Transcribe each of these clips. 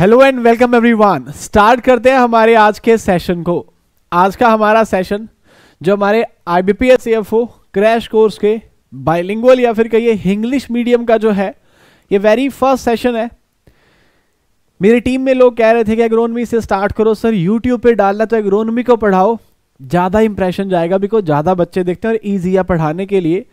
Hello and welcome everyone start करते हैं हमारे आज के सेशन को आज का हमारा सेशन जो हमारे I B P S F O crash course के बाइलिंगुअल या फिर कहिए इंग्लिश मीडियम का जो है ये वेरी फर्स्ट सेशन है मेरी टीम में लोग कह रहे थे कि एग्रोनमी से स्टार्ट करो सर यूट्यूब पे डालना तो एग्रोनमी को पढ़ाओ ज़्यादा इंप्रेशन जाएगा बिकॉज ज़्यादा बच्चे देखते हैं और ईजी है पढ़ाने के लिए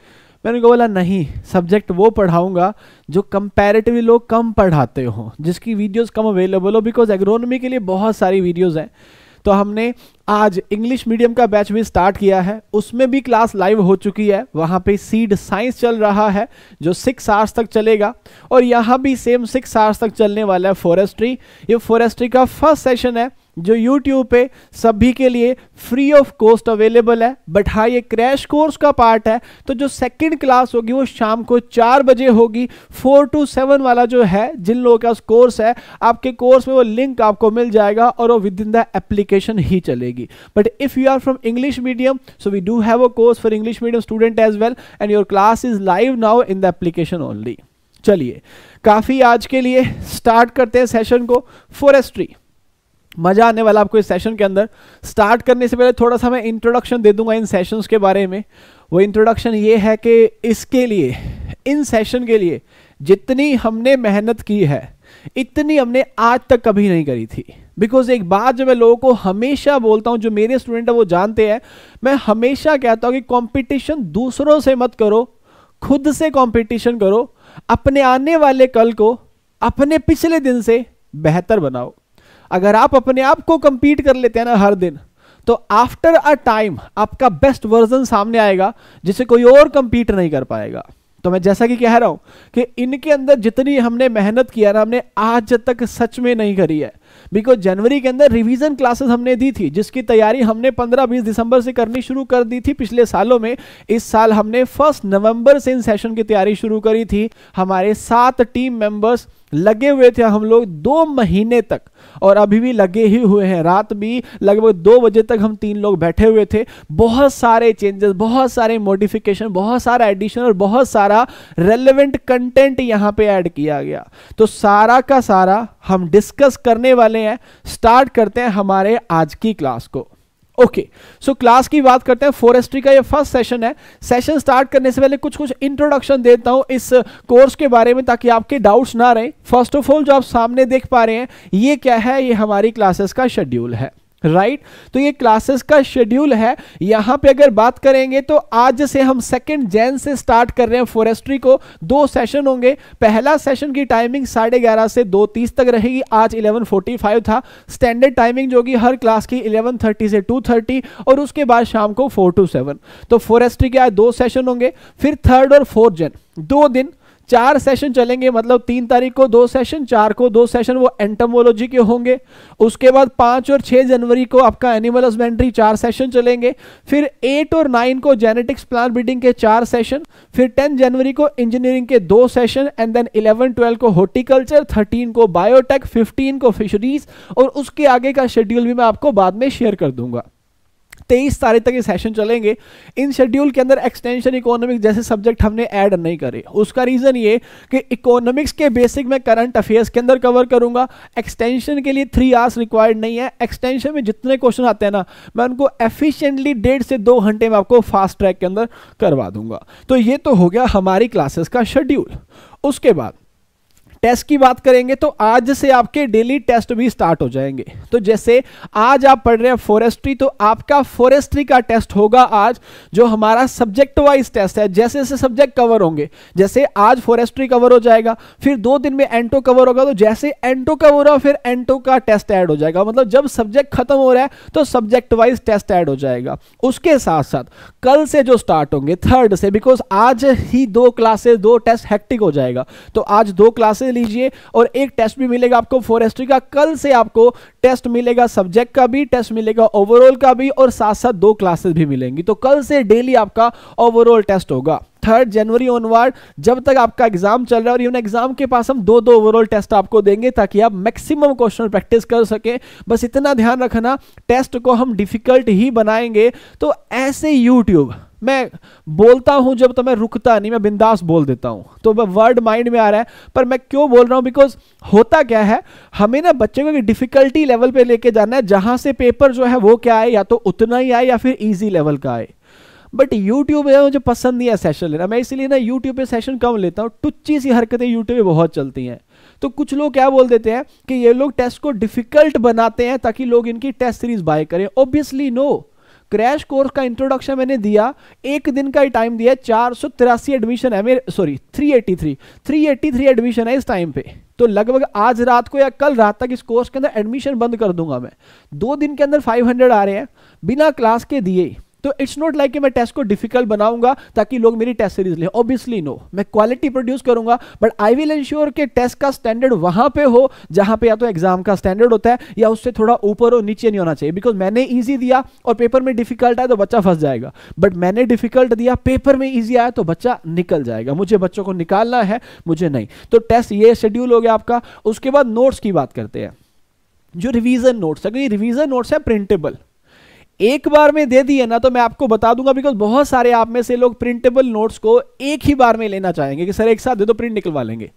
मैंने उनको बोला नहीं सब्जेक्ट वो पढ़ाऊँगा जो कंपैरेटिवली लोग कम पढ़ाते हो जिसकी वीडियोस कम अवेलेबल हो बिकॉज एग्रोनॉमी के लिए बहुत सारी वीडियोस हैं तो हमने आज इंग्लिश मीडियम का बैच भी स्टार्ट किया है उसमें भी क्लास लाइव हो चुकी है वहाँ पे सीड साइंस चल रहा है जो सिक्स आवर्स तक चलेगा और यहाँ भी सेम सिक्स आवर्स तक चलने वाला है फॉरेस्ट्री ये फॉरेस्ट्री का फर्स्ट सेशन है जो यूट्यूब पे सभी के लिए फ्री ऑफ कॉस्ट अवेलेबल है बट हाँ ये क्रैश कोर्स का पार्ट है तो जो सेकंड क्लास होगी वो शाम को चार बजे होगी फोर टू सेवन वाला जो है जिन लोगों का कोर्स है आपके कोर्स में वो लिंक आपको मिल जाएगा और वो विद इन द एप्लीकेशन ही चलेगी but if you are from English medium so we do have a course for English medium student as well and your class is live now in the application only चलिए काफ़ी आज के लिए start करते हैं session को forestry मज़ा आने वाला आपको इस सेशन के अंदर स्टार्ट करने से पहले थोड़ा सा मैं इंट्रोडक्शन दे दूंगा इन सेशंस के बारे में वो इंट्रोडक्शन ये है कि इसके लिए इन सेशन के लिए जितनी हमने मेहनत की है इतनी हमने आज तक कभी नहीं करी थी बिकॉज एक बात जो मैं लोगों को हमेशा बोलता हूँ जो मेरे स्टूडेंट है वो जानते हैं मैं हमेशा कहता हूँ कि कंपटीशन दूसरों से मत करो खुद से कंपटीशन करो अपने आने वाले कल को अपने पिछले दिन से बेहतर बनाओ अगर आप अपने आप को कंपीट कर लेते हैं ना हर दिन तो आफ्टर अ टाइम आपका बेस्ट वर्जन सामने आएगा जिसे कोई और कंपीट नहीं कर पाएगा तो मैं जैसा कि कह रहा हूं कि इनके अंदर जितनी हमने मेहनत किया ना हमने आज तक सच में नहीं करी है बिकॉज जनवरी के अंदर रिवीजन क्लासेस हमने दी थी जिसकी तैयारी हमने 15-20 दिसंबर से करनी शुरू कर दी थी पिछले सालों में इस साल हमने फर्स्ट नवंबर से इन सेशन की तैयारी शुरू करी थी हमारे सात टीम मेंबर्स लगे हुए थे हम लोग दो महीने तक और अभी भी लगे ही हुए हैं रात भी लगभग दो बजे तक हम तीन लोग बैठे हुए थे बहुत सारे चेंजेस बहुत सारे मॉडिफिकेशन बहुत सारा एडिशन और बहुत सारा रेलेवेंट कंटेंट यहाँ पे ऐड किया गया तो सारा का सारा हम डिस्कस करने वाले हैं स्टार्ट करते हैं हमारे आज की क्लास को ओके सो क्लास की बात करते हैं फॉरेस्ट्री का ये फर्स्ट सेशन है सेशन स्टार्ट करने से पहले कुछ कुछ इंट्रोडक्शन देता हूं इस कोर्स uh, के बारे में ताकि आपके डाउट्स ना रहें फर्स्ट ऑफ ऑल जो आप सामने देख पा रहे हैं ये क्या है ये हमारी क्लासेस का शेड्यूल है राइट right? तो ये क्लासेस का शेड्यूल है यहां पे अगर बात करेंगे तो आज से हम सेकंड जैन से स्टार्ट कर रहे हैं फॉरेस्ट्री को दो सेशन होंगे पहला सेशन की टाइमिंग साढ़े ग्यारह से दो तीस तक रहेगी आज इलेवन फोर्टी फाइव था स्टैंडर्ड टाइमिंग जो कि हर क्लास की इलेवन थर्टी से टू थर्टी और उसके बाद शाम को फोर टू सेवन तो फॉरेस्ट्री के आज दो सेशन होंगे फिर थर्ड और फोर्थ जैन दो दिन चार सेशन चलेंगे मतलब तीन तारीख को दो सेशन चार को दो सेशन वो एंटमोलॉजी के होंगे उसके बाद पांच और छह जनवरी को आपका एनिमल हस्बेंड्री चार सेशन चलेंगे फिर एट और नाइन को जेनेटिक्स प्लान ब्रीडिंग के चार सेशन फिर टेन जनवरी को इंजीनियरिंग के दो session and then eleven twelve को हॉर्टिकल्चर थर्टीन को बायोटेक फिफ्टीन को फिशरीज और उसके आगे का शेड्यूल भी मैं आपको बाद में शेयर कर दूंगा तेईस तारीख तक ये सेशन चलेंगे इन शेड्यूल के अंदर एक्सटेंशन इकोनॉमिक्स जैसे सब्जेक्ट हमने ऐड नहीं करे उसका रीज़न ये कि इकोनॉमिक्स के बेसिक में करंट अफेयर्स के अंदर कवर करूंगा एक्सटेंशन के लिए थ्री आवर्स रिक्वायर्ड नहीं है एक्सटेंशन में जितने क्वेश्चन आते हैं ना मैं उनको एफिशियंटली डेढ़ से दो घंटे में आपको फास्ट ट्रैक के अंदर करवा दूंगा तो ये तो हो गया हमारी क्लासेस का शेड्यूल उसके बाद टेस्ट की बात करेंगे तो आज से आपके डेली टेस्ट भी स्टार्ट हो जाएंगे तो जैसे आज आप पढ़ रहे हैं फॉरेस्ट्री तो आपका फॉरेस्ट्री का टेस्ट होगा आज जो हमारा सब्जेक्ट वाइज टेस्ट है जैसे जैसे सब्जेक्ट कवर होंगे जैसे आज फॉरेस्ट्री कवर हो जाएगा फिर दो दिन में एंटो कवर होगा तो जैसे एंटो कवर होगा फिर एंटो का टेस्ट ऐड हो जाएगा मतलब जब सब्जेक्ट खत्म हो रहा है तो सब्जेक्ट वाइज टेस्ट ऐड हो जाएगा उसके साथ साथ कल से जो स्टार्ट होंगे थर्ड से बिकॉज आज ही दो क्लासेस दो टेस्ट हैक्टिक हो जाएगा तो आज दो क्लासेस से लीजिए और एक टेस्ट भी मिलेगा आपको फॉरेस्ट्री का कल से आपको टेस्ट मिलेगा सब्जेक्ट का भी टेस्ट मिलेगा ओवरऑल का भी और साथ साथ दो क्लासेस भी मिलेंगी तो कल से डेली आपका ओवरऑल टेस्ट होगा थर्ड जनवरी ऑनवर्ड जब तक आपका एग्जाम चल रहा है और इवन एग्जाम के पास हम दो दो ओवरऑल टेस्ट आपको देंगे ताकि आप मैक्सिमम क्वेश्चन प्रैक्टिस कर सकें बस इतना ध्यान रखना टेस्ट को हम डिफिकल्ट ही बनाएंगे तो ऐसे यूट्यूब मैं बोलता हूं जब तो मैं रुकता नहीं मैं बिंदास बोल देता हूं तो वर्ड माइंड में आ रहा है पर मैं क्यों बोल रहा हूं बिकॉज होता क्या है हमें ना बच्चे को डिफिकल्टी लेवल पे लेके जाना है जहां से पेपर जो है वो क्या आए या तो उतना ही आए या फिर इजी लेवल का आए बट यूट्यूब है मुझे पसंद नहीं है सेशन लेना मैं इसलिए ना यूट्यूब पे सेशन कम लेता हूँ टुच्ची सी हरकतें यूट्यूब पे बहुत चलती हैं तो कुछ लोग क्या बोल देते हैं कि ये लोग टेस्ट को डिफिकल्ट बनाते हैं ताकि लोग इनकी टेस्ट सीरीज बाय करें ऑब्वियसली नो क्रैश कोर्स का इंट्रोडक्शन मैंने दिया एक दिन का ही टाइम दिया चार सौ तिरासी एडमिशन है मेरे sorry three eighty three three eighty three admission है इस टाइम पे तो लगभग आज रात को या कल रात तक इस कोर्स के अंदर एडमिशन बंद कर दूंगा मैं दो दिन के अंदर फाइव हंड्रेड आ रहे हैं बिना क्लास के दिए तो इट्स नॉट लाइक कि मैं टेस्ट को डिफिकल्ट बनाऊंगा ताकि लोग मेरी टेस्ट सीरीज लें ऑब्वियसली नो मैं क्वालिटी प्रोड्यूस करूंगा बट आई विल इंश्योर कि टेस्ट का स्टैंडर्ड वहां पे हो जहां पे या तो एग्जाम का स्टैंडर्ड होता है या उससे थोड़ा ऊपर और नीचे नहीं होना चाहिए बिकॉज मैंने ईजी दिया और पेपर में डिफिकल्ट आया तो बच्चा फंस जाएगा बट मैंने डिफिकल्ट दिया पेपर में ईजी आया तो बच्चा निकल जाएगा मुझे बच्चों को निकालना है मुझे नहीं तो टेस्ट ये शेड्यूल हो गया आपका उसके बाद नोट्स की बात करते हैं जो रिवीजन नोट्स अगर ये रिवीजन नोट्स है प्रिंटेबल एक बार में दे दिए ना तो मैं आपको बता दूंगा बिकॉज बहुत सारे आप में से लोग प्रिंटेबल नोट्स को एक ही बार में लेना चाहेंगे कि सर एक साथ दे दो प्रिंट निकलवा लेंगे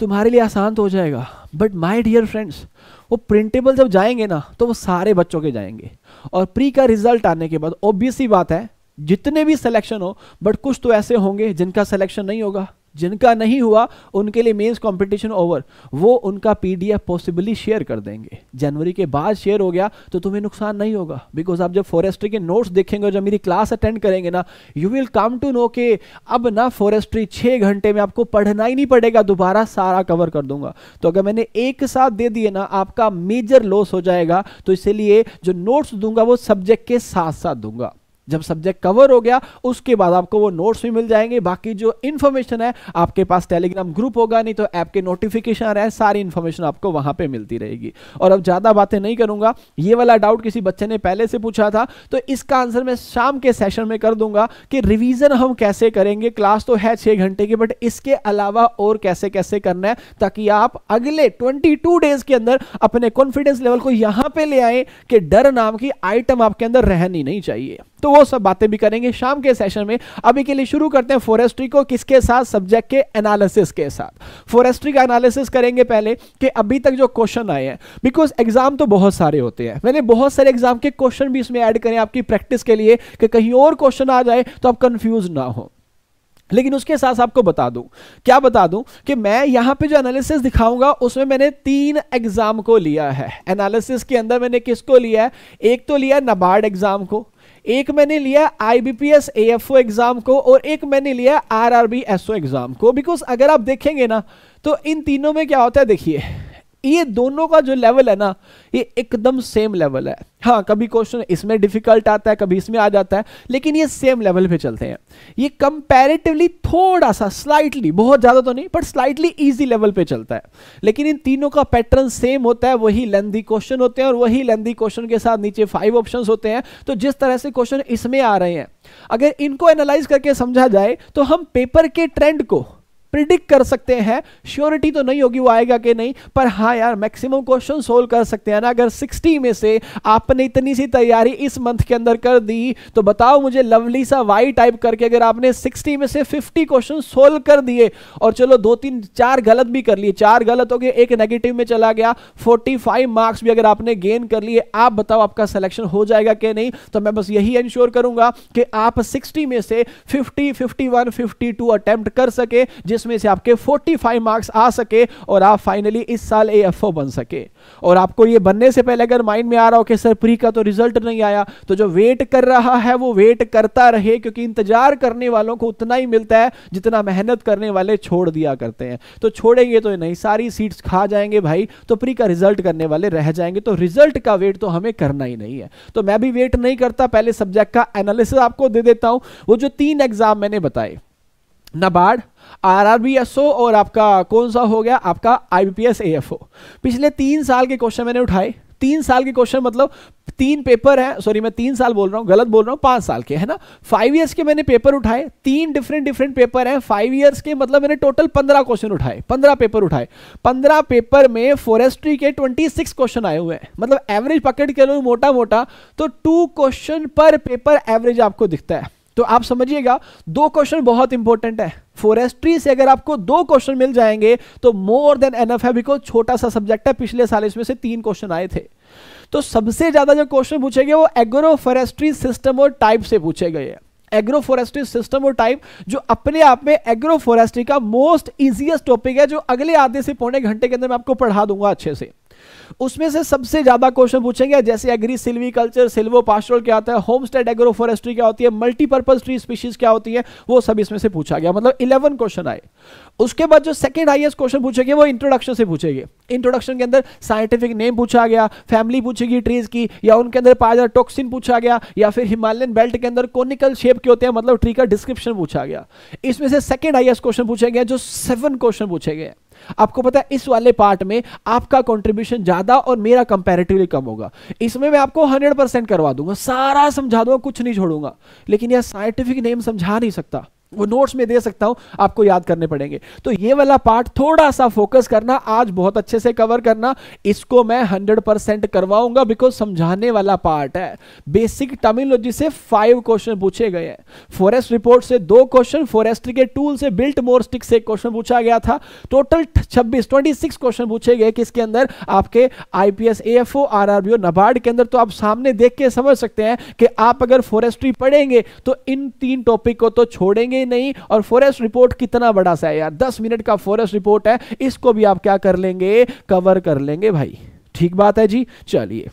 तुम्हारे लिए आसान तो हो जाएगा बट माय डियर फ्रेंड्स वो प्रिंटेबल जब जाएंगे ना तो वो सारे बच्चों के जाएंगे और प्री का रिजल्ट आने के बाद ऑब्वियसली बात है जितने भी सिलेक्शन हो बट कुछ तो ऐसे होंगे जिनका सिलेक्शन नहीं होगा जिनका नहीं हुआ उनके लिए मेंस कंपटीशन ओवर वो उनका पीडीएफ पॉसिबली शेयर कर देंगे जनवरी के बाद शेयर हो गया तो तुम्हें नुकसान नहीं होगा बिकॉज आप जब फॉरेस्ट्री के नोट्स देखेंगे और जब मेरी क्लास अटेंड करेंगे ना you will come to know के अब ना फॉरेस्ट्री छः घंटे में आपको पढ़ना ही नहीं पड़ेगा दोबारा सारा कवर कर दूंगा तो अगर मैंने एक साथ दे दिए ना आपका मेजर लॉस हो जाएगा तो इसलिए जो नोट्स दूंगा वो सब्जेक्ट के साथ साथ दूंगा जब सब्जेक्ट कवर हो गया उसके बाद आपको वो नोट्स भी मिल जाएंगे बाकी जो इन्फॉर्मेशन है आपके पास टेलीग्राम ग्रुप होगा नहीं तो ऐप के नोटिफिकेशन आ रहे हैं सारी इन्फॉर्मेशन आपको वहां पे मिलती रहेगी और अब ज़्यादा बातें नहीं करूंगा ये वाला डाउट किसी बच्चे ने पहले से पूछा था तो इसका आंसर मैं शाम के सेशन में कर दूंगा कि रिविज़न हम कैसे करेंगे क्लास तो है छः घंटे की बट इसके अलावा और कैसे कैसे करना है ताकि आप अगले ट्वेंटी डेज के अंदर अपने कॉन्फिडेंस लेवल को यहाँ पर ले आए कि डर नाम की आइटम आपके अंदर रहनी नहीं चाहिए तो वो सब बातें भी करेंगे शाम के सेशन में अभी के लिए शुरू करते हैं फॉरेस्ट्री को किसके साथ सब्जेक्ट के एनालिसिस के साथ फॉरेस्ट्री का एनालिसिस करेंगे पहले कि अभी तक जो क्वेश्चन आए हैं बिकॉज एग्जाम तो बहुत सारे होते हैं मैंने बहुत सारे एग्जाम के क्वेश्चन भी इसमें ऐड करें आपकी प्रैक्टिस के लिए कि कहीं और क्वेश्चन आ जाए तो आप कंफ्यूज ना हो लेकिन उसके साथ आपको बता दूं क्या बता दूं कि मैं यहां पे जो एनालिसिस दिखाऊंगा उसमें मैंने तीन एग्जाम को लिया है एनालिसिस के अंदर मैंने किसको लिया है एक तो लिया नबार्ड एग्जाम को एक मैंने लिया आईबीपीएस एएफओ एग्जाम को और एक मैंने लिया आरआरबी एसओ एग्जाम को बिकॉज अगर आप देखेंगे ना तो इन तीनों में क्या होता है देखिए ये दोनों का जो लेवल है ना ये एकदम सेम लेवल है हाँ कभी क्वेश्चन इसमें डिफिकल्ट आता है कभी इसमें आ जाता है लेकिन ये सेम लेवल पे चलते हैं ये कंपैरेटिवली थोड़ा सा स्लाइटली बहुत ज़्यादा तो नहीं बट स्लाइटली इजी लेवल पे चलता है लेकिन इन तीनों का पैटर्न सेम होता है वही लेंदी क्वेश्चन होते हैं और वही लेंदी क्वेश्चन के साथ नीचे फाइव ऑप्शन होते हैं तो जिस तरह से क्वेश्चन इसमें आ रहे हैं अगर इनको एनालाइज करके समझा जाए तो हम पेपर के ट्रेंड को प्रिडिक्ट कर सकते हैं श्योरिटी तो नहीं होगी वो आएगा कि नहीं पर हाँ यार मैक्सिमम क्वेश्चन सोल्व कर सकते हैं ना अगर 60 में से आपने इतनी सी तैयारी इस मंथ के अंदर कर दी तो बताओ मुझे लवली सा वाई टाइप करके अगर आपने 60 में से 50 क्वेश्चन सोल्व कर दिए और चलो दो तीन चार गलत भी कर लिए चार गलत हो गए एक नेगेटिव में चला गया फोर्टी मार्क्स भी अगर आपने गेन कर लिए आप बताओ आपका सिलेक्शन हो जाएगा कि नहीं तो मैं बस यही इंश्योर करूंगा कि आप सिक्सटी में से फिफ्टी फिफ्टी वन अटेम्प्ट कर सके जिस जिसमें से आपके 45 मार्क्स आ सके और आप फाइनली इस साल ए बन सके और आपको ये बनने से पहले अगर माइंड में आ रहा हो कि सर प्री का तो रिजल्ट नहीं आया तो जो वेट कर रहा है वो वेट करता रहे क्योंकि इंतजार करने वालों को उतना ही मिलता है जितना मेहनत करने वाले छोड़ दिया करते हैं तो छोड़ेंगे तो नहीं सारी सीट्स खा जाएंगे भाई तो प्री का रिजल्ट करने वाले रह जाएंगे तो रिजल्ट का वेट तो हमें करना ही नहीं है तो मैं भी वेट नहीं करता पहले सब्जेक्ट का एनालिसिस आपको दे देता हूं वो जो तीन एग्जाम मैंने बताए नबार्ड ओ और आपका कौन सा हो गया आपका आईबीपीएस एएफओ पिछले तीन साल के क्वेश्चन मैंने उठाए तीन साल के क्वेश्चन मतलब तीन पेपर है सॉरी मैं तीन साल बोल रहा हूँ गलत बोल रहा हूँ पांच साल के है ना फाइव ईयर्स के मैंने पेपर उठाए तीन डिफरेंट डिफरेंट पेपर हैं फाइव ईयर्स के मतलब मैंने टोटल पंद्रह क्वेश्चन उठाए पंद्रह पेपर उठाए पंद्रह पेपर में फॉरेस्ट्री के ट्वेंटी सिक्स क्वेश्चन आए हुए हैं मतलब एवरेज पकड़ के लो मोटा मोटा तो two question per paper average आपको दिखता है तो आप समझिएगा दो क्वेश्चन बहुत इंपॉर्टेंट है फॉरेस्ट्री से अगर आपको दो क्वेश्चन मिल जाएंगे तो मोर देन एन है बिकॉज छोटा सा सब्जेक्ट है पिछले साल इसमें से तीन क्वेश्चन आए थे तो सबसे ज्यादा जो क्वेश्चन पूछे गए वो एग्रो फॉरेस्ट्री सिस्टम और टाइप से पूछे गए हैं एग्रो फॉरेस्ट्री सिस्टम और टाइप जो अपने आप में एग्रो फॉरेस्ट्री का मोस्ट इजिएस्ट टॉपिक है जो अगले आधे से पौने घंटे के अंदर मैं आपको पढ़ा दूंगा अच्छे से उसमें से सबसे ज्यादा क्वेश्चन पूछेंगे जैसे agri silviculture silvopastoral क्या आता है होम स्टेड एग्रो फॉरेस्ट्री क्या होती है मल्टीपर्पज ट्री स्पीशीज क्या होती है वो सब इसमें से पूछा गया मतलब इलेवन क्वेश्चन आए उसके बाद जो सेकंड हाईएस्ट क्वेश्चन पूछेंगे वो इंट्रोडक्शन से पूछेगी इंट्रोडक्शन के अंदर साइंटिफिक नेम पूछा गया फैमिली पूछेगी ट्रीज की या उनके अंदर पाया टॉक्सिन पूछा गया या फिर हिमालयन बेल्ट के अंदर कोनिकल शेप के होते हैं मतलब ट्री का डिस्क्रिप्शन पूछा गया इसमें से सेकेंड हाइएस्ट क्वेश्चन पूछे गए जो सेवन क्वेश्चन पूछे गए आपको पता है इस वाले पार्ट में आपका कंट्रीब्यूशन ज्यादा और मेरा कंपेरेटिवली कम होगा इसमें मैं आपको 100 परसेंट करवा दूंगा सारा समझा दूंगा कुछ नहीं छोड़ूंगा लेकिन यह साइंटिफिक नेम समझा नहीं सकता वो नोट्स में दे सकता हूं आपको याद करने पड़ेंगे तो ये वाला पार्ट थोड़ा सा फोकस करना आज बहुत अच्छे से कवर करना इसको मैं 100 परसेंट करवाऊंगा बिकॉज समझाने वाला पार्ट है बेसिक टर्मिनोलॉजी से फाइव क्वेश्चन पूछे गए हैं फॉरेस्ट रिपोर्ट से दो क्वेश्चन फॉरेस्ट्री के टूल से बिल्ट मोरस्टिक से क्वेश्चन पूछा गया था टोटल छब्बीस ट्वेंटी क्वेश्चन पूछे गए किसके अंदर आपके आईपीएस एएफओ आरआरबीओ नबार्ड के अंदर तो आप सामने देख के समझ सकते हैं कि आप अगर फॉरेस्ट्री पढ़ेंगे तो इन तीन टॉपिक को तो छोड़ेंगे नहीं और फॉरेस्ट रिपोर्ट कितना बड़ा सा है यार दस मिनट का फॉरेस्ट रिपोर्ट है इसको भी आप क्या कर लेंगे कवर कर लेंगे भाई ठीक बात है जी चलिए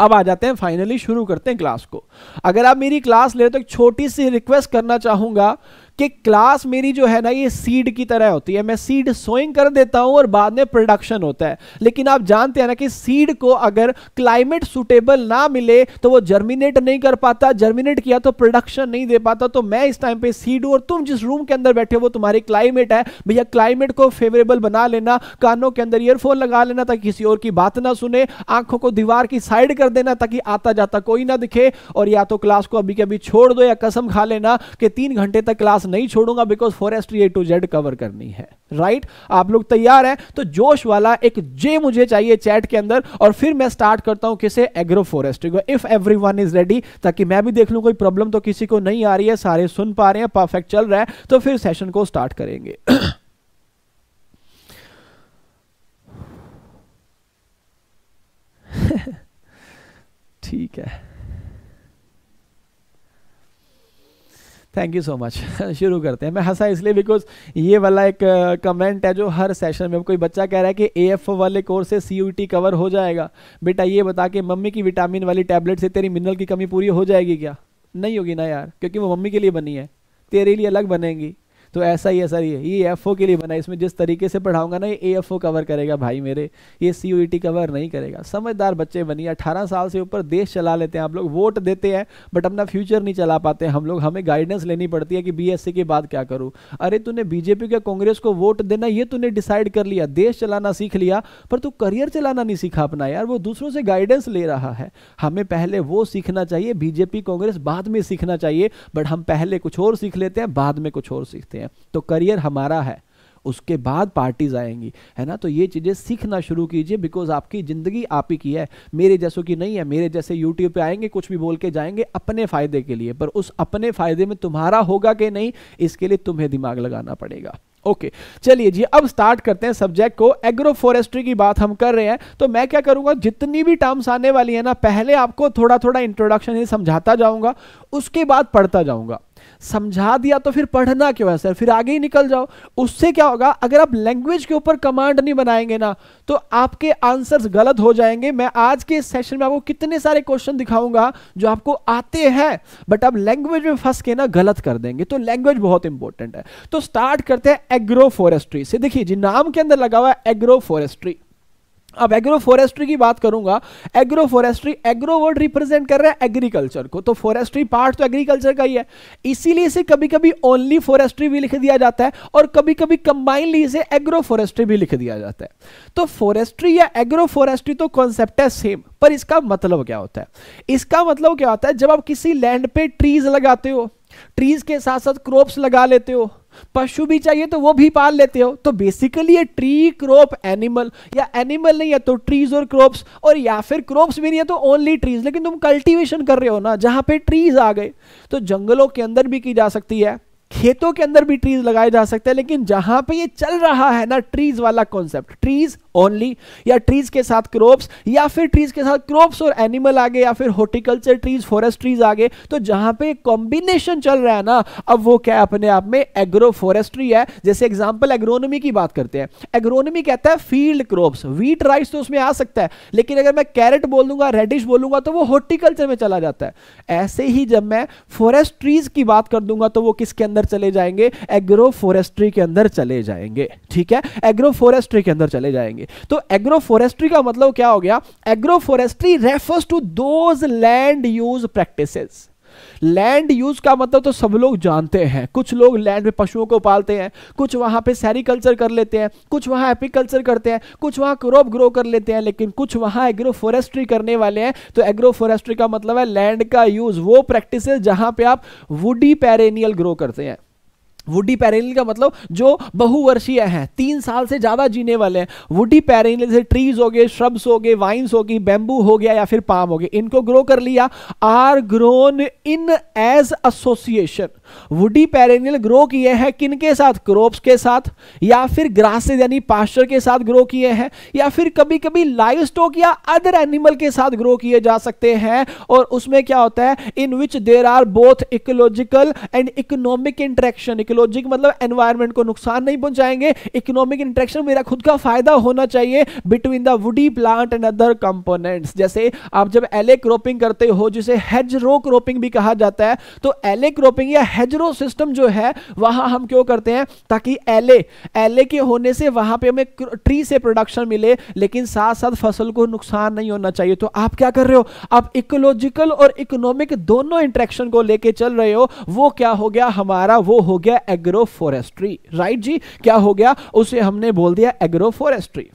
अब आ जाते हैं फाइनली शुरू करते हैं क्लास को अगर आप मेरी क्लास ले तो एक छोटी सी रिक्वेस्ट करना चाहूंगा कि क्लास मेरी जो है ना ये सीड की तरह होती है मैं सीड सोइंग कर देता हूं और बाद में प्रोडक्शन होता है लेकिन आप जानते हैं ना कि सीड को अगर क्लाइमेट सुटेबल ना मिले तो वो जर्मिनेट नहीं कर पाता जर्मिनेट किया तो प्रोडक्शन नहीं दे पाता तो मैं इस टाइम पे सीड हूं और तुम जिस रूम के अंदर बैठे हो वो तुम्हारी क्लाइमेट है भैया क्लाइमेट को फेवरेबल बना लेना कानों के अंदर ईयरफोन लगा लेना ताकि किसी और की बात ना सुने आंखों को दीवार की साइड कर देना ताकि आता जाता कोई ना दिखे और या तो क्लास को अभी कभी छोड़ दो या कसम खा लेना कि तीन घंटे तक क्लास नहीं छोड़ूंगा because forestry A to Z cover करनी है राइट right? आप लोग तैयार हैं तो जोश वाला एक जे मुझे चाहिए चैट के अंदर और फिर मैं स्टार्ट करता हूं किसे एग्रो फॉरेस्ट्री को if everyone is ready ताकि मैं भी देख लू कोई प्रॉब्लम तो किसी को नहीं आ रही है सारे सुन पा रहे हैं परफेक्ट चल रहा है तो फिर सेशन को स्टार्ट करेंगे ठीक है थैंक यू सो मच शुरू करते हैं मैं हंसा इसलिए बिकॉज ये वाला एक कमेंट है जो हर सेशन में कोई बच्चा कह रहा है कि ए एफ वाले कोर्स से सी यू टी कवर हो जाएगा बेटा ये बता के मम्मी की विटामिन वाली टैबलेट से तेरी मिनरल की कमी पूरी हो जाएगी क्या नहीं होगी ना यार क्योंकि वो मम्मी के लिए बनी है तेरे लिए अलग बनेगी तो ऐसा ही है सर ये ये एफ के लिए बना इसमें जिस तरीके से पढ़ाऊंगा ना ये एफ कवर करेगा भाई मेरे ये सी कवर e नहीं करेगा समझदार बच्चे बनिए अठारह साल से ऊपर देश चला लेते हैं आप लोग वोट देते हैं बट अपना फ्यूचर नहीं चला पाते हम लोग हमें गाइडेंस लेनी पड़ती है कि बी के बाद क्या करूँ अरे तूने बीजेपी या कांग्रेस को वोट देना ये तूने डिसाइड कर लिया देश चलाना सीख लिया पर तू करियर चलाना नहीं सीखा अपना यार वो दूसरों से गाइडेंस ले रहा है हमें पहले वो सीखना चाहिए बीजेपी कांग्रेस बाद में सीखना चाहिए बट हम पहले कुछ और सीख लेते हैं बाद में कुछ और सीखते हैं हैं तो करियर हमारा है उसके बाद पार्टीज आएंगी है ना तो ये चीज़ें सीखना शुरू कीजिए बिकॉज आपकी ज़िंदगी आप ही की है मेरे जैसों की नहीं है मेरे जैसे यूट्यूब पे आएंगे कुछ भी बोल के जाएंगे अपने फ़ायदे के लिए पर उस अपने फ़ायदे में तुम्हारा होगा कि नहीं इसके लिए तुम्हें दिमाग लगाना पड़ेगा ओके okay, चलिए जी अब स्टार्ट करते हैं सब्जेक्ट को एग्रो फॉरेस्ट्री की बात हम कर रहे हैं तो मैं क्या करूंगा जितनी भी टर्म्स आने वाली है ना पहले आपको थोड़ा थोड़ा इंट्रोडक्शन ही समझाता जाऊंगा उसके बाद पढ़ता जाऊंगा समझा दिया तो फिर पढ़ना क्यों है सर फिर आगे ही निकल जाओ उससे क्या होगा अगर आप लैंग्वेज के ऊपर कमांड नहीं बनाएंगे ना तो आपके आंसर्स गलत हो जाएंगे मैं आज के सेशन में आपको कितने सारे क्वेश्चन दिखाऊंगा जो आपको आते हैं बट आप लैंग्वेज में फंस के ना गलत कर देंगे तो लैंग्वेज बहुत इंपॉर्टेंट है तो स्टार्ट करते हैं एग्रो फॉरेस्ट्री से देखिए जी नाम के अंदर लगा हुआ है एग्रो फॉरेस्ट्री अब एग्रो फॉरेस्ट्री की बात करूंगा agro forestry agro word represent कर रहा है एग्रीकल्चर को तो फॉरेस्ट्री पार्ट तो एग्रीकल्चर का ही है इसीलिए इसे कभी कभी ओनली फॉरेस्ट्री भी लिख दिया जाता है और कभी कभी कंबाइनली इसे एग्रो फॉरेस्ट्री भी लिख दिया जाता है तो फॉरेस्ट्री या एग्रो फॉरेस्ट्री तो कॉन्सेप्ट है सेम पर इसका मतलब क्या होता है इसका मतलब क्या होता है जब आप किसी लैंड पे ट्रीज लगाते हो ट्रीज के साथ साथ क्रॉप्स लगा लेते हो पशु भी चाहिए तो वो भी पाल लेते हो तो बेसिकली ये ट्री क्रॉप एनिमल या एनिमल नहीं है तो ट्रीज और क्रॉप्स और या फिर क्रॉप्स भी नहीं है तो ओनली ट्रीज लेकिन तुम कल्टीवेशन कर रहे हो ना जहां पे ट्रीज आ गए तो जंगलों के अंदर भी की जा सकती है खेतों के अंदर भी ट्रीज लगाए जा सकते हैं लेकिन जहां पे ये चल रहा है ना ट्रीज वाला कॉन्सेप्ट ट्रीज ओनली या ट्रीज के साथ क्रॉप्स या फिर ट्रीज के साथ क्रॉप और एनिमल आगे या फिर हॉर्टिकल्चर ट्रीज फॉरेस्ट ट्रीज आगे तो जहां पे कॉम्बिनेशन चल रहा है ना अब वो क्या अपने आप में एग्रो फॉरेस्ट्री है जैसे एग्जाम्पल एग्रोनोमी की बात करते हैं एग्रोनॉमी कहता है फील्ड क्रॉप्स वीट राइस तो उसमें आ सकता है लेकिन अगर मैं कैरेट बोल दूंगा रेडिश बोलूंगा तो वो हॉर्टिकल्चर में चला जाता है ऐसे ही जब मैं फॉरेस्ट ट्रीज की बात कर दूंगा तो वो किसके अंदर चले जाएंगे एग्रो फोरेस्ट्री के अंदर चले जाएंगे ठीक है एग्रो फोरेस्ट्री के अंदर चले जाएंगे तो एग्रो फॉरेस्ट्री का मतलब क्या हो गया agro refers to those land use practices land use का मतलब तो सब लोग जानते हैं कुछ लोग लैंड में पशुओं को पालते हैं कुछ वहां पे सैरिकल्चर कर लेते हैं कुछ वहाँ एपिकल्चर करते हैं कुछ वहाँ क्रॉप ग्रो कर लेते हैं लेकिन कुछ वहाँ एग्रो फॉरेस्ट्री करने वाले हैं तो एग्रो फॉरेस्ट्री का मतलब है लैंड का यूज वो प्रैक्टिस जहां पे आप वुडी पेरेनियल ग्रो करते हैं वुडी पेरेनिल का मतलब जो बहुवर्षीय है तीन साल से ज़्यादा जीने वाले हैं वुडी पेरेनिल जैसे ट्रीज हो गए श्रब्स हो गए वाइन्स हो गई बेम्बू हो गया या फिर पाम हो गए इनको ग्रो कर लिया are grown in as association woody perennial grow किए हैं किन के साथ क्रोप्स के साथ या फिर ग्रासेज यानी पास्चर के साथ ग्रो किए हैं या फिर कभी कभी लाइव स्टॉक या अदर एनिमल के साथ ग्रो किए जा सकते हैं और उसमें क्या होता है in which there are both ecological and economic interaction ecologic मतलब एनवायरमेंट को नुकसान नहीं पहुंचाएंगे इकोनॉमिक इंट्रेक्शन मेरा खुद का फायदा होना चाहिए between the woody plant and other components जैसे आप जब एले क्रोपिंग करते हो जिसे हेज रो क्रॉपिंग भी कहा जाता है तो एले क्रोपिंग या हेजरो सिस्टम जो है वहां हम क्यों करते हैं ताकि एले एले के होने से वहां पे हमें ट्री से प्रोडक्शन मिले लेकिन साथ साथ फसल को नुकसान नहीं होना चाहिए तो आप क्या कर रहे हो आप इकोलॉजिकल और इकोनॉमिक दोनों इंट्रेक्शन को लेके चल रहे हो वो क्या हो गया हमारा वो हो गया एग्रो फॉरेस्ट्री राइट जी क्या हो गया उसे हमने बोल दिया एग्रो फॉरेस्ट्री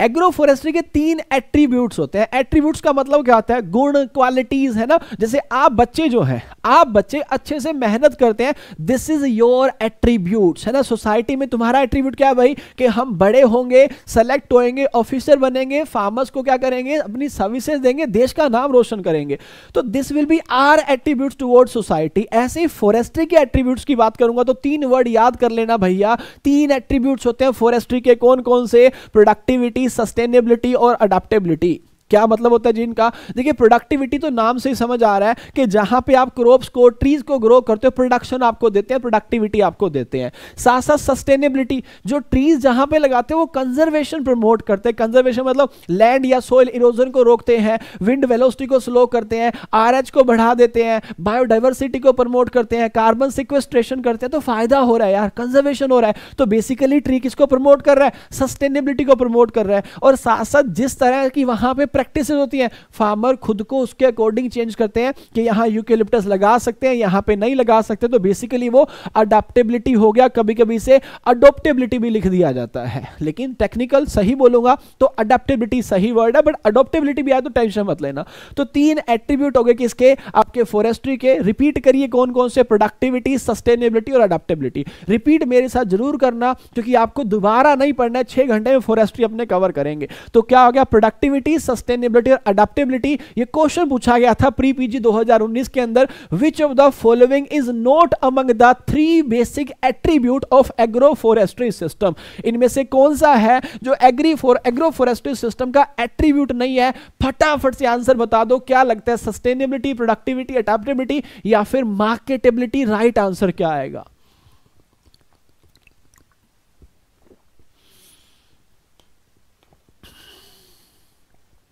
एग्रोफोरेस्ट्री के तीन एट्रीब्यूट्स होते हैं एट्रीब्यूट्स का मतलब क्या होता है गुण क्वालिटीज है ना जैसे आप बच्चे जो हैं आप बच्चे अच्छे से मेहनत करते हैं दिस इज योर एट्रीब्यूट्स है ना सोसाइटी में तुम्हारा एट्रीब्यूट क्या है भाई कि हम बड़े होंगे सेलेक्ट होएंगे ऑफिसर बनेंगे फार्मर्स को क्या करेंगे अपनी सर्विसेज देंगे देश का नाम रोशन करेंगे तो this will be our attribute toward society ऐसे ही फॉरेस्ट्री के एट्रीब्यूट्स की बात करूंगा तो तीन वर्ड याद कर लेना भैया तीन एट्रीब्यूट्स होते हैं फॉरेस्ट्री के कौन कौन से प्रोडक्टिविटी सस्टेनेबिलिटी और अडेप्टेबिलिटी क्या मतलब होता है जीन का देखिए प्रोडक्टिविटी तो नाम से ही समझ आ रहा है कि जहां पे आप क्रॉप्स को ट्रीज को ग्रो करते हो प्रोडक्शन आपको देते हैं प्रोडक्टिविटी आपको देते हैं साथ साथ सस्टेनेबिलिटी जो ट्रीज जहां पे लगाते हैं वो कंजर्वेशन प्रमोट करते हैं कंजर्वेशन मतलब लैंड या सोइल इरोजन को रोकते हैं विंड वेलोसिटी को स्लो करते हैं आर को बढ़ा देते हैं बायोडाइवर्सिटी को प्रमोट करते हैं कार्बन सिक्वेस्ट्रेशन करते हैं तो फायदा हो रहा है यार कंजर्वेशन हो रहा है तो बेसिकली ट्री किसको प्रमोट कर रहा है सस्टेनेबिलिटी को प्रमोट कर रहा है और साथ साथ जिस तरह की वहां पर प्रैक्टिस होती हैं फार्मर खुद को उसके अकॉर्डिंग चेंज करते हैं कि यहाँ यूकेलिप्टस लगा सकते हैं यहाँ पे नहीं लगा सकते तो बेसिकली वो अडेप्टेबिलिटी हो गया कभी कभी से अडोप्टेबिलिटी भी लिख दिया जाता है लेकिन टेक्निकल सही बोलूंगा तो अडेप्टेबिलिटी सही वर्ड है बट अडोप्टेबिलिटी भी आए तो टेंशन मत लेना तो तीन एट्रीब्यूट हो गए कि इसके आपके फॉरेस्ट्री के रिपीट करिए कौन कौन से प्रोडक्टिविटी सस्टेनेबिलिटी और अडेप्टेबिलिटी रिपीट मेरे साथ जरूर करना क्योंकि आपको दोबारा नहीं पढ़ना है छह घंटे में फॉरेस्ट्री अपने कवर करेंगे तो क्या हो गया प्रोडक्टिविटी सस्टेन सस्टेनेबिलिटी और अडेप्टेबिलिटी ये क्वेश्चन पूछा गया था प्री पीजी 2019 के अंदर which of the following is not among the three basic attribute of agro forestry system इनमें से कौन सा है जो agri for agro forestry system का एट्रीब्यूट नहीं है फटाफट से आंसर बता दो क्या लगता है सस्टेनेबिलिटी प्रोडक्टिविटी अडेप्टेबिलिटी या फिर मार्केटेबिलिटी राइट आंसर क्या आएगा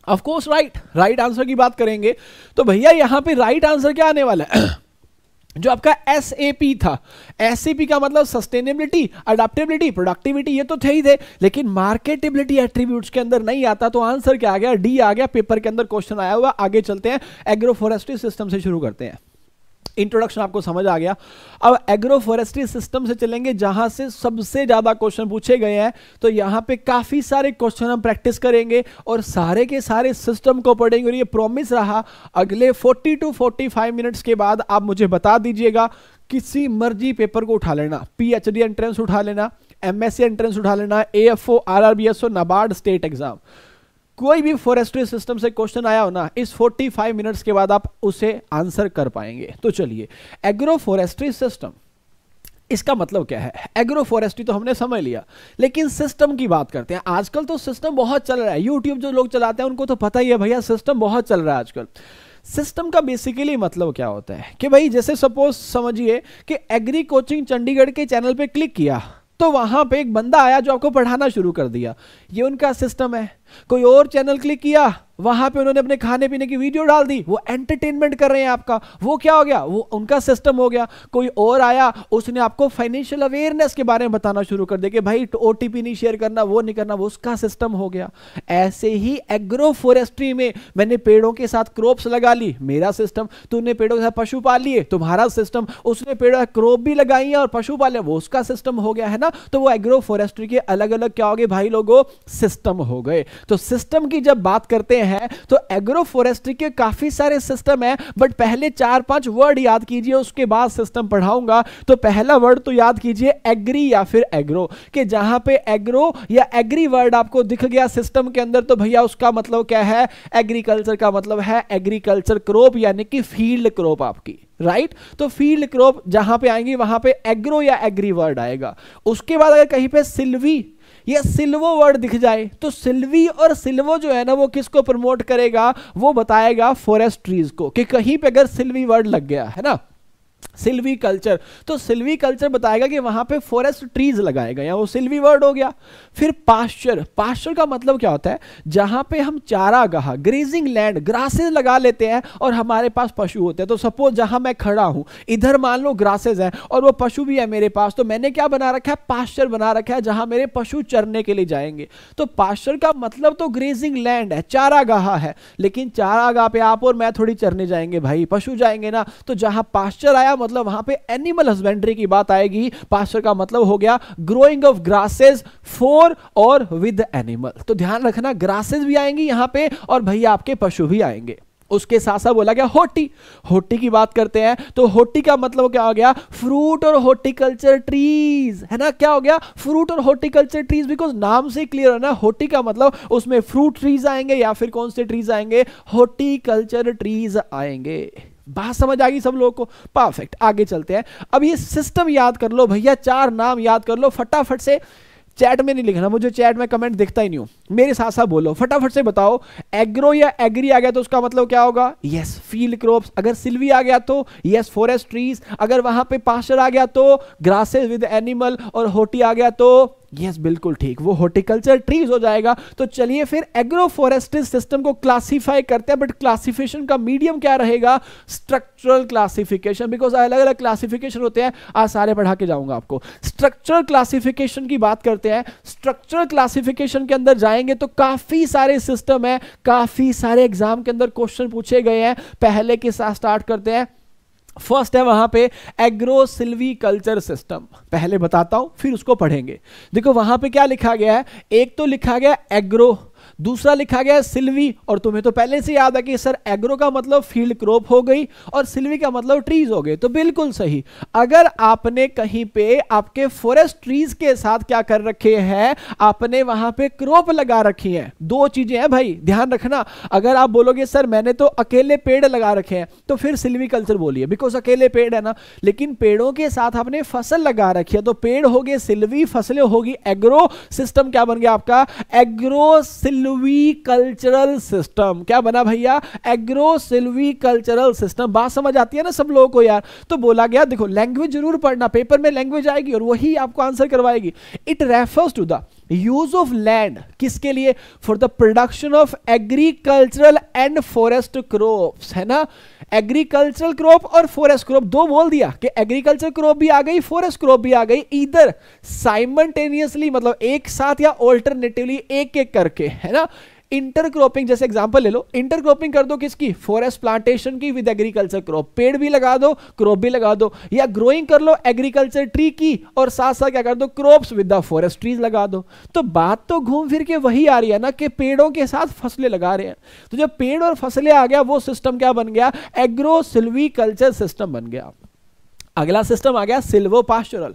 of course right right answer की बात करेंगे तो भैया यहां पे राइट आंसर क्या आने वाला है जो आपका एस ए पी था एस ए पी का मतलब सस्टेनेबिलिटी अडेप्टेबिलिटी प्रोडक्टिविटी ये तो थे ही थे लेकिन मार्केटेबिलिटी एट्रीब्यूट के अंदर नहीं आता तो आंसर क्या आ गया डी आ गया पेपर के अंदर क्वेश्चन आया हुआ आगे चलते हैं एग्रोफोरेस्ट्री सिस्टम से शुरू करते हैं इंट्रोडक्शन आपको समझ आ गया अब एग्रो फॉरेस्ट्री सिस्टम से चलेंगे जहां से सबसे ज्यादा क्वेश्चन पूछे गए हैं तो यहां पे काफी सारे क्वेश्चन हम प्रैक्टिस करेंगे और सारे के सारे सिस्टम को पढ़ेंगे और ये प्रॉमिस रहा अगले 40 टू 45 मिनट्स के बाद आप मुझे बता दीजिएगा किसी मर्जी पेपर को उठा लेना पीएचडी एंट्रेंस उठा लेना एमएससी एंट्रेंस उठा लेना AFO O NABARD state exam कोई भी फॉरेस्ट्री सिस्टम से क्वेश्चन आया हो ना इस 45 मिनट्स के बाद आप उसे आंसर कर पाएंगे तो चलिए एग्रो फॉरेस्ट्री सिस्टम इसका मतलब क्या है एग्रो फॉरेस्ट्री तो हमने समझ लिया लेकिन सिस्टम की बात करते हैं आजकल तो सिस्टम बहुत चल रहा है यूट्यूब जो लोग चलाते हैं उनको तो पता ही है भैया सिस्टम बहुत चल रहा है आजकल सिस्टम का बेसिकली मतलब क्या होता है कि भाई जैसे सपोज समझिए कि एग्री कोचिंग चंडीगढ़ के चैनल पे क्लिक किया तो वहां पे एक बंदा आया जो आपको पढ़ाना शुरू कर दिया ये उनका सिस्टम है कोई और चैनल क्लिक किया वहां पे उन्होंने अपने खाने पीने की वीडियो डाल दी वो एंटरटेनमेंट कर रहे हैं आपका वो क्या हो गया वो उनका सिस्टम हो गया कोई और आया उसने आपको फाइनेंशियल अवेयरनेस के बारे में बताना शुरू कर दिया कि भाई ओ नहीं शेयर करना वो नहीं करना वो उसका सिस्टम हो गया ऐसे ही एग्रो फॉरेस्ट्री में मैंने पेड़ों के साथ क्रॉप लगा ली मेरा सिस्टम तुमने पेड़ों के साथ पशु पाल लिए तुम्हारा सिस्टम उसने पेड़ों क्रॉप भी लगाई है और पशु पाले वो उसका सिस्टम हो गया है ना तो वो एग्रो फॉरेस्ट्री के अलग अलग क्या हो गए भाई लोगों सिस्टम हो गए तो सिस्टम की जब बात करते हैं है तो एग्रो फॉरेस्ट्री के काफी सारे सिस्टम है बट पहले चार पांच वर्ड याद कीजिए उसके बाद सिस्टम पढ़ाऊंगा तो पहला वर्ड तो याद कीजिए एग्री या फिर एग्रो कि जहां पे एग्रो या एग्री वर्ड आपको दिख गया सिस्टम के अंदर तो भैया उसका मतलब क्या है एग्रीकल्चर का मतलब है एग्रीकल्चर क्रोप यानी कि फील्ड क्रोप आपकी राइट right? तो फील्ड क्रॉप जहां पे आएंगी वहां पे एग्रो या एग्री वर्ड आएगा उसके बाद अगर कहीं पे सिल्वी या सिल्वो वर्ड दिख जाए तो सिल्वी और सिल्वो जो है ना वो किसको प्रमोट करेगा वो बताएगा फॉरेस्ट ट्रीज को कि कहीं पे अगर सिल्वी वर्ड लग गया है ना सिल्वी कल्चर तो सिल्वी कल्चर बताएगा कि वहां पे फॉरेस्ट ट्रीज लगाए गए हैं वो सिल्वी वर्ड हो गया फिर पास्चर पास्चर का मतलब क्या होता है जहां पे हम चारा गह ग्रेजिंग लैंड ग्रासेस लगा लेते हैं और हमारे पास पशु होते हैं तो सपोज जहां मैं खड़ा हूं इधर मान लो ग्रासेज हैं और वो पशु भी है मेरे पास तो मैंने क्या बना रखा है पास्चर बना रखा है जहां मेरे पशु चरने के लिए जाएंगे तो पास्चर का मतलब तो ग्रेजिंग लैंड है चारा है लेकिन चारा पे आप और मैं थोड़ी चरने जाएंगे भाई पशु जाएंगे ना तो जहां पास्चर आया बताया मतलब वहां पे एनिमल हस्बेंड्री की बात आएगी पास्टर का मतलब हो गया ग्रोइंग ऑफ ग्रासेस फॉर और विद एनिमल तो ध्यान रखना ग्रासेस भी आएंगी यहां पे और भैया आपके पशु भी आएंगे उसके साथ साथ बोला गया होटी होटी की बात करते हैं तो होटी का मतलब क्या हो गया फ्रूट और होर्टिकल्चर ट्रीज है ना क्या हो गया फ्रूट और होर्टिकल्चर ट्रीज बिकॉज नाम से क्लियर है ना होटी का मतलब उसमें फ्रूट ट्रीज आएंगे या फिर कौन से ट्रीज आएंगे होर्टिकल्चर ट्रीज आएंगे बात समझ आ गई सब लोगों को परफेक्ट आगे चलते हैं अब ये सिस्टम याद कर लो भैया चार नाम याद कर लो फटाफट से चैट में नहीं लिखना मुझे चैट में कमेंट दिखता ही नहीं हूं मेरे साथ साथ बोलो फटाफट से बताओ एग्रो या एग्री आ गया तो उसका मतलब क्या होगा यस फील्ड क्रॉप्स अगर सिल्वी आ गया तो यस फॉरेस्ट ट्रीज अगर वहां पे पास्चर आ गया तो ग्रासेस विद एनिमल और होटी आ गया तो यस बिल्कुल ठीक वो हॉर्टिकल्चर ट्रीज हो जाएगा तो चलिए फिर एग्रो फॉरेस्ट्री सिस्टम को क्लासीफाई करते हैं बट क्लासिफिकेशन का मीडियम क्या रहेगा स्ट्रक्चरल क्लासिफिकेशन बिकॉज अलग अलग क्लासिफिकेशन होते हैं आज सारे पढ़ा के जाऊंगा आपको स्ट्रक्चरल क्लासिफिकेशन की बात करते हैं स्ट्रक्चरल क्लासिफिकेशन के अंदर जाएंगे तो काफी सारे सिस्टम है काफी सारे एग्जाम के अंदर क्वेश्चन पूछे गए हैं पहले के साथ स्टार्ट करते हैं फर्स्ट है वहां पे एग्रो सिल्वीकल्चर सिस्टम पहले बताता हूं फिर उसको पढ़ेंगे देखो वहां पे क्या लिखा गया है एक तो लिखा गया एग्रो दूसरा लिखा गया सिल्वी और तुम्हें तो पहले से याद है कि सर एग्रो का मतलब फील्ड क्रॉप हो गई और सिल्वी का मतलब ट्रीज हो गए तो बिल्कुल सही अगर आपने कहीं पे आपके फॉरेस्ट ट्रीज के साथ क्या कर रखे हैं आपने वहां पे क्रॉप लगा रखी है दो चीजें हैं भाई ध्यान रखना अगर आप बोलोगे सर मैंने तो अकेले पेड़ लगा रखे हैं तो फिर सिल्वी कल्चर बोलिए बिकॉज अकेले पेड़ है ना लेकिन पेड़ों के साथ आपने फसल लगा रखी है तो पेड़ हो गए सिल्वी फसलें होगी एग्रो सिस्टम क्या बन गया आपका agro silvi silvicultural system क्या बना भैया एग्रो सिल्वी कल्चरल सिस्टम बात समझ आती है ना सब लोगों को यार तो बोला गया देखो लैंग्वेज जरूर पढ़ना पेपर में लैंग्वेज आएगी और वही आपको आंसर करवाएगी it refers to the use of land किसके लिए for the production of agricultural and forest crops है ना एग्रीकल्चरल क्रॉप और फॉरेस्ट क्रॉप दो बोल दिया कि एग्रीकल्चर क्रॉप भी आ गई फॉरेस्ट क्रॉप भी आ गई इधर साइमल्टेनियसली मतलब एक साथ या ऑल्टरनेटिवली एक एक करके है ना इंटरक्रॉपिंग जैसे एग्जांपल ले लो इंटरक्रॉपिंग कर दो किसकी फॉरेस्ट प्लांटेशन की विद एग्रीकल्चर क्रॉप पेड़ भी लगा दो क्रॉप भी लगा दो या ग्रोइंग कर लो एग्रीकल्चर ट्री की और साथ साथ क्या कर दो crops with the forest trees लगा दो तो बात तो घूम फिर के वही आ रही है ना कि पेड़ों के साथ फसलें लगा रहे हैं तो जब पेड़ और फसलें आ गया वो सिस्टम क्या बन गया एग्रो सिल्वी कल्चर सिस्टम बन गया अगला सिस्टम आ गया सिल्वो पास्टोरल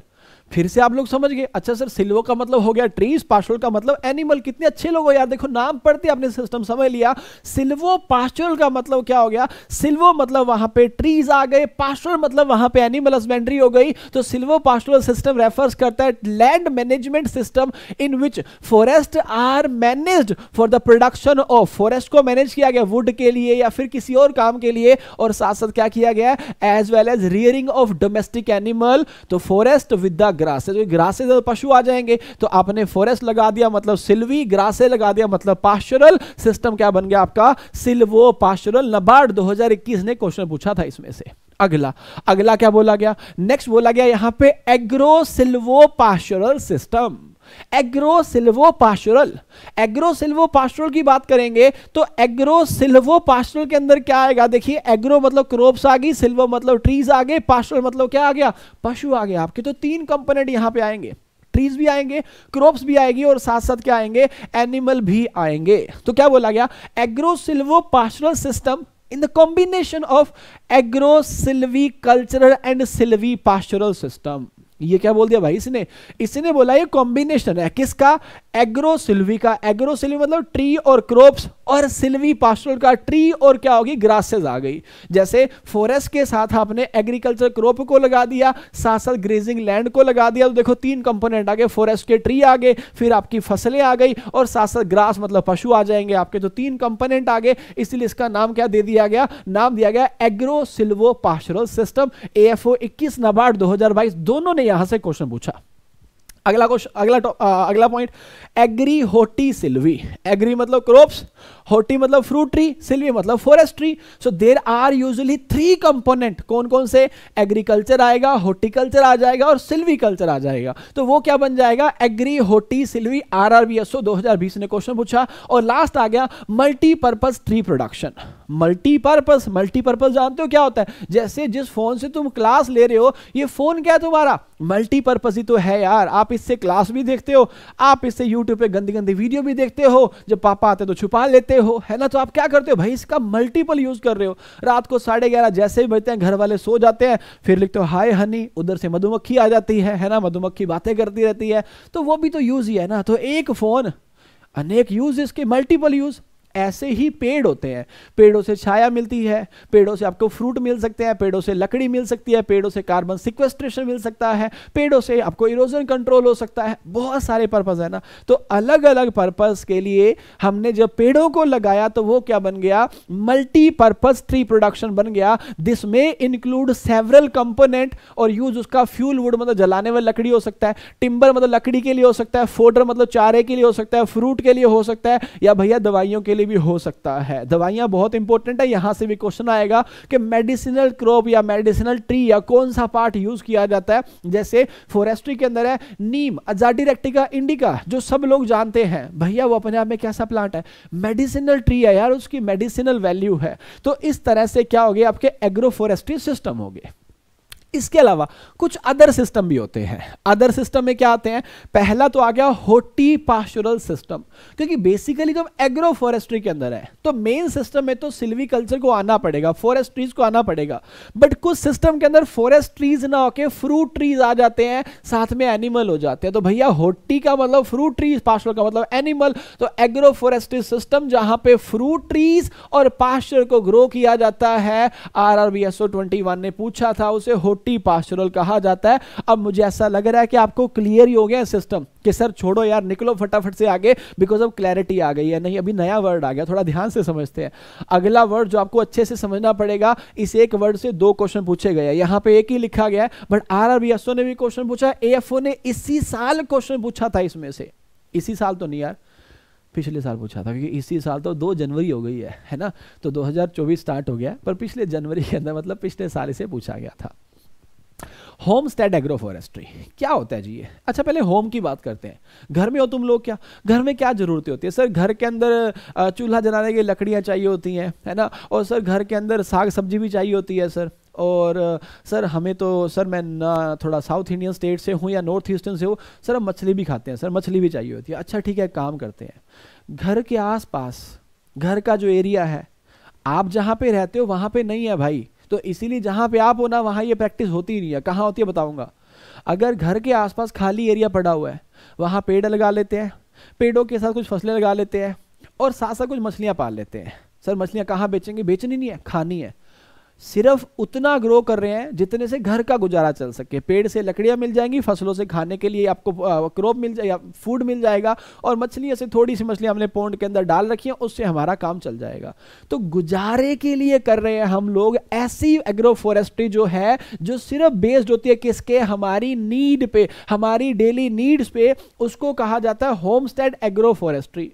फिर से आप लोग समझ गए अच्छा सर सिल्वो का मतलब हो गया ट्रीज पास्टोरल का मतलब एनिमल कितने अच्छे लोग हो यार देखो नाम पढ़ते आपने सिस्टम समझ लिया सिल्वो पास्टोरल का मतलब क्या हो गया सिल्वो मतलब वहां पे ट्रीज आ गए पास्टोरल मतलब वहां पे एनिमल हस्बेंड्री हो गई तो सिल्वो पास्टोरल सिस्टम रेफर्स करता है land management system in which forest are manage for the production of forest को मैनेज किया गया वुड के लिए या फिर किसी और काम के लिए और साथ साथ क्या किया गया as well as rearing of domestic animal तो फॉरेस्ट विद द ग्रासेज क्योंकि ग्रासेज पशु आ जाएंगे तो आपने फॉरेस्ट लगा दिया मतलब सिल्वी ग्रासे लगा दिया मतलब पास्चुरल सिस्टम क्या बन गया आपका सिल्वो पास्चुरल नबार्ड 2021 ने क्वेश्चन पूछा था इसमें से अगला अगला क्या बोला गया नेक्स्ट बोला गया यहां पे agro silvopastoral system agro silvopastoral agro silvopastoral की बात करेंगे तो एग्रो सिल्वो पास्टोरल के अंदर क्या आएगा देखिए एग्रो मतलब क्रोप्स आ गई सिल्वो मतलब ट्रीज आ गए पास्टोरल मतलब क्या आ गया पशु आ गया आपके तो तीन कंपोनेंट यहां पे आएंगे ट्रीज भी आएंगे क्रॉप्स भी आएगी और साथ साथ क्या आएंगे एनिमल भी आएंगे तो क्या बोला गया agro silvopastoral system combination of agro silvicultural and silvipastoral system ये क्या बोल दिया भाई इसने इसने बोला ये कॉम्बिनेशन है किसका एग्रोसिल्वी का एग्रोसिल्वी मतलब ट्री और क्रोप्स और सिल्वी पास्टोरल का ट्री और क्या होगी ग्रासेस आ गई जैसे फॉरेस्ट के साथ आपने एग्रीकल्चर क्रॉप को लगा दिया साथ साथ ग्रेजिंग लैंड को लगा दिया तो देखो तीन कंपोनेंट आ गए फॉरेस्ट के ट्री आ गए फिर आपकी फसलें आ गई और साथ साथ ग्रास मतलब पशु आ जाएंगे आपके तो तीन कंपोनेंट आ गए इसलिए इसका नाम क्या दे दिया गया नाम दिया गया agro silvopastoral system A F O इक्कीस नबार्ड दो दोनों ने यहां से क्वेश्चन पूछा अगला क्वेश्चन अगला आ, अगला point agri horti silvi agri मतलब क्रॉप्स होटी मतलब फ्रूट ट्री सिल्वी मतलब forest tree so there are usually three component कौन कौन से एग्रीकल्चर आएगा हॉर्टिकल्चर आ जाएगा और सिल्वी कल्चर आ जाएगा तो वो क्या बन जाएगा agri horti silvi R R B S O दो हजार बीस ने क्वेश्चन पूछा और लास्ट आ गया multipurpose tree production multipurpose multipurpose जानते हो क्या होता है जैसे जिस फोन से तुम क्लास ले रहे हो ये फोन क्या है तुम्हारा मल्टीपर्पज ही तो है यार आप इससे क्लास भी देखते हो आप इससे यूट्यूब पे गंदी गंदी वीडियो भी देखते हो जब पापा आते तो छुपा लेते सोते हो है ना तो आप क्या करते हो भाई इसका मल्टीपल यूज कर रहे हो रात को साढ़े ग्यारह जैसे ही बजते हैं घर वाले सो जाते हैं फिर लिखते हो हाय हनी उधर से मधुमक्खी आ जाती है है ना मधुमक्खी बातें करती रहती है तो वो भी तो यूज ही है ना तो एक फोन अनेक यूज इसके मल्टीपल यूज ऐसे ही पेड़ होते हैं पेड़ों से छाया मिलती है पेड़ों से आपको फ्रूट मिल सकते हैं पेड़ों से लकड़ी मिल सकती है पेड़ों से कार्बन सिक्वेस्ट्रेशन मिल सकता है पेड़ों से आपको इरोजन कंट्रोल हो सकता है बहुत सारे पर्पज़ है ना तो अलग अलग पर्पज़ के लिए हमने जब पेड़ों को लगाया तो वो क्या बन गया मल्टीपर्पज़ ट्री प्रोडक्शन बन गया दिस में इंक्लूड सेवरल कंपोनेंट और यूज उसका फ्यूल वुड मतलब जलाने वाली लकड़ी हो सकता है टिम्बर मतलब लकड़ी के लिए हो सकता है फोडर मतलब चारे के लिए हो सकता है फ्रूट के लिए हो सकता है या भैया दवाइयों के लिए भी हो सकता है दवाइयां बहुत इंपॉर्टेंट है यहां से भी क्वेश्चन आएगा कि मेडिसिनल क्रॉप या मेडिसिनल ट्री या कौन सा पार्ट यूज किया जाता है जैसे फॉरेस्ट्री के अंदर है नीम अजाडिरेक्टिका इंडिका जो सब लोग जानते हैं भैया वो अपने आप में कैसा प्लांट है मेडिसिनल ट्री है यार उसकी मेडिसिनल वैल्यू है तो इस तरह से क्या हो गया आपके एग्रो फॉरेस्ट्री सिस्टम हो गए इसके अलावा कुछ अदर सिस्टम भी होते हैं अदर सिस्टम में क्या आते हैं पहला तो आ गया होटी पास्टोरल सिस्टम क्योंकि बेसिकली जब एग्रो फॉरेस्ट्री के अंदर है तो मेन सिस्टम में तो सिल्वी कल्चर को आना पड़ेगा फॉरेस्ट ट्रीज को आना पड़ेगा बट कुछ सिस्टम के अंदर फॉरेस्ट ट्रीज ना होके फ्रूट ट्रीज आ जाते हैं साथ में एनिमल हो जाते हैं तो भैया होटी का मतलब फ्रूट ट्रीज पास्टोर का मतलब एनिमल तो एग्रो फॉरेस्ट्री सिस्टम जहां पर फ्रूट ट्रीज और पास्टर को ग्रो किया जाता है आर ने पूछा था उसे होटी छोटी पास्टोरल कहा जाता है अब मुझे ऐसा लग रहा है कि आपको क्लियर ही हो गया सिस्टम कि सर छोड़ो यार निकलो फटाफट से आगे बिकॉज ऑफ क्लैरिटी आ गई है नहीं अभी नया वर्ड आ गया थोड़ा ध्यान से समझते हैं अगला वर्ड जो आपको अच्छे से समझना पड़ेगा इस एक वर्ड से दो क्वेश्चन पूछे गए यहाँ पे एक ही लिखा गया है बट आर ने भी क्वेश्चन पूछा ए ने इसी साल क्वेश्चन पूछा था इसमें से इसी साल तो नहीं यार पिछले साल पूछा था क्योंकि इसी साल तो दो जनवरी हो गई है है ना तो 2024 स्टार्ट हो गया पर पिछले जनवरी के अंदर मतलब पिछले साल इसे पूछा गया था होम स्टेड एग्रो फॉरेस्ट्री क्या होता है जी ये अच्छा पहले होम की बात करते हैं घर में हो तुम लोग क्या घर में क्या ज़रूरतें होती है सर घर के अंदर चूल्हा जलाने की लकड़ियाँ चाहिए होती हैं है ना और सर घर के अंदर साग सब्जी भी चाहिए होती है सर और सर हमें तो सर मैं ना थोड़ा साउथ इंडियन स्टेट से हूँ या नॉर्थ ईस्टर्न से हूँ सर हम मछली भी खाते हैं सर मछली भी चाहिए होती है अच्छा ठीक है काम करते हैं घर के आसपास घर का जो एरिया है आप जहाँ पे रहते हो वहाँ पे नहीं है भाई तो इसीलिए जहाँ पे आप हो ना वहाँ ये प्रैक्टिस होती नहीं है कहाँ होती है बताऊँगा अगर घर के आसपास खाली एरिया पड़ा हुआ है वहाँ पेड़ लगा लेते हैं पेड़ों के साथ कुछ फसलें लगा लेते हैं और साथ साथ कुछ मछलियाँ पाल लेते हैं सर मछलियाँ कहाँ बेचेंगे बेचनी नहीं है खानी है सिर्फ उतना ग्रो कर रहे हैं जितने से घर का गुजारा चल सके पेड़ से लकड़ियां मिल जाएंगी फसलों से खाने के लिए आपको क्रॉप मिल जाए फूड मिल जाएगा और मछलियाँ से थोड़ी सी मछलियां हमने पोंड के अंदर डाल रखी हैं उससे हमारा काम चल जाएगा तो गुजारे के लिए कर रहे हैं हम लोग ऐसी एग्रो फॉरेस्ट्री जो है जो सिर्फ बेस्ड होती है किसके हमारी नीड पे हमारी डेली नीड्स पे उसको कहा जाता है homestead agro forestry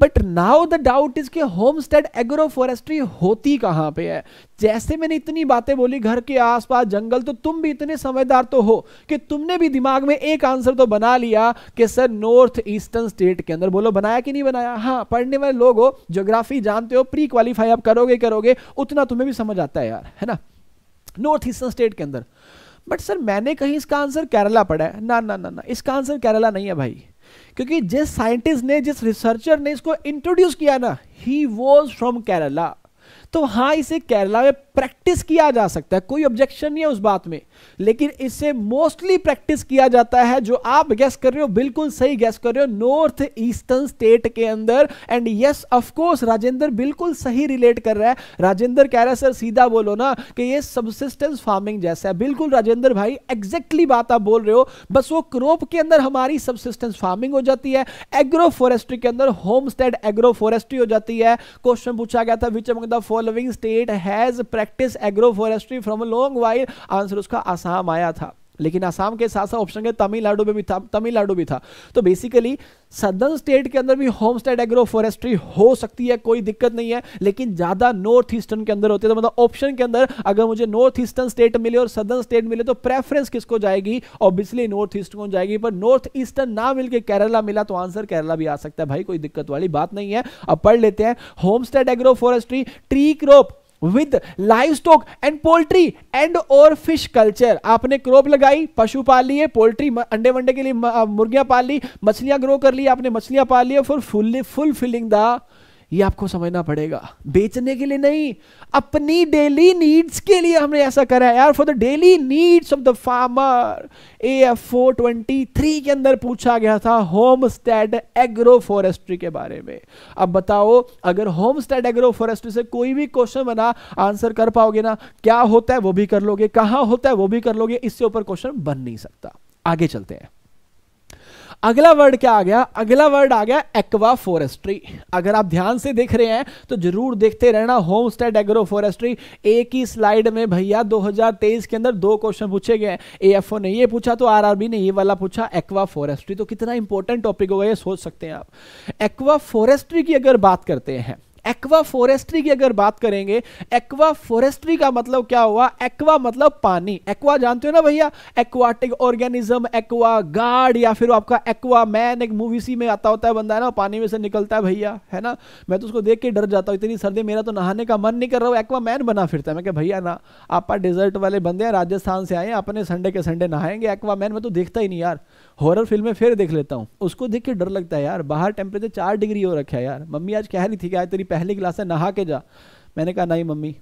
but now the doubt is के होम एग्रो फॉरेस्ट्री होती कहां पे है जैसे मैंने इतनी बातें बोली घर के आसपास जंगल तो तुम भी इतने समझदार तो हो कि तुमने भी दिमाग में एक आंसर तो बना लिया कि सर नॉर्थ ईस्टर्न स्टेट के अंदर बोलो बनाया कि नहीं बनाया हाँ पढ़ने वाले लोग हो ज्योग्राफी जानते हो प्री क्वालिफाई आप करोगे करोगे उतना तुम्हें भी समझ आता है यार है ना नॉर्थ ईस्टर्न स्टेट के अंदर बट सर मैंने कहीं इसका आंसर केरला पढ़ा है ना ना ना ना इसका आंसर केरला नहीं है भाई क्योंकि जिस साइंटिस्ट ने जिस रिसर्चर ने इसको इंट्रोड्यूस किया ना ही वॉज फ्रॉम केरला तो हाँ इसे केरला में प्रैक्टिस किया जा सकता है कोई ऑब्जेक्शन नहीं है उस बात में लेकिन इसे मोस्टली प्रैक्टिस किया जाता है जो आप गैस कर रहे हो बिल्कुल सही गैस कर रहे हो नॉर्थ ईस्टर्न स्टेट के अंदर एंड यस ऑफकोर्स राजेंद्र बिल्कुल सही रिलेट कर रहा है राजेंद्र कह रहा है सर सीधा बोलो ना कि ये सबसिस्टेंस फार्मिंग जैसा है बिल्कुल राजेंद्र भाई एग्जैक्टली बात आप बोल रहे हो बस वो क्रोप के अंदर हमारी सबसिस्टेंस फार्मिंग हो जाती है एग्रो फॉरेस्ट्री के अंदर होमस्टेड एग्रो फॉरेस्ट्री हो जाती है क्वेश्चन पूछा गया था which among the following state has practice agro forestry from a long while answer उसका आसाम आया था लेकिन आसाम के साथ साथ ऑप्शन के तमिलनाडु में भी था तमिलनाडु भी था तो बेसिकली सदर्न स्टेट के अंदर भी होम स्टेट एग्रो फॉरेस्ट्री हो सकती है कोई दिक्कत नहीं है लेकिन ज़्यादा नॉर्थ ईस्टर्न के अंदर होती है तो मतलब ऑप्शन के अंदर अगर मुझे नॉर्थ ईस्टर्न स्टेट मिले और सदर्न स्टेट मिले तो प्रेफरेंस किसको जाएगी ऑब्वियसली नॉर्थ ईस्ट को जाएगी पर नॉर्थ ईस्टर्न ना मिलकर केरला मिला तो आंसर केरला भी आ सकता है भाई कोई दिक्कत वाली बात नहीं है अब पढ़ लेते हैं homestead agro forestry tree crop with livestock and poultry and और फिश कल्चर आपने क्रॉप लगाई पशु पाल लिए पोल्ट्री अंडे वंडे के लिए मुर्गियां पाल ली मछलियां ग्रो कर ली आपने मछलियां पाल ली और फिर फुल फुलफिलिंग द ये आपको समझना पड़ेगा बेचने के लिए नहीं अपनी डेली नीड्स के लिए हमने ऐसा करा है यार for the daily needs of the farmer A F O twenty three के अंदर पूछा गया था होम स्टेड एग्रो फॉरेस्ट्री के बारे में अब बताओ अगर होम स्टेड एग्रो फॉरेस्ट्री से कोई भी क्वेश्चन बना आंसर कर पाओगे ना क्या होता है वो भी कर लोगे कहां होता है वो भी कर लोगे इससे ऊपर क्वेश्चन बन नहीं सकता आगे चलते हैं अगला वर्ड क्या आ गया अगला वर्ड आ गया एक्वा फॉरेस्ट्री अगर आप ध्यान से देख रहे हैं तो जरूर देखते रहना होम स्टेड एग्रो फॉरेस्ट्री एक ही स्लाइड में भैया 2023 के अंदर दो क्वेश्चन पूछे गए हैं ए ने ये पूछा तो आरआरबी ने ये वाला पूछा एक्वा फॉरेस्ट्री तो कितना इंपॉर्टेंट टॉपिक होगा ये सोच सकते हैं आप एक्वा फॉरेस्ट्री की अगर बात करते हैं एक्वा फॉरेस्ट्री की अगर बात करेंगे एक्वा फॉरेस्ट्री का मतलब क्या हुआ एक्वा मतलब पानी एक्वा जानते हो ना भैया एक्वाटिक ऑर्गेनिज्म एक्वा गार्ड या फिर आपका एक्वा मैन एक मूवी सी में आता होता है बंदा है ना पानी में से निकलता है भैया है ना मैं तो उसको देख के डर जाता हूँ इतनी सर्दी मेरा तो नहाने का मन नहीं कर रहा हूँ एक्वा मैन बना फिरता है मैं भैया ना आप डिजर्ट वाले बंदे हैं राजस्थान से आए अपने संडे के संडे नहाएंगे एक्वा मैन में तो देखता ही नहीं यार हॉरर फिल्में फिर देख लेता हूँ उसको देख के डर लगता है यार बाहर टेम्परेचर चार डिग्री हो रखा है यार मम्मी आज कह रही थी क्या तेरी पहली क्लास है नहा के जा मैंने कहा नहीं मम्मी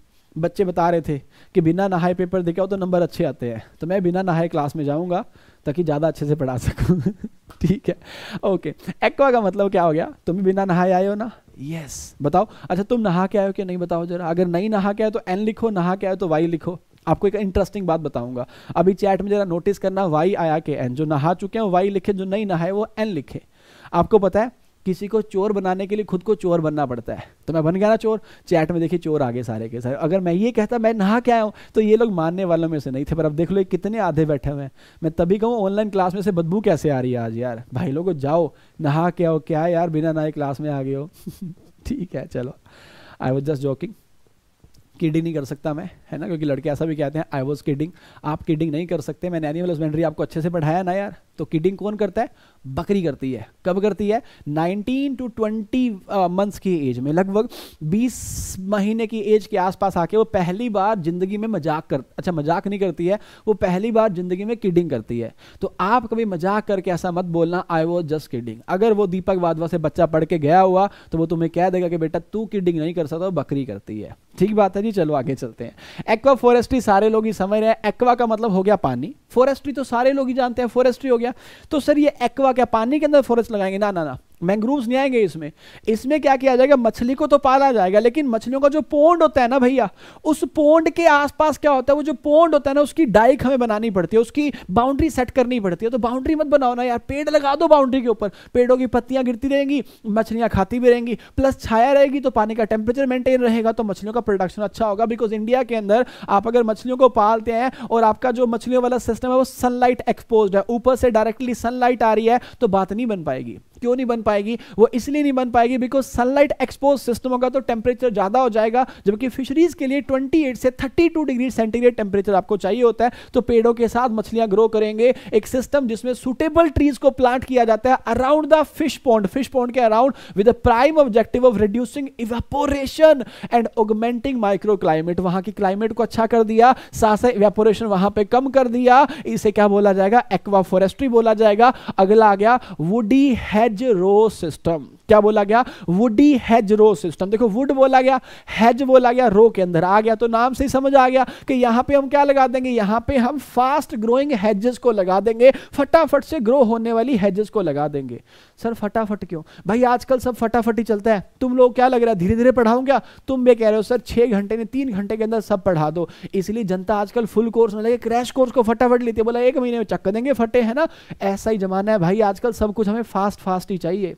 बच्चे बता रहे थे कि बिना नहाए पेपर देखे हो तो नंबर अच्छे आते हैं तो मैं बिना नहाए क्लास में जाऊंगा ताकि ज़्यादा अच्छे से पढ़ा सकूँ ठीक है ओके एक्वा का मतलब क्या हो गया तुम बिना नहाए आए हो ना यस yes. बताओ अच्छा तुम नहा के आए हो कि नहीं बताओ जरा अगर नहीं नहा के आए तो एन लिखो नहा के आए तो वाई लिखो आपको एक इंटरेस्टिंग बात बताऊंगा अभी चैट में जरा नोटिस करना वाई आया के एन जो नहा चुके हैं वाई लिखे जो नहीं नहाए वो एन लिखे आपको पता है किसी को चोर बनाने के लिए खुद को चोर बनना पड़ता है तो मैं बन गया ना चोर चैट में देखिए चोर आगे सारे के सारे अगर मैं ये कहता मैं नहा क्या हूँ तो ये लोग मानने वालों में से नहीं थे पर अब देख लो कितने आधे बैठे हुए हैं मैं तभी कहूँ ऑनलाइन क्लास में से बदबू कैसे आ रही है आज यार भाई लोगों जाओ नहा क्या हो क्या यार बिना नहाए क्लास में आ गए हो ठीक है चलो I was just joking kidding नहीं कर सकता मैं है ना क्योंकि लड़के ऐसा भी कहते हैं आई वॉज किडिंग आप किडिंग नहीं कर सकते मैंने एनिमल हस्बेंड्री आपको अच्छे से पढ़ाया ना यार तो किडिंग कौन करता है बकरी करती है कब करती है 19 टू 20 मंथ्स की एज में लगभग 20 महीने की एज के आसपास आके वो पहली बार जिंदगी में मजाक कर अच्छा मजाक नहीं करती है वो पहली बार जिंदगी में किडिंग करती है तो आप कभी मजाक करके ऐसा मत बोलना आई वो जस्ट किडिंग अगर वो दीपक वाधवा से बच्चा पढ़ के गया हुआ तो वो तुम्हें कह देगा कि बेटा तू किडिंग नहीं कर सकता बकरी करती है ठीक बात है जी चलो आगे चलते हैं एक्वा फॉरेस्ट्री सारे लोग ही समझ रहे हैं एक्वा का मतलब हो गया पानी फॉरेस्ट्री तो सारे लोग ही जानते हैं फॉरेस्ट्री हो गया गया तो सर ये एक्वा क्या पानी के अंदर फॉरेस्ट लगाएंगे ना ना ना मैंग्रोव्स नहीं आएंगे इसमें इसमें क्या किया जाएगा मछली को तो पाला जाएगा लेकिन मछलियों का जो पोंड होता है ना भैया उस पोंड के आसपास क्या होता है वो जो पोंड होता है ना उसकी डाइक हमें बनानी पड़ती है उसकी बाउंड्री सेट करनी पड़ती है तो बाउंड्री मत बनाओ ना यार पेड़ लगा दो बाउंड्री के ऊपर पेड़ों की पत्तियां गिरती रहेंगी मछलियां खाती भी रहेंगी प्लस छाया रहेगी तो पानी का टेम्परेचर मेंटेन रहेगा तो मछलियों का प्रोडक्शन अच्छा होगा बिकॉज इंडिया के अंदर आप अगर मछलियों को पालते हैं और आपका जो मछलियों वाला सिस्टम है वो सनलाइट एक्सपोज है ऊपर से डायरेक्टली सनलाइट आ रही है तो बात नहीं बन पाएगी क्यों नहीं बन पाएगी वो इसलिए नहीं बन पाएगी बिकॉज सनलाइट एक्सपोज सिस्टम होगा तो टेम्परेचर ज़्यादा हो जाएगा जबकि फिशरीज के लिए 28 से 32 डिग्री सेंटीग्रेड टेम्परेचर आपको चाहिए होता है तो पेड़ों के साथ मछलियां ग्रो करेंगे एक सिस्टम जिसमें सुटेबल ट्रीज को प्लांट किया जाता है around the fish pond fish pond के around with prime objective of reducing evaporation and augmenting micro climate वहां की क्लाइमेट को अच्छा कर दिया साथ इवेपोरेशन वहां पे कम कर दिया इसे क्या बोला जाएगा एक्वा फॉरेस्ट्री बोला जाएगा अगला आ गया वुडी है एज रो सिस्टम क्या बोला गया वुडी हेज रो सिस्टम देखो वुड बोला गया हेज बोला गया रो के अंदर आ गया तो नाम से ही समझ आ गया कि यहां पे हम क्या लगा देंगे यहां पे हम फास्ट ग्रोइंग हेजेस को लगा देंगे फटाफट से ग्रो होने वाली हेजेस को लगा देंगे सर फटाफट क्यों भाई आजकल सब फटाफट ही चलता है तुम लोग क्या लग रहा है धीरे धीरे पढ़ाऊ क्या तुम भी कह रहे हो सर छह घंटे ने तीन घंटे के अंदर सब पढ़ा दो इसलिए जनता आजकल फुल कोर्स में लगे क्रैश कोर्स को फटाफट लेती है बोला एक महीने में चक्कर देंगे फटे है ना ऐसा ही जमाना है भाई आजकल सब कुछ हमें फास्ट फास्ट ही चाहिए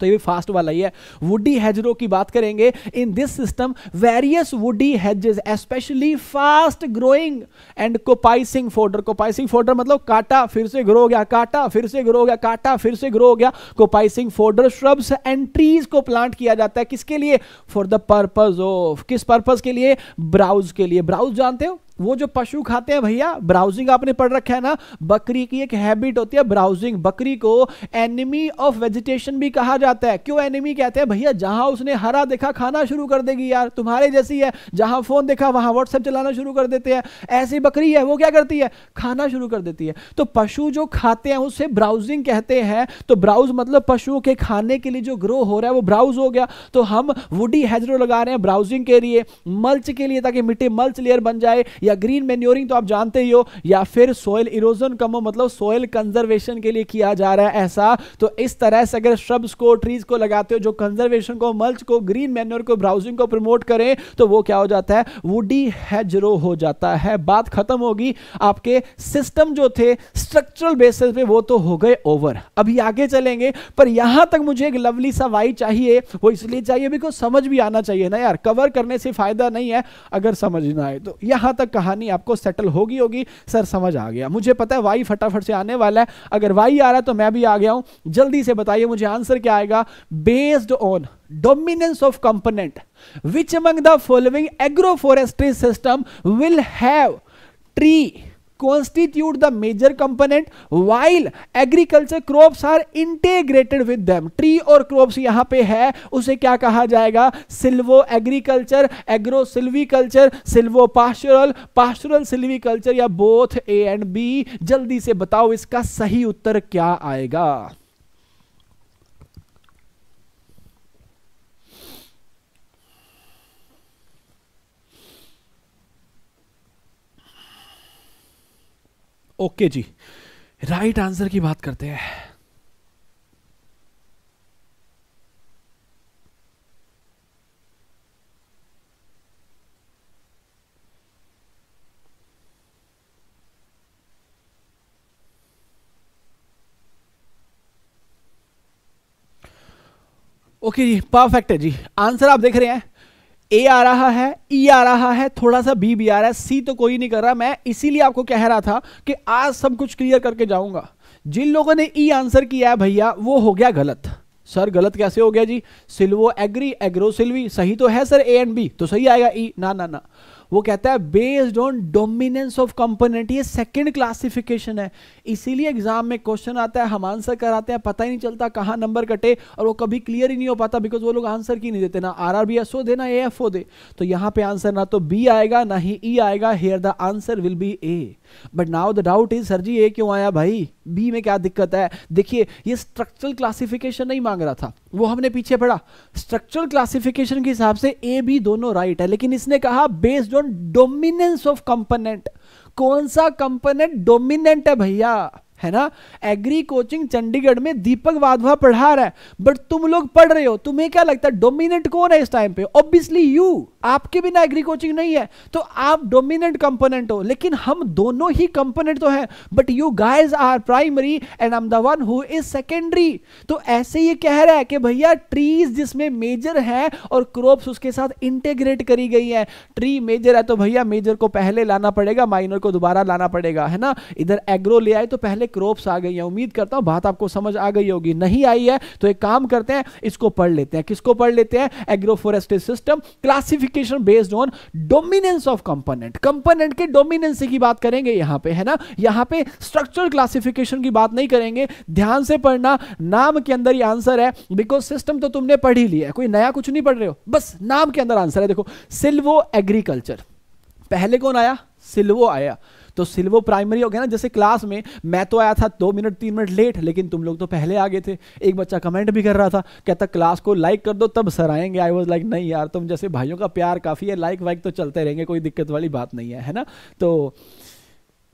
तो ये भी फास्ट वाला ही है वुडी हेजरो की बात करेंगे in this system various woody hedges especially fast growing and coppicing fodder coppicing fodder मतलब काटा फिर से ग्रो हो गया काटा फिर से ग्रो हो गया काटा फिर से ग्रो हो गया coppicing fodder shrubs and trees को प्लांट किया जाता है किसके लिए फॉर द पर्पज ऑफ किस पर्पज के लिए ब्राउज के लिए ब्राउज जानते हो वो जो पशु खाते हैं भैया ब्राउजिंग आपने पढ़ रखा है ना बकरी की एक हैबिट होती है ब्राउजिंग बकरी को एनिमी ऑफ वेजिटेशन भी कहा जाता है क्यों एनिमी कहते हैं भैया जहां उसने हरा देखा खाना शुरू कर देगी यार तुम्हारे जैसी है जहां फोन देखा वहां व्हाट्सएप चलाना शुरू कर देते हैं ऐसी बकरी है वो क्या करती है खाना शुरू कर देती है तो पशु जो खाते हैं उसे ब्राउजिंग कहते हैं तो ब्राउज मतलब पशुओं के खाने के लिए जो ग्रो हो रहा है वो ब्राउज हो गया तो हम वुडी हैजरो लगा रहे हैं ब्राउजिंग के लिए मल्च के लिए ताकि मिट्टी मल्च लेयर बन जाए या ग्रीन मेन्योरिंग तो आप जानते ही हो या फिर सोयल इरोजन कम हो मतलब सोयल कंजर्वेशन के लिए किया जा रहा है ऐसा तो इस तरह से अगर श्रब्स को ट्रीज को लगाते हो जो कंजर्वेशन को मल्च को ग्रीन मेन्योर को ब्राउजिंग को प्रमोट करें तो वो क्या हो जाता है वुडी हैजरो हो जाता है बात खत्म होगी आपके सिस्टम जो थे स्ट्रक्चरल बेसिस पे वो तो हो गए ओवर अभी आगे चलेंगे पर यहां तक मुझे एक लवली सा वाई चाहिए वो इसलिए चाहिए भी को समझ भी आना चाहिए ना यार कवर करने से फायदा नहीं है अगर समझ ना आए तो यहां तक कहानी आपको सेटल होगी होगी सर समझ आ गया मुझे पता है वाई फटाफट से आने वाला है अगर वाई आ रहा है तो मैं भी आ गया हूं जल्दी से बताइए मुझे आंसर क्या आएगा based on dominance of component which among the following agroforestry system will have tree constitute the major component while agriculture crops are integrated with them tree और crops यहाँ पे है उसे क्या कहा जाएगा silvo agriculture agro silviculture silvopastoral pastoral silviculture या both A and B जल्दी से बताओ इसका सही उत्तर क्या आएगा ओके जी राइट आंसर की बात करते हैं ओके जी परफेक्ट है जी आंसर आप देख रहे हैं ए आ रहा है ई e आ रहा है थोड़ा सा बी भी आ रहा है सी तो कोई नहीं कर रहा मैं इसीलिए आपको कह रहा था कि आज सब कुछ क्लियर करके जाऊंगा जिन लोगों ने ई e आंसर किया है भैया वो हो गया गलत सर गलत कैसे हो गया जी सिल्वो एग्री एग्रो सिल्वी सही तो है सर ए एंड बी तो सही आएगा ई e. ना ना ना वो कहता है based on dominance of component ये सेकंड क्लासिफिकेशन है इसीलिए एग्जाम में क्वेश्चन आता है हम आंसर कराते हैं पता ही नहीं चलता कहां नंबर कटे और वो कभी क्लियर ही नहीं हो पाता बिकॉज वो लोग आंसर की नहीं देते ना R R B S O दे ना ए एफ ओ दे तो यहां पे आंसर ना तो बी आएगा ना ही ई e आएगा here the answer will be A but now the doubt is sir ji A क्यों आया भाई बी में क्या दिक्कत है देखिए ये स्ट्रक्चरल क्लासिफिकेशन नहीं मांग रहा था वो हमने पीछे पढ़ा स्ट्रक्चरल क्लासिफिकेशन के हिसाब से ए बी दोनों राइट है लेकिन इसने कहा based on dominance of component कौन सा कंपोनेंट डोमिनेंट है भैया है ना एग्री कोचिंग चंडीगढ़ में दीपक वाधवा पढ़ा रहा है बट तुम लोग पढ़ रहे हो तुम्हें क्या लगता है डोमिनेंट कौन है इस टाइम पे ऑब्वियसली यू आपके बिना एग्री कोचिंग नहीं है तो आप डोमिनेंट कंपोनेंट हो लेकिन हम दोनों ही कंपोनेंट तो हैं but you guys are primary and aim the one who is secondary तो ऐसे ये कह रहा है कि भैया ट्रीज जिसमें मेजर है और क्रॉप्स उसके साथ इंटेग्रेट करी गई है ट्री मेजर है तो भैया मेजर को पहले लाना पड़ेगा माइनर को दोबारा लाना पड़ेगा है ना इधर एग्रो ले आए तो पहले कितने क्रोप्स आ गई हैं उम्मीद करता हूं बात आपको समझ आ गई होगी नहीं आई है तो एक काम करते हैं इसको पढ़ लेते हैं किसको पढ़ लेते हैं agroforestry system classification based on dominance of component component के डोमिनेंस की बात करेंगे यहां पे है ना यहां पे स्ट्रक्चरल क्लासिफिकेशन की बात नहीं करेंगे ध्यान से पढ़ना नाम के अंदर ही आंसर है बिकॉज सिस्टम तो तुमने पढ़ ही लिया है कोई नया कुछ नहीं पढ़ रहे हो बस नाम के अंदर आंसर है देखो सिल्वो एग्रीकल्चर पहले कौन आया सिल्वो आया तो सिल्वो प्राइमरी हो गया ना जैसे क्लास में मैं तो आया था दो मिनट तीन मिनट लेट लेकिन तुम लोग तो पहले आ गए थे एक बच्चा कमेंट भी कर रहा था कहता क्लास को लाइक कर दो तब सर आएंगे आई वॉज लाइक नहीं यार तुम जैसे भाइयों का प्यार काफ़ी है लाइक वाइक तो चलते रहेंगे कोई दिक्कत वाली बात नहीं है है ना तो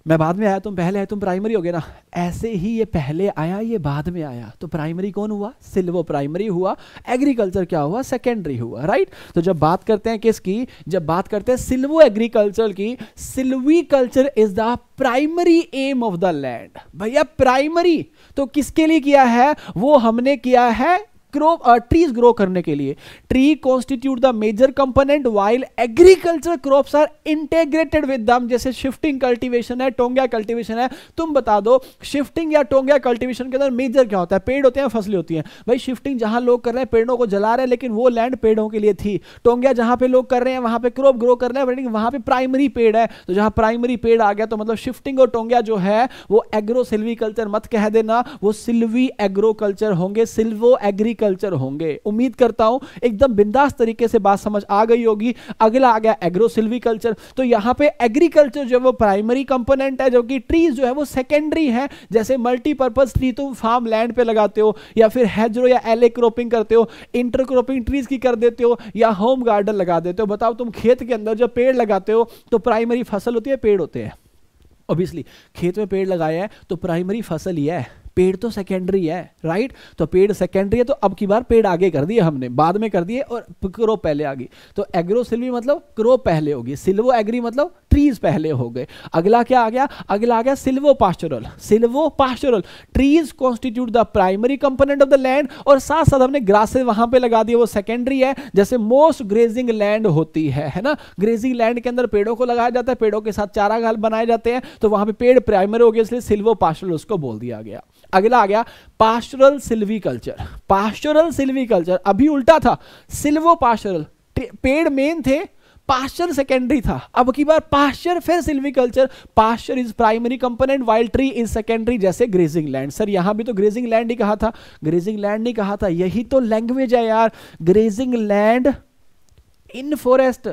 मैं बाद में आया तुम पहले आए तुम प्राइमरी हो गए ना ऐसे ही ये पहले आया ये बाद में आया तो प्राइमरी कौन हुआ सिल्वो प्राइमरी हुआ एग्रीकल्चर क्या हुआ सेकेंडरी हुआ राइट तो जब बात करते हैं किसकी जब बात करते हैं सिल्वो एग्रीकल्चर की silviculture is the primary aim of the land भैया प्राइमरी तो किसके लिए किया है वो हमने किया है ग्रो ट्रीज ग्रो करने के लिए tree constitute the major component while agriculture crops are integrated with them जैसे शिफ्टिंग कल्टीवेशन है टोंगिया कल्टीवेशन है तुम बता दो शिफ्टिंग या टोंगिया कल्टीवेशन के अंदर मेजर क्या होता है पेड़ होते हैं फसलें होती हैं भाई शिफ्टिंग जहां लोग कर रहे हैं पेड़ों को जला रहे हैं लेकिन वो लैंड पेड़ों के लिए थी टोंगिया जहां पे लोग कर रहे हैं वहां पर क्रॉप ग्रो कर रहे हैं वहां पर प्राइमरी पेड़ है तो जहां प्राइमरी पेड़ आ गया तो मतलब शिफ्टिंग और टोंगिया जो है वो एग्रो सिल्वीकल्चर मत कह देना वो सिल्वी एग्रो कल्चर होंगे सिल्वो एग्री एग्रीकल्चर होंगे उम्मीद करता हूं एकदम बिंदास तरीके से बात समझ आ गई होगी अगला आ गया एग्रो सिल्वीकल्चर तो यहां पे एग्रीकल्चर जो है वो प्राइमरी कंपोनेंट है कि ट्रीज जो है वो सेकेंडरी है जैसे मल्टीपर्पज ट्री तुम फार्म लैंड पे लगाते हो या फिर हैजरो या एले क्रोपिंग करते हो इंटरक्रॉपिंग ट्रीज की कर देते हो या होम गार्डन लगा देते हो बताओ तुम खेत के अंदर जब पेड़ लगाते हो तो प्राइमरी फसल होती है पेड़ होते हैं ऑब्वियसली खेत में पेड़ लगाया है तो प्राइमरी फसल ही है पेड़ तो सेकेंडरी है राइट तो पेड़ सेकेंडरी है तो अब की बार पेड़ आगे कर दिए हमने बाद में कर दिए और क्रो पहले आ गई तो एग्रो सिल्वी मतलब क्रो पहले होगी सिल्वो एग्री मतलब ट्रीज पहले हो गए अगला क्या आ गया अगला आ गया silvopastoral silvopastoral trees constitute the primary component of the land और साथ साथ हमने ग्रासेस वहां पे लगा दिए वो सेकेंडरी है जैसे मोस्ट ग्रेजिंग लैंड होती है है ना ग्रेजिंग लैंड के अंदर पेड़ों को लगाया जाता है पेड़ों के साथ चारा बनाए जाते हैं तो वहां पे पेड़ प्राइमरी हो गया इसलिए सिल्वो पास्टोरल उसको बोल दिया गया अगला आ गया पास्टरल सिल्वीकल्चर पास्टरल कल्चर अभी उल्टा था सिल्वो पास्टरल पेड़ मेन थे पास्चर सेकेंडरी था अब की बार पास्चर फिर culture pasture is primary component while tree is secondary जैसे ग्रेजिंग लैंड सर यहां भी तो ग्रेजिंग लैंड ही कहा था ग्रेजिंग लैंड नहीं कहा था यही तो लैंग्वेज है यार grazing land in forest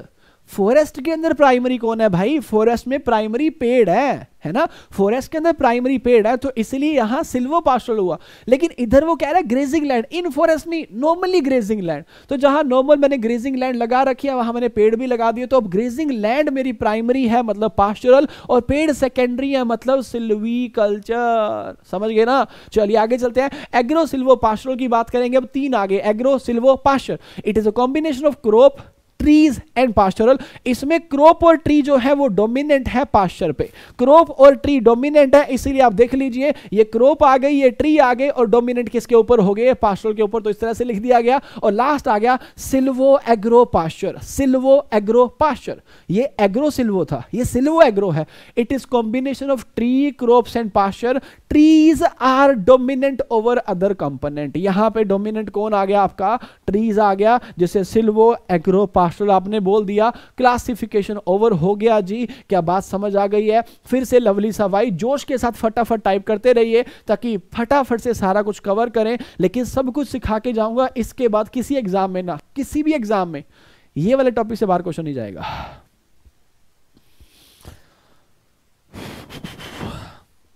forest के अंदर प्राइमरी कौन है भाई फॉरेस्ट में प्राइमरी पेड़ है है ना फॉरेस्ट के अंदर प्राइमरी पेड़ है तो इसलिए यहां सिल्वो पास्टल हुआ लेकिन इधर वो कह रहा है ग्रेजिंग लैंड इन फॉरेस्ट नहीं नॉर्मली ग्रेजिंग लैंड तो जहां नॉर्मल मैंने ग्रेजिंग लैंड लगा रखी है वहां मैंने पेड़ भी लगा दिए तो अब ग्रेजिंग लैंड मेरी प्राइमरी है मतलब पास्टोरल और पेड़ सेकेंडरी है मतलब सिल्वी कल्चर समझ गए ना चलिए आगे चलते हैं एग्रो सिल्वो पास्टोरल की बात करेंगे अब तीन आगे agrosilvopasture it is a combination of crop trees and pastoral इसमें क्रॉप और ट्री जो है वो डोमिनेंट है पास्चर पे क्रॉप और ट्री डोमिनेंट है इसीलिए आप देख लीजिए ये क्रॉप आ गई ये ट्री आ गई और डोमिनेंट किसके ऊपर हो गए पास्टोरल के ऊपर तो इस तरह से लिख दिया गया और लास्ट आ गया silvoagropasture silvoagropasture ये एग्रो सिल्वो था ये सिल्वो एग्रो है it is combination of tree crops and pasture trees are dominant over other component यहां पे डोमिनेंट कौन आ गया आपका ट्रीज आ गया जिसे सिल्वो एग्रो पास्चर मास्टर आपने बोल दिया क्लासिफिकेशन ओवर हो गया जी क्या बात समझ आ गई है फिर से लवली सवाई जोश के साथ फटाफट टाइप करते रहिए ताकि फटाफट से सारा कुछ कवर करें लेकिन सब कुछ सिखा के जाऊंगा इसके बाद किसी एग्जाम में ना किसी भी एग्जाम में ये वाले टॉपिक से बाहर क्वेश्चन नहीं जाएगा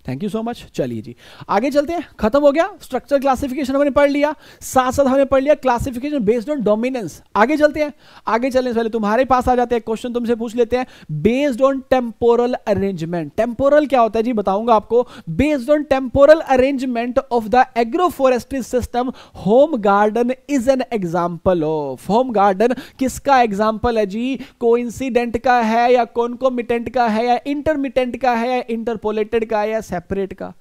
थैंक यू सो मच चलिए जी आगे चलते हैं खत्म हो गया स्ट्रक्चर क्लासिफिकेशन हमने पढ़ लिया साथ साथ हमने पढ़ लिया क्लासिफिकेशन बेस्ड ऑन डोमिनेंस आगे चलते हैं आगे चलने से पहले तुम्हारे पास आ जाते हैं क्वेश्चन तुमसे पूछ लेते हैं based on temporal arrangement temporal क्या होता है जी बताऊंगा आपको based on temporal arrangement of the agro forestry system home garden is an example of home garden किसका एग्जाम्पल है जी को का है या कॉन्कोमिटेंट का है या इंटरमिटेंट का है या इंटरपोलेटेड का है या सेपरेट का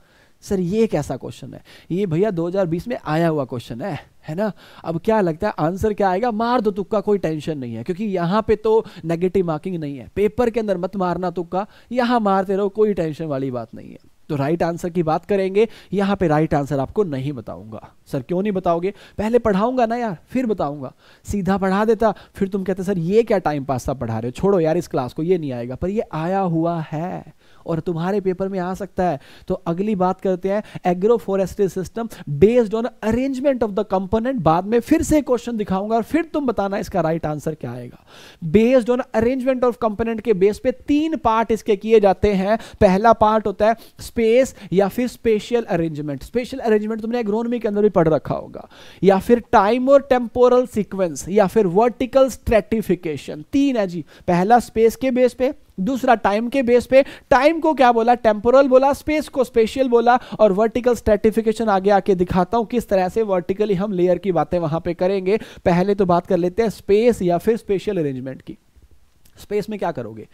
सर ये कैसा क्वेश्चन है ये भैया 2020 में आया हुआ क्वेश्चन है है ना अब क्या लगता है आंसर क्या आएगा मार दो तुक्का कोई टेंशन नहीं है क्योंकि यहां पे तो नेगेटिव मार्किंग नहीं है पेपर के अंदर मत मारना तुक्का यहां मारते रहो कोई टेंशन वाली बात नहीं है तो राइट आंसर की बात करेंगे यहां पे राइट आंसर आपको नहीं बताऊंगा सर क्यों नहीं बताओगे पहले पढ़ाऊंगा ना यार फिर बताऊंगा सीधा पढ़ा देता फिर तुम कहते सर ये क्या टाइम पास था पढ़ा रहे हो छोड़ो यार इस क्लास को ये नहीं आएगा पर ये आया हुआ है और तुम्हारे पेपर में आ सकता है तो अगली बात करते हैं agro forestry system based on arrangement of the component बाद में फिर से क्वेश्चन दिखाऊंगा और फिर तुम बताना इसका राइट आंसर क्या आएगा based on arrangement of component के बेस पे तीन पार्ट इसके किए जाते हैं पहला पार्ट होता है स्पेस या फिर स्पेशियल अरेंजमेंट स्पेशल अरेंजमेंट तुमने एग्रोनॉमी के अंदर भी पढ़ रखा होगा या फिर टाइम और टेम्पोरल सिक्वेंस या फिर वर्टिकल स्ट्रेटिफिकेशन तीन है जी पहला स्पेस के बेस पे दूसरा टाइम के बेस पे टाइम को क्या बोला टेम्पोरल बोला स्पेस को स्पेशियल बोला और वर्टिकल स्ट्रेटिफिकेशन आगे आके दिखाता हूं किस तरह से वर्टिकली हम लेयर की बातें वहां पे करेंगे पहले तो बात कर लेते हैं स्पेस या फिर स्पेशल अरेंजमेंट की स्पेस में क्या करोगे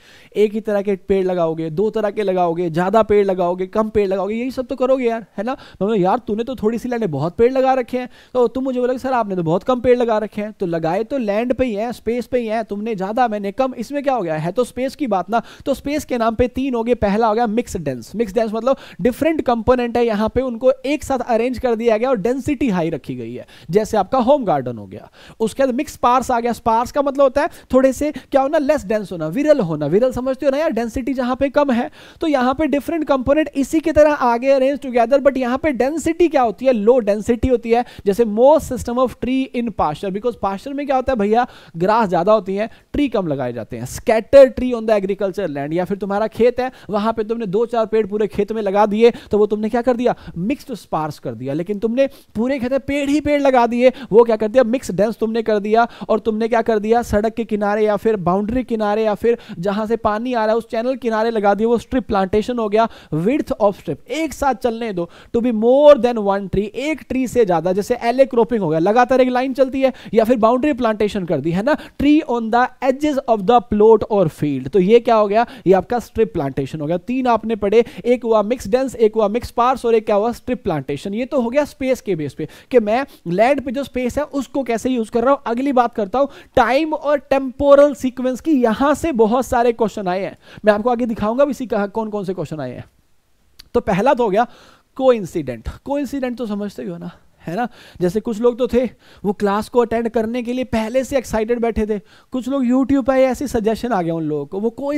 एक ही तरह के पेड़ लगाओगे दो तरह के लगाओगे ज़्यादा पेड़ लगाओगे कम पेड़ लगाओगे यही सब तो करोगे यार है ना मतलब यार तूने तो थोड़ी सी लैंड बहुत पेड़ लगा रखे हैं तो तुम मुझे बोलोगे सर आपने तो बहुत कम पेड़ लगा रखे हैं तो लगाए तो लैंड पे ही है स्पेस पे ही है तुमने ज़्यादा मैंने कम इसमें क्या हो गया है तो स्पेस की बात ना तो स्पेस के नाम पर तीन हो गए पहला हो गया मिक्स डेंस मिक्स डेंस मतलब डिफरेंट कंपोनेंट है यहाँ पे उनको एक साथ अरेंज कर दिया गया और डेंसिटी हाई रखी गई है जैसे आपका होम गार्डन हो गया उसके बाद मिक्स पार्स आ गया स्पार्स का मतलब होता है थोड़े से क्या होना ना लेस डेंस होना विरल होना विरल समझते हो ना यार डेंसिटी जहां पे कम है तो यहां पे डिफरेंट कंपोनेंट इसी की तरह आगे अरेंज टुगेदर बट यहां पे डेंसिटी क्या होती है लो डेंसिटी होती है जैसे most system of tree in pasture because pasture में क्या होता है भैया ग्रास ज़्यादा होती है ट्री कम लगाए जाते हैं scatter tree on the agriculture land या फिर तुम्हारा खेत है वहां पर तुमने दो चार पेड़ पूरे खेत में लगा दिए तो वो तुमने क्या कर दिया मिक्सड स्पार्स कर दिया लेकिन तुमने पूरे खेत में पेड़ ही पेड़ लगा दिए वो क्या कर दिया मिक्स डेंस तुमने कर दिया और तुमने क्या कर दिया सड़क के किनारे या फिर बाउंड्री के किनारे या फिर जहां से पानी आ रहा है उस चैनल किनारे लगा दिए वो स्ट्रिप प्लांटेशन हो गया विर्थ ऑफ स्ट्रिप एक साथ चलने दो to be more than one tree एक ट्री से ज्यादा जैसे एले क्रोपिंग हो गया लगातार एक लाइन चलती है या फिर बाउंड्री प्लांटेशन कर दी है ना tree on the edges of the plot और फील्ड तो ये क्या हो गया ये आपका स्ट्रिप प्लांटेशन हो गया तीन आपने पढ़े एक हुआ मिक्स डेंस एक हुआ मिक्स पार्स और एक क्या हुआ स्ट्रिप प्लांटेशन ये तो हो गया स्पेस के बेस पे कि मैं लैंड पे जो स्पेस है उसको कैसे यूज कर रहा हूं अगली बात करता हूं टाइम और टेम्पोरल सीक्वेंस की यहां से बहुत सारे क्वेश्चन आए हैं मैं आपको आगे दिखाऊंगा भी इसी कौन कौन से क्वेश्चन आए हैं तो पहला तो हो गया को इंसिडेंट को इंसिडेंट तो समझते ही हो ना है ना जैसे कुछ लोग तो थे वो क्लास को अटेंड करने के लिए पहले से एक्साइटेड बैठे थे कुछ लोग यूट्यूब पर ऐसे सजेशन आ गया उन लोगों को वो को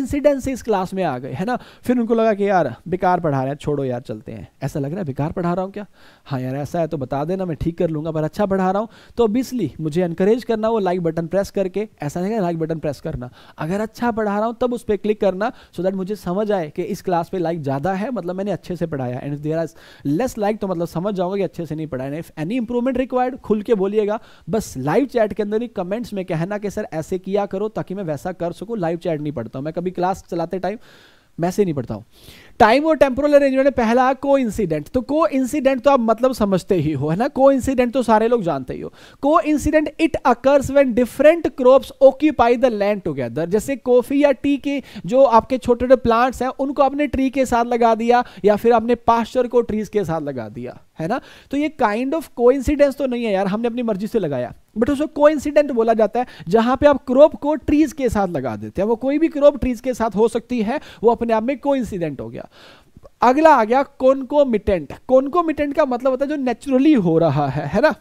से इस क्लास में आ गए है ना फिर उनको लगा कि यार बेकार पढ़ा रहे हैं छोड़ो यार चलते हैं ऐसा लग रहा है बेकार पढ़ा रहा हूँ क्या हाँ यार ऐसा है तो बता देना मैं ठीक कर लूँगा पर अच्छा पढ़ा रहा हूँ तो ऑब्वियसली मुझे इनकरेज करना वो लाइक बटन प्रेस करके ऐसा नहीं है लाइक बटन प्रेस करना अगर अच्छा पढ़ा रहा हूँ तब उस पर क्लिक करना सो दैट मुझे समझ आए कि इस क्लास पर लाइक ज़्यादा है मतलब मैंने अच्छे से पढ़ाया and there are less like तो मतलब समझ जाऊंगा कि अच्छे से नहीं पढ़ाया एनी इंप्रूवमेंट रिक्वायर्ड खुल के बोलिएगा बस लाइव चैट के अंदर ही कमेंट्स में कहना कि सर ऐसे किया करो ताकि मैं वैसा कर सकूँ लाइव चैट नहीं पढ़ता मैं कभी क्लास चलाते टाइम मैसेज नहीं पढ़ता हूँ टाइम और टेम्पोरल अरेंजमेंट पहला को इंसिडेंट तो को इंसिडेंट तो आप मतलब समझते ही हो है ना को इंसिडेंट तो सारे लोग जानते ही हो coincident it occurs when different crops occupy the land together जैसे कॉफी या टी के जो आपके छोटे छोटे प्लांट्स हैं उनको आपने ट्री के साथ लगा दिया या फिर आपने पास्चर को ट्रीज के साथ लगा दिया है ना तो ये काइंड ऑफ कोइंसिडेंस तो नहीं है यार हमने अपनी मर्जी से लगाया बट उसको कोइंसिडेंट बोला जाता है जहां पे आप क्रॉप को ट्रीज के साथ लगा देते हैं वो कोई भी क्रॉप ट्रीज के साथ हो सकती है वो अपने आप में कोइंसिडेंट हो गया अगला आ गया कॉनकोमिटेंट कॉनकोमिटेंट का मतलब होता है जो नेचुरली हो रहा है है ना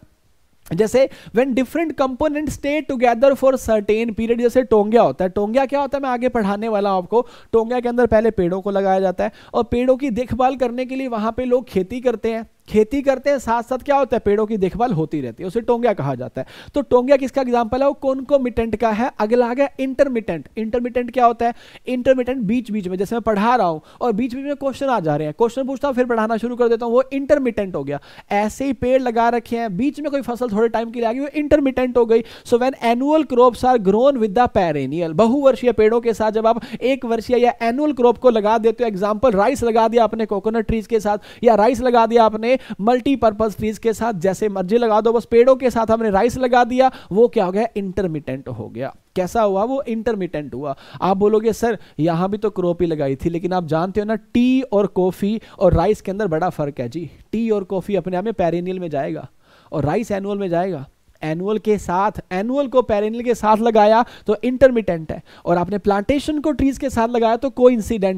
जैसे when different component stay together for certain period जैसे टोंगिया होता है टोंगिया क्या होता है मैं आगे पढ़ाने वाला हूं आपको टोंगिया के अंदर पहले पेड़ों को लगाया जाता है और पेड़ों की देखभाल करने के लिए वहां पे लोग खेती करते हैं खेती करते हैं साथ साथ क्या होता है पेड़ों की देखभाल होती रहती है उसे टोंगिया कहा जाता है तो टोंगिया किसका एग्जाम्पल है वो मिटेंट का है अगला आ गया इंटरमिटेंट इंटरमिटेंट क्या होता है इंटरमिटेंट बीच बीच में जैसे मैं पढ़ा रहा हूं और बीच बीच में क्वेश्चन आ जा रहे हैं क्वेश्चन पूछता हूँ फिर पढ़ाना शुरू कर देता हूँ वो इंटरमिटेंट हो गया ऐसे ही पेड़ लगा रखे हैं बीच में कोई फसल थोड़े टाइम के लिए आ गई वो इंटरमिटेंट हो गई so when annual crops are grown with the perennial बहुवर्षीय पेड़ों के साथ जब आप एक वर्षीय या एनुअल क्रॉप को लगा देते हो एग्जाम्पल राइस लगा दिया आपने कोकोनट ट्रीज के साथ या राइस लगा दिया आपने मल्टीपर्पज ट्रीज के साथ जैसे मर्जी लगा दो बस पेड़ों के साथ हमने राइस लगा दिया वो क्या हो गया इंटरमीटेंट हो गया कैसा हुआ वो इंटरमीटेंट हुआ आप बोलोगे सर यहां भी तो क्रॉप ही लगाई थी लेकिन आप जानते हो ना टी और कॉफी और राइस के अंदर बड़ा फर्क है जी टी और कॉफी अपने आप में पेरिनियल में जाएगा और राइस एनुअल में जाएगा एनुअल के साथ एनुअल को पेरेनियल के साथ लगाया तो इंटरमिटेंट है और आपने प्लांटेशन को ट्रीज के साथ लगाया तो को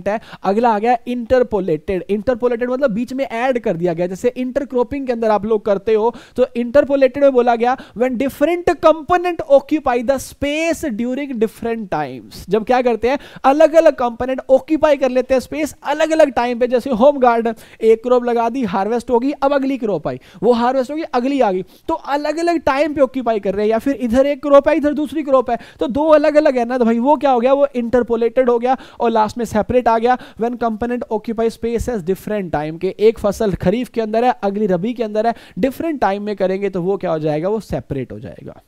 है अगला आ गया इंटरपोलेटेड इंटरपोलेटेड मतलब बीच में ऐड कर दिया गया जैसे इंटरक्रोपिंग के अंदर आप लोग करते हो तो इंटरपोलेटेड में बोला गया when different component occupy the space during different times जब क्या करते हैं अलग अलग कंपोनेंट ऑक्यूपाई कर लेते हैं स्पेस अलग अलग टाइम पे जैसे होम गार्डन एक क्रॉप लगा दी हार्वेस्ट होगी अब अगली क्रॉप आई वो हार्वेस्ट होगी अगली आ गई तो अलग अलग टाइम टाइम पे ऑक्यूपाई कर रहे हैं या फिर इधर एक क्रॉप है इधर दूसरी क्रॉप है तो दो अलग अलग है ना तो भाई वो क्या हो गया वो इंटरपोलेटेड हो गया और लास्ट में सेपरेट आ गया when component occupy space at different time के एक फसल खरीफ के अंदर है अगली रबी के अंदर है डिफरेंट टाइम में करेंगे तो वो क्या हो जाएगा वो सेपरेट हो जाएगा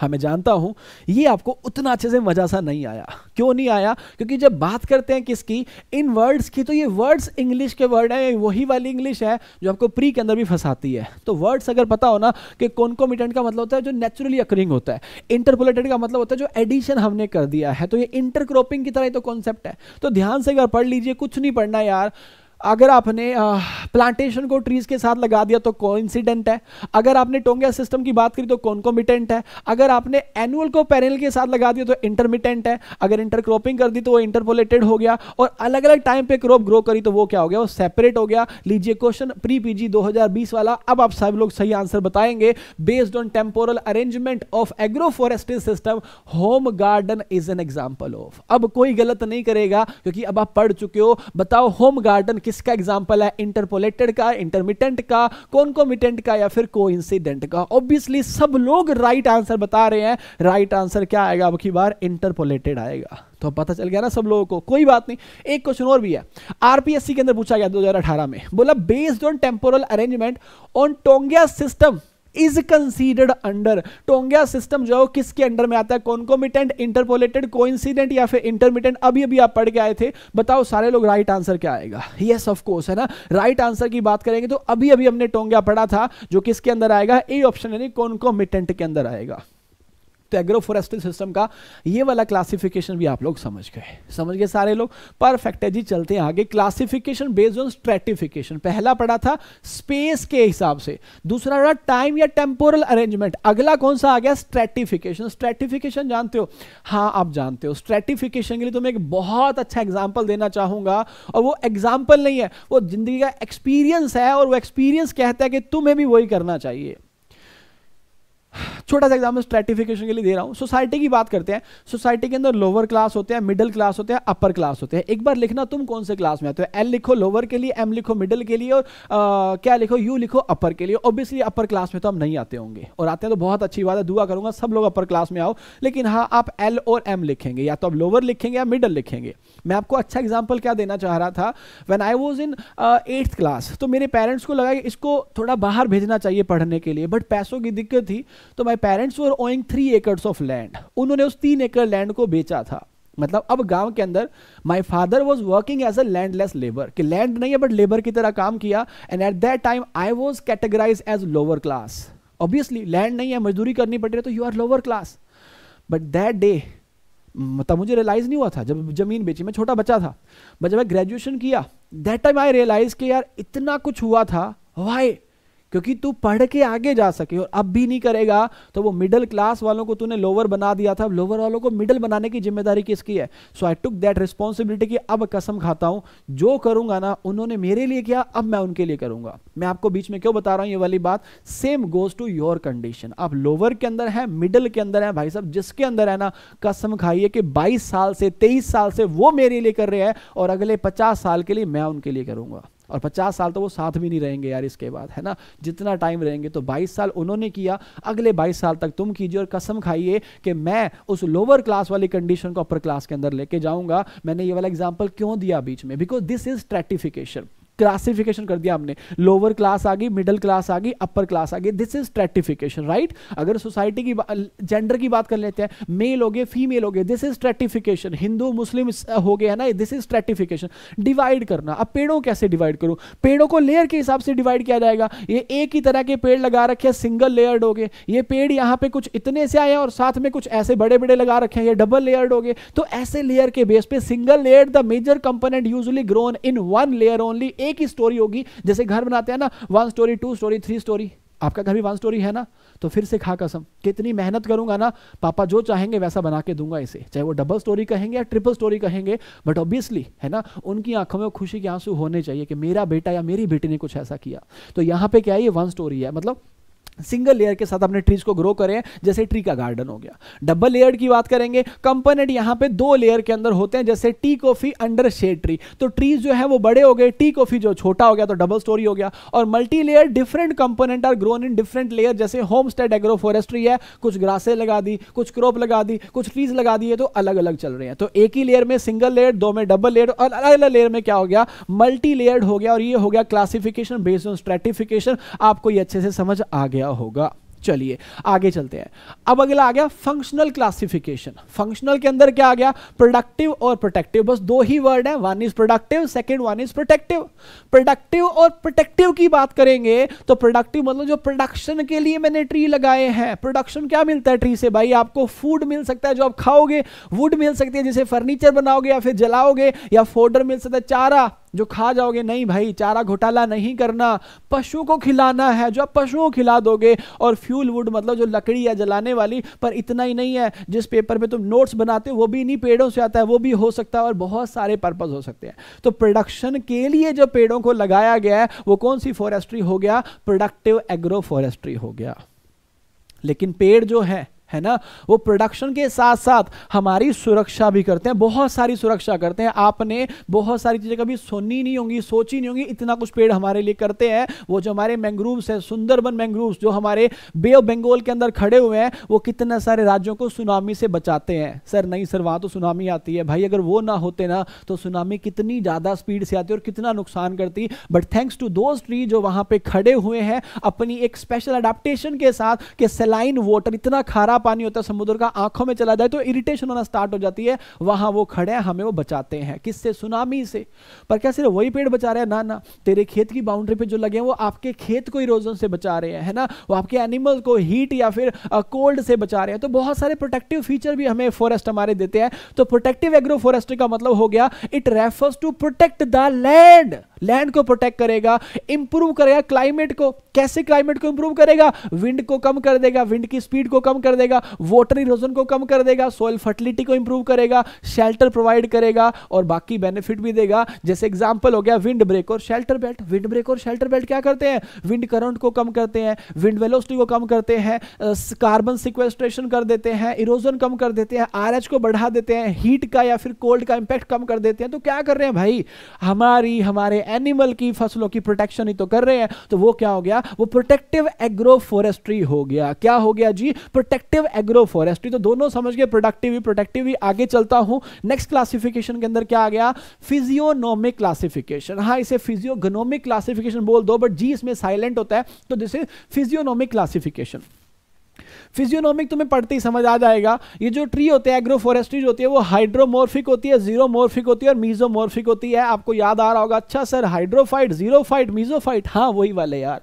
हाँ मैं जानता हूँ ये आपको उतना अच्छे से मज़ा सा नहीं आया क्यों नहीं आया क्योंकि जब बात करते हैं किसकी इन वर्ड्स की तो ये वर्ड्स इंग्लिश के वर्ड हैं वही वाली इंग्लिश है जो आपको प्री के अंदर भी फंसाती है तो वर्ड्स अगर पता हो ना कि कॉन्कोमिटेंट का मतलब होता है जो नेचुरली अकरिंग होता है इंटरपोलेटेड का मतलब होता है जो एडिशन हमने कर दिया है तो ये इंटरक्रॉपिंग की तरह ही तो कॉन्सेप्ट है तो ध्यान से अगर पढ़ लीजिए कुछ नहीं पढ़ना यार अगर आपने प्लांटेशन को ट्रीज के साथ लगा दिया तो कोइंसिडेंट है अगर आपने टोंगिया सिस्टम की बात करी तो कॉन्कोमिटेंट है अगर आपने एनुअल को पैनल के साथ लगा दिया तो इंटरमिटेंट है अगर इंटरक्रॉपिंग कर दी तो वो इंटरपोलेटेड हो गया और अलग अलग टाइम पे क्रॉप ग्रो करी तो वो क्या हो गया वो सेपरेट हो गया लीजिए क्वेश्चन प्री पीजी 2020 वाला अब आप सब लोग सही आंसर बताएंगे based on temporal arrangement of agro forestry system home garden is an example of अब कोई गलत नहीं करेगा क्योंकि अब आप पढ़ चुके हो बताओ होम गार्डन किसका एग्जाम्पल है इंटरपोलेटेड का इंटरमिटेंट का कॉन्कोमिटेंट का या फिर को का ऑब्वियसली सब लोग राइट आंसर बता रहे हैं राइट आंसर क्या आएगा अब की बार इंटरपोलेटेड आएगा तो पता चल गया ना सब लोगों को कोई बात नहीं एक क्वेश्चन और भी है आरपीएससी के अंदर पूछा गया 2018 में बोला based on temporal arrangement on taungya system is considered under taungya system जो है किसके अंडर में आता है कॉन्कोमिटेंट इंटरपोलेटेड कोइंसिडेंट या फिर इंटरमिटेंट अभी अभी आप पढ़ के आए थे बताओ सारे लोग राइट आंसर क्या आएगा यस ऑफ कोर्स है ना राइट आंसर की बात करेंगे तो अभी अभी हमने टोंगिया पढ़ा था जो किसके अंदर आएगा ए ऑप्शन यानी कॉन्कोमिटेंट के अंदर आएगा तो एग्रो सिस्टम का ये वाला क्लासिफिकेशन भी आप लोग समझ गए समझ गए सारे लोग परफेक्ट है जी चलते हैं आगे क्लासिफिकेशन बेस्ड ऑन स्ट्रेटिफिकेशन पहला पड़ा था स्पेस के हिसाब से दूसरा पड़ा टाइम या टेम्पोरल अरेंजमेंट अगला कौन सा आ गया स्ट्रेटिफिकेशन स्ट्रेटिफिकेशन जानते हो हाँ आप जानते हो स्ट्रेटिफिकेशन के लिए तो मैं एक बहुत अच्छा एग्जाम्पल देना चाहूंगा और वो एग्जाम्पल नहीं है वो जिंदगी का एक्सपीरियंस है और वो एक्सपीरियंस कहता है कि तुम्हें भी वही करना चाहिए छोटा सा एग्जाम्पल स्ट्रेटिफिकेशन के लिए दे रहा हूँ सोसाइटी की बात करते हैं सोसाइटी के अंदर लोअर क्लास होते हैं मिडिल क्लास होते हैं अपर क्लास होते हैं एक बार लिखना तुम कौन से क्लास में आते हो एल लिखो लोअर के लिए एम लिखो मिडिल के लिए और आ, क्या लिखो यू लिखो अपर के लिए ऑब्वियसली अपर क्लास में तो हम नहीं आते होंगे और आते हैं तो बहुत अच्छी बात है दुआ करूंगा सब लोग अपर क्लास में आओ लेकिन हाँ आप एल और एम लिखेंगे या तो आप लोअर लिखेंगे या मिडल लिखेंगे मैं आपको अच्छा एग्जाम्पल क्या देना चाह रहा था when I was in eighth class तो मेरे पेरेंट्स को लगा कि इसको थोड़ा बाहर भेजना चाहिए पढ़ने के लिए बट पैसों की दिक्कत थी तो my parents were owing three acres of land उन्होंने उस तीन एकड़ लैंड को बेचा था मतलब अब गांव के अंदर my father was working as a landless labour कि लैंड नहीं है बट लेबर की तरह काम किया and at that time I was categorise as lower class obviously land नहीं है मजदूरी करनी पड़ रही है तो you are lower class but that day मतलब मुझे रियलाइज़ नहीं हुआ था जब ज़मीन बेची मैं छोटा बच्चा था बट जब मैं ग्रेजुएशन किया दैट टाइम आई रियलाइज़ कि यार इतना कुछ हुआ था वाई क्योंकि तू पढ़ के आगे जा सके और अब भी नहीं करेगा तो वो मिडिल क्लास वालों को तूने लोअर बना दिया था अब लोअर वालों को मिडिल बनाने की जिम्मेदारी किसकी है सो आई टुक दैट रिस्पॉन्सिबिलिटी की अब कसम खाता हूं जो करूंगा ना उन्होंने मेरे लिए किया अब मैं उनके लिए करूंगा मैं आपको बीच में क्यों बता रहा हूं ये वाली बात same goes to your condition आप लोअर के अंदर है मिडिल के अंदर है भाई साहब जिसके अंदर है ना कसम खाइए कि बाईस साल से तेईस साल से वो मेरे लिए कर रहे हैं और अगले पचास साल के लिए मैं उनके लिए करूंगा और 50 साल तो वो साथ भी नहीं रहेंगे यार इसके बाद है ना जितना टाइम रहेंगे तो 22 साल उन्होंने किया अगले 22 साल तक तुम कीजिए और कसम खाइए कि मैं उस लोअर क्लास वाली कंडीशन को अपर क्लास के अंदर लेके जाऊंगा मैंने ये वाला एग्जाम्पल क्यों दिया बीच में because this is stratification classification कर दिया हमने लोअर क्लास आ गई मिडिल क्लास आ गई अपर क्लास आ गई दिस इज स्ट्रेटिफिकेशन राइट अगर सोसाइटी की जेंडर की बात कर लेते हैं मेल हो गए फीमेल हो गए this is stratification Hindu Muslim हो गए है ना दिस इज स्ट्रेटिफिकेशन डिवाइड करना अब पेड़ों कैसे डिवाइड करूं पेड़ों को लेयर के हिसाब से डिवाइड किया जाएगा ये एक ही तरह के पेड़ लगा रखे हैं सिंगल लेयर्ड हो गए ये पेड़ यहाँ पे कुछ इतने से आए और साथ में कुछ ऐसे बड़े बड़े लगा रखे हैं ये डबल लेयर्ड हो गए तो ऐसे लेयर के बेस पे single layer the major component usually grown in one layer only एक ही स्टोरी होगी जैसे घर बनाते हैं ना one story two story three story आपका घर भी वन स्टोरी है ना तो फिर से खा कसम कितनी मेहनत करूंगा ना पापा जो चाहेंगे वैसा बना के दूंगा इसे चाहे वो डबल स्टोरी कहेंगे या ट्रिपल स्टोरी कहेंगे बट ऑब्वियसली है ना उनकी आंखों में खुशी के आंसू होने चाहिए कि मेरा बेटा या मेरी बेटी ने कुछ ऐसा किया तो यहां पे क्या है ये वन स्टोरी है मतलब सिंगल लेयर के साथ अपने ट्रीज को ग्रो करें जैसे ट्री का गार्डन हो गया डबल लेयर की बात करेंगे कंपोनेंट यहां पे दो लेयर के अंदर होते हैं जैसे tea coffee under shade tree तो ट्रीज जो है वो बड़े हो गए टी कॉफी जो छोटा हो गया तो डबल स्टोरी हो गया और multi layer different component are grown in different layer जैसे होम स्टेड एग्रो फॉरेस्ट्री है कुछ ग्रासे लगा दी कुछ क्रॉप लगा दी कुछ ट्रीज लगा दी है तो अलग अलग चल रहे हैं तो एक ही लेयर में सिंगल लेयर दो में डबल लेयर और अलग अलग लेयर में क्या हो गया मल्टी लेयर हो गया और ये हो गया क्लासिफिकेशन बेस्ड ऑन स्ट्रेटिफिकेशन आपको ये अच्छे से समझ आ गया किया होगा चलिए आगे चलते हैं अब अगला आ गया फंक्शनल क्लासिफिकेशन फंक्शनल के अंदर क्या आ गया प्रोडक्टिव और प्रोटेक्टिव बस दो ही वर्ड है one is productive second one is protective productive और प्रोटेक्टिव की बात करेंगे तो प्रोडक्टिव मतलब जो प्रोडक्शन के लिए मैंने ट्री लगाए हैं प्रोडक्शन क्या मिलता है ट्री से भाई आपको फूड मिल सकता है जो आप खाओगे वुड मिल सकती है जिसे फर्नीचर बनाओगे या फिर जलाओगे या फोडर मिल सकता है चारा जो खा जाओगे नहीं भाई चारा घोटाला नहीं करना पशु को खिलाना है जो आप पशुओं खिला दोगे और फ्यूल वुड मतलब जो लकड़ी है जलाने वाली पर इतना ही नहीं है जिस पेपर पे तुम नोट्स बनाते हो वो भी इन्हीं पेड़ों से आता है वो भी हो सकता है और बहुत सारे पर्पज हो सकते हैं तो प्रोडक्शन के लिए जो पेड़ों को लगाया गया है वो कौन सी फॉरेस्ट्री हो गया प्रोडक्टिव एग्रो फॉरेस्ट्री हो गया लेकिन पेड़ जो है है ना वो प्रोडक्शन के साथ साथ हमारी सुरक्षा भी करते हैं बहुत सारी सुरक्षा करते हैं आपने बहुत सारी चीज़ें कभी सुनी नहीं होंगी सोची नहीं होंगी इतना कुछ पेड़ हमारे लिए करते हैं वो जो हमारे मैंग्रूव्स हैं सुंदरबन मैंग्रोव्स जो हमारे बे ऑफ बंगाल के अंदर खड़े हुए हैं वो कितने सारे राज्यों को सुनामी से बचाते हैं सर नहीं सर वहां तो सुनामी आती है भाई अगर वो ना होते ना तो सुनामी कितनी ज़्यादा स्पीड से आती और कितना नुकसान करती but thanks to those tree जो वहां पर खड़े हुए हैं अपनी एक स्पेशल अडाप्टेशन के साथ कि सेलाइन वाटर इतना खारा गहरा पानी होता है समुद्र का आंखों में चला जाए तो इरिटेशन होना स्टार्ट हो जाती है वहां वो खड़े हैं हमें वो बचाते हैं किससे सुनामी से पर क्या सिर्फ वही पेड़ बचा रहे हैं ना ना तेरे खेत की बाउंड्री पे जो लगे हैं वो आपके खेत को इरोजन से बचा रहे हैं है ना वो आपके एनिमल को हीट या फिर कोल्ड से बचा रहे हैं तो बहुत सारे प्रोटेक्टिव फीचर भी हमें फॉरेस्ट हमारे देते हैं तो प्रोटेक्टिव एग्रो फॉरेस्ट्री का मतलब हो गया it refers to protect the land land को प्रोटेक्ट करेगा इंप्रूव करेगा क्लाइमेट को कैसे क्लाइमेट को इंप्रूव करेगा विंड को कम कर देगा विंड की स्पीड को कम कर देगा वाटर इरोजन को कम कर देगा सॉइल फर्टिलिटी को इंप्रूव करेगा शेल्टर प्रोवाइड करेगा और बाकी बेनिफिट भी देगा जैसे एग्जाम्पल हो गया विंड ब्रेक और शेल्टर बेल्ट विंड ब्रेक और शेल्टर बेल्ट क्या करते हैं विंड करंट को कम करते हैं विंड वेलोसिटी को कम करते हैं कार्बन सिक्वेस्ट्रेशन कर देते हैं इरोजन कम कर देते हैं आर को बढ़ा देते हैं हीट का या फिर कोल्ड का इंपैक्ट कम कर देते हैं तो क्या कर रहे हैं भाई हमारी हमारे एनिमल की फसलों की प्रोटेक्शन ही तो कर रहे हैं तो वो क्या हो गया वो प्रोटेक्टिव एग्रो फॉरेस्ट्री हो गया क्या हो गया जी प्रोटेक्टिव एग्रो फॉरेस्ट्री तो दोनों समझ गए प्रोडक्टिव ही प्रोटेक्टिव ही आगे चलता हूं नेक्स्ट क्लासिफिकेशन के अंदर क्या आ गया फिजियोनॉमिक क्लासिफिकेशन हाँ इसे फिजियोगनोमिक क्लासिफिकेशन बोल दो बट जी इसमें साइलेंट होता है तो this is physiognomic classification physiognomic तुम्हें पढ़ते ही समझ आ जाएगा ये जो ट्री होते हैं एग्रो जो होती है वो हाइड्रोमोर्फिक होती है जीरोमोर्फिक होती है और मीजोमोर्फिक होती है आपको याद आ रहा होगा अच्छा सर हाइड्रोफाइट जीरोफाइट मीजोफाइट हाँ वही वाले यार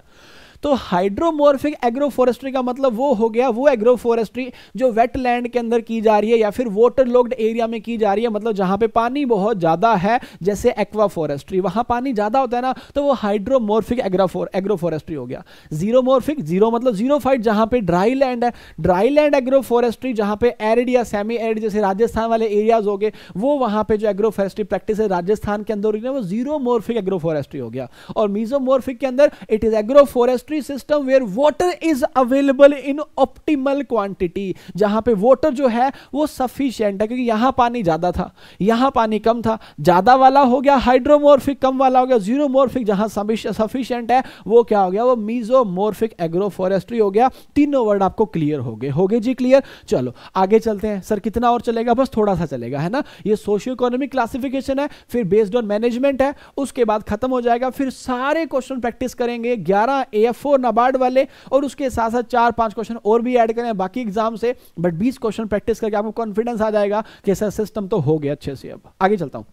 तो हाइड्रोमोर्फिक एग्रोफोरेस्ट्री का मतलब वो हो गया वो एग्रोफोरेस्ट्री जो वेटलैंड के अंदर की जा रही है या फिर वाटर लोग्ड एरिया में की जा रही है मतलब जहां पे पानी बहुत ज्यादा है जैसे एक्वा फॉरेस्ट्री वहां पानी ज्यादा होता है ना तो वो हाइड्रोमोर्फिक एग्रोफोरेस्ट्री हो गया जीरोमोर्फिक जीरो मतलब जीरो फाइट जहां पर ड्राई लैंड है ड्राई लैंड एग्रोफोरेस्ट्री जहां पर एरिड या सेमी एरिड जैसे राजस्थान वाले एरियाज हो गए वो वहां पर जो एग्रोफोरेस्ट्री प्रैक्टिस है राजस्थान के अंदर वो जीरोमोर्फिक एग्रोफोरेस्ट्री हो गया और मीजोमोर्फिक के अंदर it is agroforestry sanitary system where water is available in optimal quantity जहां पे water जो है वो सफिशियंट है क्योंकि यहां पानी ज़्यादा था यहां पानी कम था ज़्यादा वाला हो गया हाइड्रोमोर्फिक कम वाला हो गया जीरोमोर्फिक जहां सफिशियंट है वो क्या हो गया वो मीजोमोर्फिक एग्रोफॉरेस्ट्री हो गया तीनों वर्ड आपको क्लियर हो गए हो गए जी क्लियर चलो आगे चलते हैं सर कितना और चलेगा बस थोड़ा सा चलेगा है ना ये सोशियो इकोनॉमिक क्लासिफिकेशन है फिर बेस्ड ऑन मैनेजमेंट है उसके बाद खत्म हो जाएगा फिर सारे क्वेश्चन प्रैक्टिस करेंगे ग्यारह ए एफ फोर नबार्ड वाले और उसके साथ साथ चार पांच क्वेश्चन और भी ऐड करें बाकी एग्जाम से बट बीस क्वेश्चन प्रैक्टिस करके आपको कॉन्फिडेंस आ जाएगा कि सर सिस्टम तो हो गया अच्छे से अब आगे चलता हूं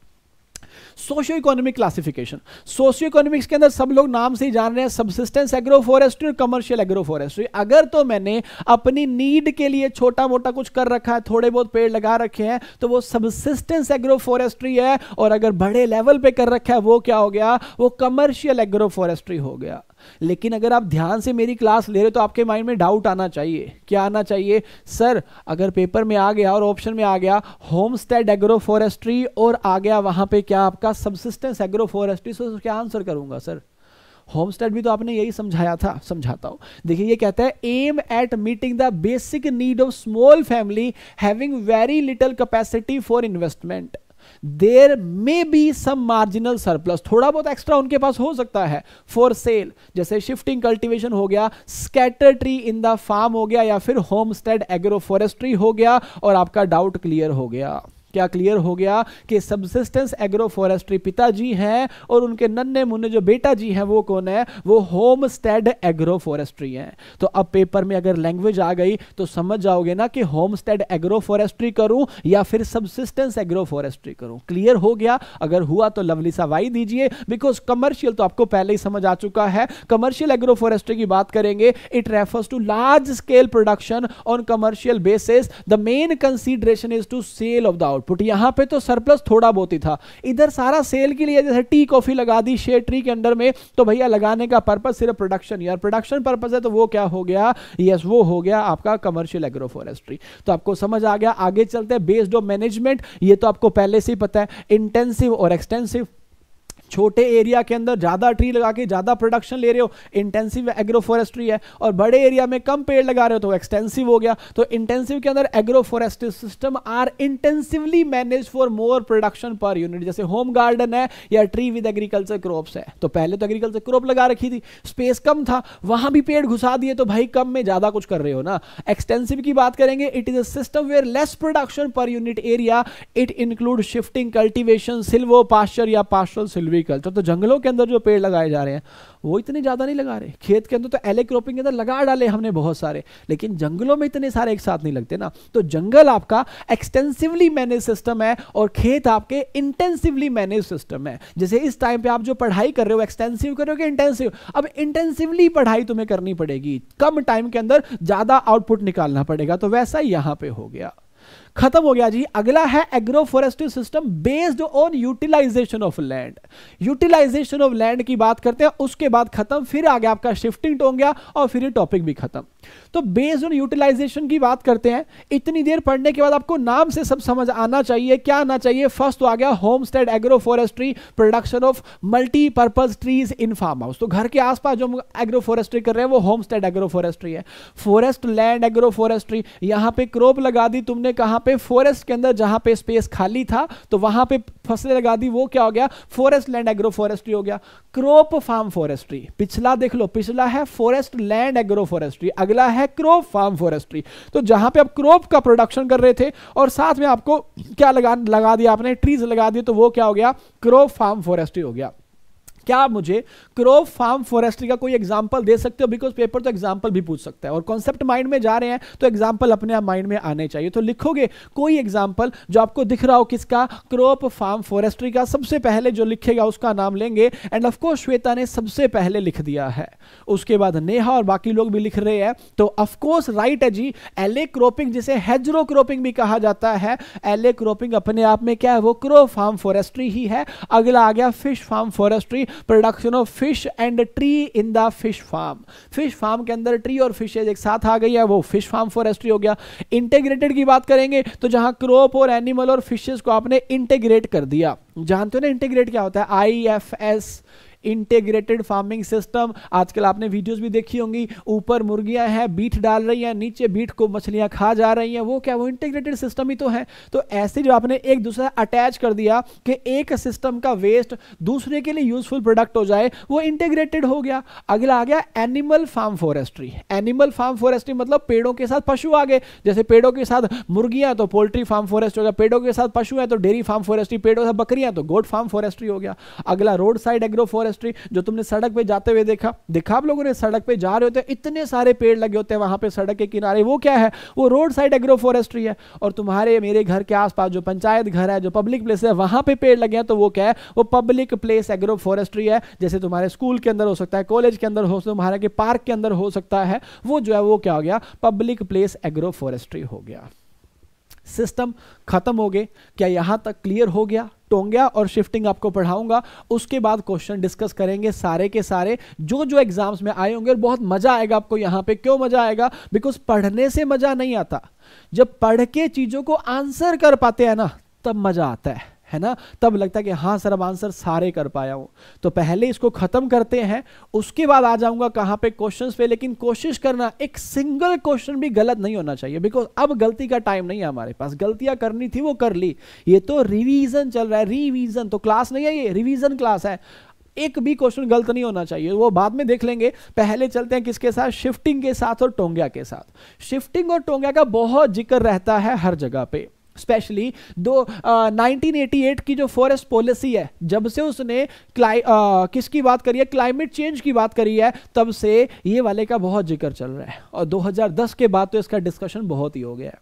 socioeconomic classification socioeconomics के अंदर सब लोग नाम से ही जान रहे हैं सबसिस्टेंस एग्रो फॉरेस्ट्री और कमर्शियल एग्रो फॉरेस्ट्री अगर तो मैंने अपनी नीड के लिए छोटा मोटा कुछ कर रखा है थोड़े बहुत पेड़ लगा रखे हैं तो वो सबसिस्टेंस एग्रो फॉरेस्ट्री है और अगर बड़े लेवल पे कर रखा है वो क्या हो गया वो कमर्शियल एग्रो फॉरेस्ट्री हो गया लेकिन अगर आप ध्यान से मेरी क्लास ले रहे तो आपके माइंड में डाउट आना चाहिए क्या आना चाहिए सर अगर पेपर में आ गया और ऑप्शन में आ गया होम स्टेड एग्रो फॉरेस्ट्री और आ गया वहां पे क्या आपका सबसिस्टेंस एग्रो फॉरेस्ट्री सो क्या आंसर करूंगा सर होमस्टेड भी तो आपने यही समझाया था समझाता हूं देखिए ये कहता है aim at meeting the basic need of small family having very little capacity for investment there may be some marginal surplus थोड़ा बहुत एक्स्ट्रा उनके पास हो सकता है फॉर सेल जैसे शिफ्टिंग कल्टिवेशन हो गया scatter tree in the farm हो गया या फिर होम स्टेड एग्रो फॉरेस्ट्री हो गया और आपका डाउट क्लियर हो गया क्या क्लियर हो गया कि सबसिस्टेंस एग्रो फॉरेस्ट्री पिताजी हैं और उनके नन्हे मुन्ने जो बेटा जी हैं वो कौन है वो होम स्टेड एग्रो फॉरेस्ट्री है तो अब पेपर में अगर लैंग्वेज आ गई तो समझ जाओगे ना कि होम स्टेड एग्रो फॉरेस्ट्री करूं या फिर सबसिस्टेंस एग्रो फॉरेस्ट्री करूं क्लियर हो गया अगर हुआ तो लवली सा वाई दीजिए बिकॉज कमर्शियल तो आपको पहले ही समझ आ चुका है कमर्शियल एग्रो फॉरेस्ट्री की बात करेंगे it refers to large scale production on commercial basis the main consideration is to sale of the output यहां पे तो सरप्लस थोड़ा बहुत ही था इधर सारा सेल के लिए जैसे टी कॉफी लगा दी शेयर ट्री के अंडर में तो भैया लगाने का पर्पज सिर्फ प्रोडक्शन यार प्रोडक्शन पर्पज है तो वो क्या हो गया यस वो हो गया आपका कमर्शियल एग्रो फॉरेस्ट्री तो आपको समझ आ गया आगे चलते हैं बेस्ड ऑफ मैनेजमेंट ये तो आपको पहले से ही पता है इंटेंसिव और एक्सटेंसिव छोटे एरिया के अंदर ज़्यादा ट्री लगा के ज़्यादा प्रोडक्शन ले रहे हो इंटेंसिव एग्रोफोरेस्ट्री है और बड़े एरिया में कम पेड़ लगा रहे हो तो एक्सटेंसिव हो गया तो इंटेंसिव के अंदर agro forestry system are intensively manage for more production per unit जैसे होम गार्डन है या ट्री विद एग्रीकल्चर क्रॉप्स है तो पहले तो एग्रीकल्चर क्रॉप लगा रखी थी स्पेस कम था वहां भी पेड़ घुसा दिए तो भाई कम में ज़्यादा कुछ कर रहे हो ना एक्सटेंसिव की बात करेंगे it is a system where less production per unit area it include shifting cultivation silvopasture या पास्टल सिल्वी एग्रीकल्चर तो जंगलों के अंदर जो पेड़ लगाए जा रहे हैं वो इतने ज़्यादा नहीं लगा रहे खेत के अंदर तो एले क्रोपिंग के अंदर लगा डाले हमने बहुत सारे लेकिन जंगलों में इतने सारे एक साथ नहीं लगते ना तो जंगल आपका एक्सटेंसिवली मैनेज सिस्टम है और खेत आपके इंटेंसिवली मैनेज सिस्टम है जैसे इस टाइम पे आप जो पढ़ाई कर रहे हो एक्सटेंसिव कर रहे हो कि इंटेंसिव अब इंटेंसिवली पढ़ाई तुम्हें करनी पड़ेगी कम टाइम के अंदर ज़्यादा आउटपुट निकालना पड़ेगा तो वैसा ही यहां पर हो गया खत्म हो गया जी अगला है agro forestry system based on utilisation of land utilisation of land की बात करते हैं उसके बाद खत्म फिर आ गया आपका शिफ्टिंग टोंग गया और फिर ये टॉपिक भी खत्म तो बेस्ड ऑन यूटिलाइजेशन की बात करते हैं इतनी देर पढ़ने के बाद आपको नाम से सब समझ आना चाहिए क्या आना चाहिए फर्स्ट तो आ गया homestead agro agroforestry production of multipurpose trees in farm house तो घर के आसपास जो हम एग्रो फॉरेस्ट्री कर रहे हैं वो होम स्टेड एग्रो फॉरेस्ट्री है फॉरेस्ट लैंड एग्रो फॉरेस्ट्री यहां पर क्रॉप लगा दी तुमने कहां पर फॉरेस्ट के अंदर जहां पर स्पेस खाली था तो वहां पर फसलें लगा दी वो क्या हो गया फॉरेस्ट लैंड एग्रो फॉरेस्ट्री हो गया क्रॉप फार्म फॉरेस्ट्री पिछला देख लो पिछला है फॉरेस्ट लैंड एग्रो फॉरेस्ट्री अगला है क्रोप फार्म फॉरेस्ट्री तो जहां पे आप क्रोप का प्रोडक्शन कर रहे थे और साथ में आपको क्या लगा लगा दिया आपने ट्रीज लगा दिए तो वो क्या हो गया क्रोप फार्म फॉरेस्ट्री हो गया क्या मुझे क्रो फार्म फॉरेस्ट्री का कोई एग्जाम्पल दे सकते हो बिकॉज पेपर तो एग्जाम्पल भी पूछ सकता है और कॉन्सेप्ट माइंड में जा रहे हैं तो एग्जाम्पल अपने आप माइंड में आने चाहिए तो लिखोगे कोई एग्जाम्पल जो आपको दिख रहा हो किसका क्रॉप फार्म फॉरेस्ट्री का सबसे पहले जो लिखेगा उसका नाम लेंगे एंड ऑफकोर्स श्वेता ने सबसे पहले लिख दिया है उसके बाद नेहा और बाकी लोग भी लिख रहे हैं तो ऑफकोर्स राइट है जी एले क्रोपिंग जिसे हेजरो क्रोपिंग भी कहा जाता है एले क्रोपिंग अपने आप में क्या है वो क्रो फार्म फॉरेस्ट्री ही है अगला आ गया fish farm forestry production of fish and tree in the fish farm fish farm के अंदर ट्री और फिशेज एक साथ आ गई है वो फिश फार्म फॉरेस्ट्री हो गया इंटेग्रेटेड की बात करेंगे तो जहां क्रॉप और एनिमल और फिशेज को आपने इंटेग्रेट कर दिया जानते हो ना इंटीग्रेट क्या होता है I F S integrated farming system आजकल आपने वीडियोस भी देखी होंगी ऊपर मुर्गियां हैं बीट डाल रही हैं नीचे बीट को मछलियां खा जा रही हैं वो क्या वो इंटीग्रेटेड सिस्टम ही तो है तो ऐसे जो आपने एक दूसरे अटैच कर दिया कि एक सिस्टम का वेस्ट दूसरे के लिए यूजफुल प्रोडक्ट हो जाए वो इंटीग्रेटेड हो गया अगला आ गया animal farm forestry animal farm forestry मतलब पेड़ों के साथ पशु आ गए जैसे पेड़ों के साथ मुर्गियां तो पोल्ट्री फार्म फॉरेस्ट हो गया पेड़ों के साथ पशु है तो डेयरी फार्म फॉरेस्ट्री पेड़ों के साथ बकरियां तो गोट फार्म फॉरेस्ट्री हो गया अगला roadside agroforest industry जो तुमने सड़क पे जाते हुए देखा देखा आप लोगों ने सड़क पे जा रहे होते हैं इतने सारे पेड़ लगे होते हैं वहां पे सड़क के किनारे वो क्या है वो रोड साइड एग्रो फॉरेस्ट्री है और तुम्हारे मेरे घर के आसपास जो पंचायत घर है जो पब्लिक प्लेस है वहां पे पेड़ लगे हैं तो वो क्या है वो पब्लिक प्लेस एग्रो फॉरेस्ट्री है जैसे तुम्हारे स्कूल के अंदर हो सकता है कॉलेज के अंदर हो तुम्हारे के पार्क के अंदर हो सकता है वो जो है वो क्या हो गया पब्लिक प्लेस एग्रो फॉरेस्ट्री हो गया सिस्टम खत्म हो गए क्या यहां तक क्लियर हो गया टोंगया और शिफ्टिंग आपको पढ़ाऊंगा उसके बाद क्वेश्चन डिस्कस करेंगे सारे के सारे जो जो एग्जाम्स में आए होंगे और बहुत मजा आएगा आपको यहां पे क्यों मजा आएगा बिकॉज पढ़ने से मजा नहीं आता जब पढ़ के चीजों को आंसर कर पाते हैं ना तब मजा आता है है ना तब लगता है कि हाँ सर अब आंसर सारे कर पाया हूं तो पहले इसको ख़त्म करते हैं उसके बाद आ जाऊंगा कहां पे क्वेश्चंस पे लेकिन कोशिश करना एक सिंगल क्वेश्चन भी गलत नहीं होना चाहिए बिकॉज अब गलती का टाइम नहीं है हमारे पास गलतियां करनी थी वो कर ली ये तो रिविज़न चल रहा है रिविज़न तो क्लास नहीं है ये रिविज़न क्लास है एक भी क्वेश्चन गलत नहीं होना चाहिए वो बाद में देख लेंगे पहले चलते हैं किसके साथ शिफ्टिंग के साथ और टोंगिया के साथ शिफ्टिंग और टोंगिया का बहुत जिक्र रहता है हर जगह पे स्पेशली दो नाइनटीन की जो फॉरेस्ट पॉलिसी है जब से उसने किसकी बात करी है क्लाइमेट चेंज की बात करी है तब से ये वाले का बहुत जिक्र चल रहा है और 2010 के बाद तो इसका डिस्कशन बहुत ही हो गया है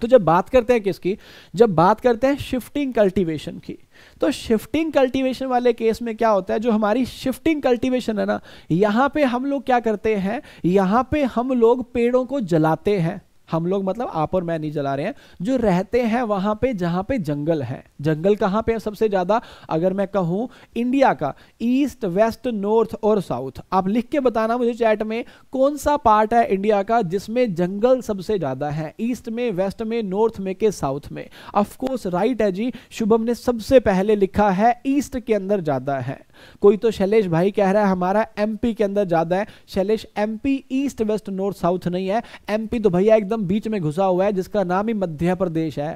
तो जब बात करते हैं किसकी जब बात करते हैं शिफ्टिंग कल्टीवेशन की तो शिफ्टिंग कल्टीवेशन वाले केस में क्या होता है जो हमारी शिफ्टिंग कल्टीवेशन है ना यहां पे हम लोग क्या करते हैं यहां पे हम लोग पेड़ों को जलाते हैं हम लोग मतलब आप और मैं नहीं जला रहे हैं जो रहते हैं वहां पे जहां पे जंगल है जंगल कहां पे है सबसे ज्यादा अगर मैं कहूं इंडिया का ईस्ट वेस्ट नॉर्थ और साउथ आप लिख के बताना मुझे चैट में कौन सा पार्ट है इंडिया का जिसमें जंगल सबसे ज्यादा है ईस्ट में वेस्ट में नॉर्थ में के साउथ में ऑफकोर्स राइट है जी शुभम ने सबसे पहले लिखा है ईस्ट के अंदर ज्यादा है कोई तो शैलेश भाई कह रहा है हमारा एमपी के अंदर ज्यादा है Shailesh MP east west north south नहीं है एमपी तो भैया एकदम बीच में घुसा हुआ है जिसका नाम ही मध्य प्रदेश है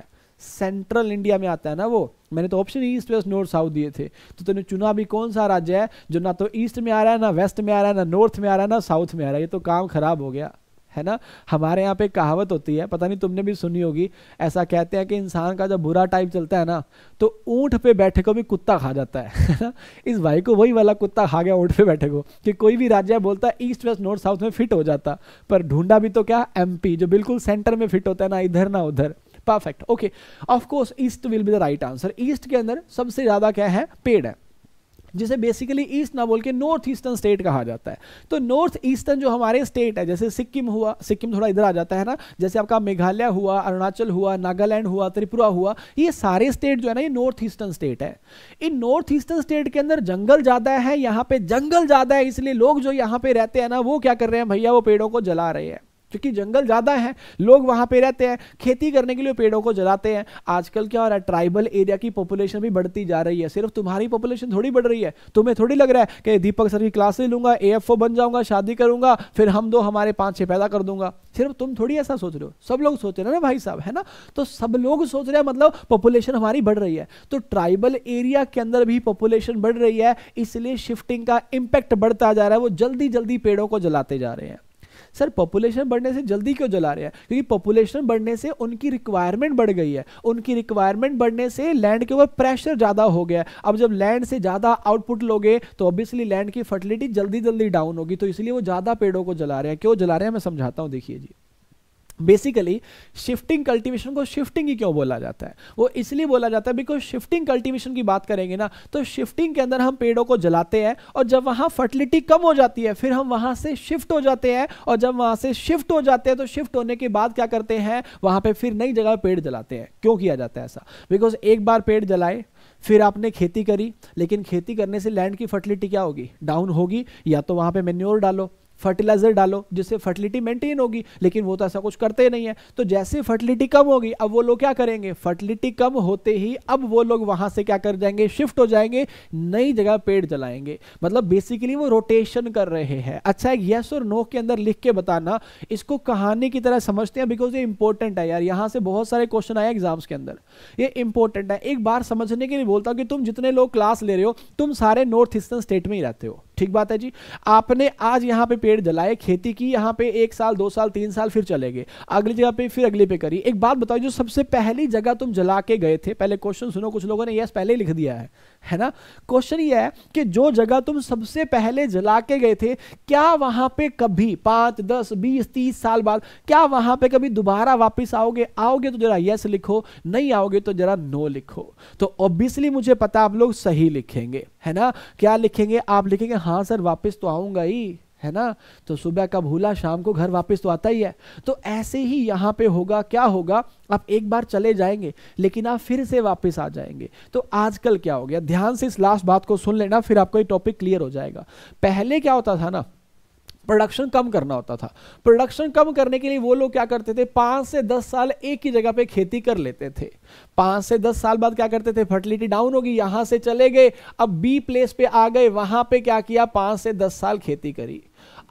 सेंट्रल इंडिया में आता है ना वो मैंने तो option east west north south दिए थे तो तूने तो चुना भी कौन सा राज्य है जो ना तो ईस्ट में आ रहा है ना वेस्ट में आ रहा है ना नॉर्थ में आ रहा है ना साउथ में आ रहा है ये तो काम खराब हो गया है ना हमारे यहाँ पे कहावत होती है पता नहीं तुमने भी सुनी होगी ऐसा कहते हैं कि इंसान का जब बुरा टाइम चलता है ना तो ऊँट पे बैठे को भी कुत्ता खा जाता है ना इस भाई को वही वाला कुत्ता खा गया ऊँट पे बैठे को कि कोई भी राज्य बोलता है ईस्ट वेस्ट नॉर्थ साउथ में फिट हो जाता पर ढूंढा भी तो क्या एम जो बिल्कुल सेंटर में फिट होता है ना इधर ना उधर perfect okay of course east will be the right answer east के अंदर सबसे ज़्यादा क्या है पेड़ है जिसे बेसिकली ईस्ट ना बोल के नॉर्थ ईस्टर्न स्टेट कहा जाता है तो नॉर्थ ईस्टर्न जो हमारे स्टेट है जैसे सिक्किम हुआ सिक्किम थोड़ा इधर आ जाता है ना जैसे आपका मेघालय हुआ अरुणाचल हुआ नागालैंड हुआ त्रिपुरा हुआ ये सारे स्टेट जो है ना ये नॉर्थ ईस्टर्न स्टेट है इन नॉर्थ ईस्टर्न स्टेट के अंदर जंगल ज़्यादा है यहाँ पे जंगल ज़्यादा है इसलिए लोग जो यहाँ पे रहते हैं ना वो क्या कर रहे हैं भैया वो पेड़ों को जला रहे हैं क्योंकि जंगल ज़्यादा है लोग वहां पे रहते हैं खेती करने के लिए पेड़ों को जलाते हैं आजकल क्या हो रहा है ट्राइबल एरिया की पॉपुलेशन भी बढ़ती जा रही है सिर्फ तुम्हारी पॉपुलेशन थोड़ी बढ़ रही है तुम्हें थोड़ी लग रहा है कि दीपक सर की क्लास ले लूंगा ए बन जाऊंगा शादी करूंगा फिर हम दो हमारे पांच छह पैदा कर दूंगा सिर्फ तुम थोड़ी ऐसा सोच रहे हो सब लोग सोच रहे हो ना भाई साहब है ना तो सब लोग सोच रहे हैं मतलब पॉपुलेशन हमारी बढ़ रही है तो ट्राइबल एरिया के अंदर भी पॉपुलेशन बढ़ रही है इसलिए शिफ्टिंग का इंपैक्ट बढ़ता जा रहा है वो जल्दी जल्दी पेड़ों को जलाते जा रहे हैं सर पॉपुलेशन बढ़ने से जल्दी क्यों जला रहे हैं क्योंकि पॉपुलेशन बढ़ने से उनकी रिक्वायरमेंट बढ़ गई है उनकी रिक्वायरमेंट बढ़ने से लैंड के ऊपर प्रेशर ज़्यादा हो गया अब जब लैंड से ज़्यादा आउटपुट लोगे तो ऑब्वियसली लैंड की फर्टिलिटी जल्दी जल्दी डाउन होगी तो इसलिए वो ज़्यादा पेड़ों को जला रहे हैं क्यों जला रहे हैं मैं समझाता हूँ देखिए जी बेसिकली शिफ्टिंग कल्टीवेशन को शिफ्टिंग ही क्यों बोला जाता है वो इसलिए बोला जाता है बिकॉज शिफ्टिंग कल्टीवेशन की बात करेंगे ना तो शिफ्टिंग के अंदर हम पेड़ों को जलाते हैं और जब वहाँ फर्टिलिटी कम हो जाती है फिर हम वहाँ से शिफ्ट हो जाते हैं और जब वहाँ से शिफ्ट हो जाते हैं तो शिफ्ट होने के बाद क्या करते हैं वहाँ पर फिर नई जगह पेड़ जलाते हैं क्यों किया जाता है ऐसा बिकॉज एक बार पेड़ जलाए फिर आपने खेती करी लेकिन खेती करने से लैंड की फर्टिलिटी क्या होगी डाउन होगी या तो वहाँ पर मेन्योर डालो फर्टिलाइजर डालो जिससे फर्टिलिटी मेंटेन होगी लेकिन वो तो ऐसा कुछ करते नहीं है तो जैसे फर्टिलिटी कम होगी अब वो लोग क्या करेंगे फर्टिलिटी कम होते ही अब वो लोग वहां से क्या कर जाएंगे शिफ्ट हो जाएंगे नई जगह पेड़ जलाएंगे मतलब बेसिकली वो रोटेशन कर रहे हैं अच्छा एक येस और नो के अंदर लिख के बताना इसको कहानी की तरह समझते हैं बिकॉज ये इंपॉर्टेंट है यार यहाँ से बहुत सारे क्वेश्चन आए एग्जाम्स के अंदर ये इंपॉर्टेंट है एक बार समझने के लिए बोलता हूँ कि तुम जितने लोग क्लास ले रहे हो तुम सारे नॉर्थ ईस्टर्न स्टेट में ही रहते हो ठीक बात है जी आपने आज यहाँ पे पेड़ जलाए खेती की यहाँ पे एक साल दो साल तीन साल फिर चले गए अगली जगह पे फिर अगले पे करी एक बात बताओ जो सबसे पहली जगह तुम जला के गए थे पहले क्वेश्चन सुनो कुछ लोगों ने यस पहले लिख दिया है है ना क्वेश्चन ये है कि जो जगह तुम सबसे पहले जला के गए थे क्या वहां पे कभी पांच दस बीस तीस साल बाद क्या वहां पे कभी दोबारा वापस आओगे आओगे तो जरा यस लिखो नहीं आओगे तो जरा नो लिखो तो ऑब्वियसली मुझे पता आप लोग सही लिखेंगे है ना क्या लिखेंगे आप लिखेंगे हाँ सर वापस तो आऊंगा ही है ना तो सुबह का भूला शाम को घर वापस तो आता ही है तो ऐसे ही यहाँ पे होगा क्या होगा आप एक बार चले जाएंगे लेकिन आप फिर से वापस आ जाएंगे तो आजकल क्या हो गया ध्यान से इस लास्ट बात को सुन लेना फिर आपको ये टॉपिक क्लियर हो जाएगा पहले क्या होता था ना प्रोडक्शन कम करना होता था प्रोडक्शन कम करने के लिए वो लोग क्या करते थे पाँच से दस साल एक ही जगह पे खेती कर लेते थे पाँच से दस साल बाद क्या करते थे फर्टिलिटी डाउन होगी यहाँ से चले गए अब बी प्लेस पे आ गए वहाँ पे क्या किया पाँच से दस साल खेती करी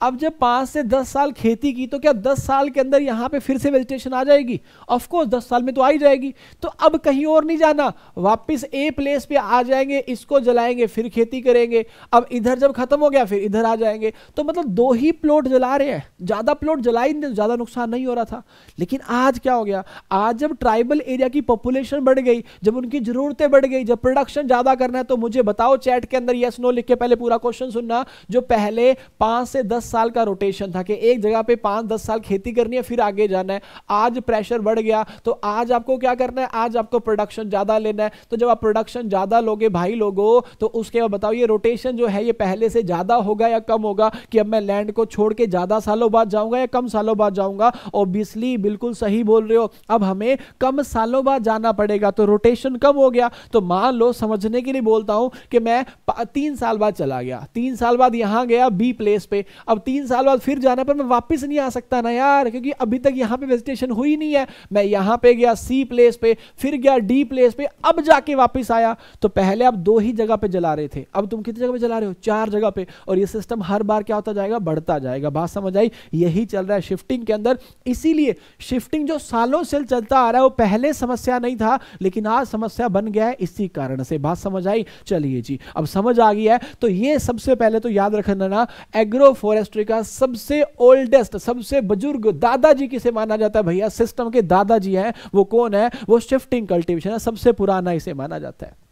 अब जब पाँच से दस साल खेती की तो क्या दस साल के अंदर यहाँ पे फिर से वेजिटेशन आ जाएगी ऑफकोर्स दस साल में तो आई जाएगी तो अब कहीं और नहीं जाना वापस ए प्लेस पे आ जाएंगे इसको जलाएंगे फिर खेती करेंगे अब इधर जब खत्म हो गया फिर इधर आ जाएंगे तो मतलब दो ही प्लॉट जला रहे हैं ज़्यादा प्लॉट जला ही ज़्यादा नुकसान नहीं हो रहा था लेकिन आज क्या हो गया आज जब ट्राइबल एरिया की पॉपुलेशन बढ़ गई जब उनकी ज़रूरतें बढ़ गई जब प्रोडक्शन ज़्यादा करना है तो मुझे बताओ चैट के अंदर यस नो लिख के पहले पूरा क्वेश्चन सुनना जो पहले पाँच से दस दस साल का रोटेशन था कि एक जगह पे पाँच दस साल खेती करनी है फिर आगे जाना है आज प्रेशर बढ़ गया तो आज आपको क्या करना है आज आपको प्रोडक्शन ज़्यादा लेना है तो जब आप प्रोडक्शन ज़्यादा लोगे भाई लोगो तो उसके बाद बताओ ये रोटेशन जो है ये पहले से ज़्यादा होगा या कम होगा कि अब मैं लैंड को छोड़ के ज़्यादा सालों बाद जाऊंगा या कम सालों बाद जाऊंगा ऑब्वियसली बिल्कुल सही बोल रहे हो अब हमें कम सालों बाद जाना पड़ेगा तो रोटेशन कम हो गया तो मान लो समझने के लिए बोलता हूं कि मैं तीन साल बाद चला गया तीन साल बाद यहां गया बी प्लेस पे अब अब तीन साल बाद फिर जाना पर मैं वापस नहीं आ सकता ना यार क्योंकि अभी तक यहां पे वेजिटेशन हुई नहीं है मैं यहां पे गया सी प्लेस पे फिर गया डी प्लेस पे अब जाके वापस आया तो पहले आप दो ही जगह पे जला रहे थे अब तुम कितनी जगह पे जला रहे हो चार जगह पे और ये सिस्टम हर बार क्या होता जाएगा बढ़ता जाएगा बात समझ आई यही चल रहा है शिफ्टिंग के अंदर इसीलिए शिफ्टिंग जो सालों से चलता आ रहा है वो पहले समस्या नहीं था लेकिन आज समस्या बन गया है इसी कारण से बात समझ आई चलिए जी अब समझ आ गई है तो ये सबसे पहले तो याद रखना ना एग्रो इंडस्ट्री का सबसे ओल्डेस्ट सबसे बुजुर्ग दादाजी किसे माना जाता है भैया सिस्टम के दादाजी हैं वो कौन है वो शिफ्टिंग कल्टीवेशन है सबसे पुराना इसे माना जाता है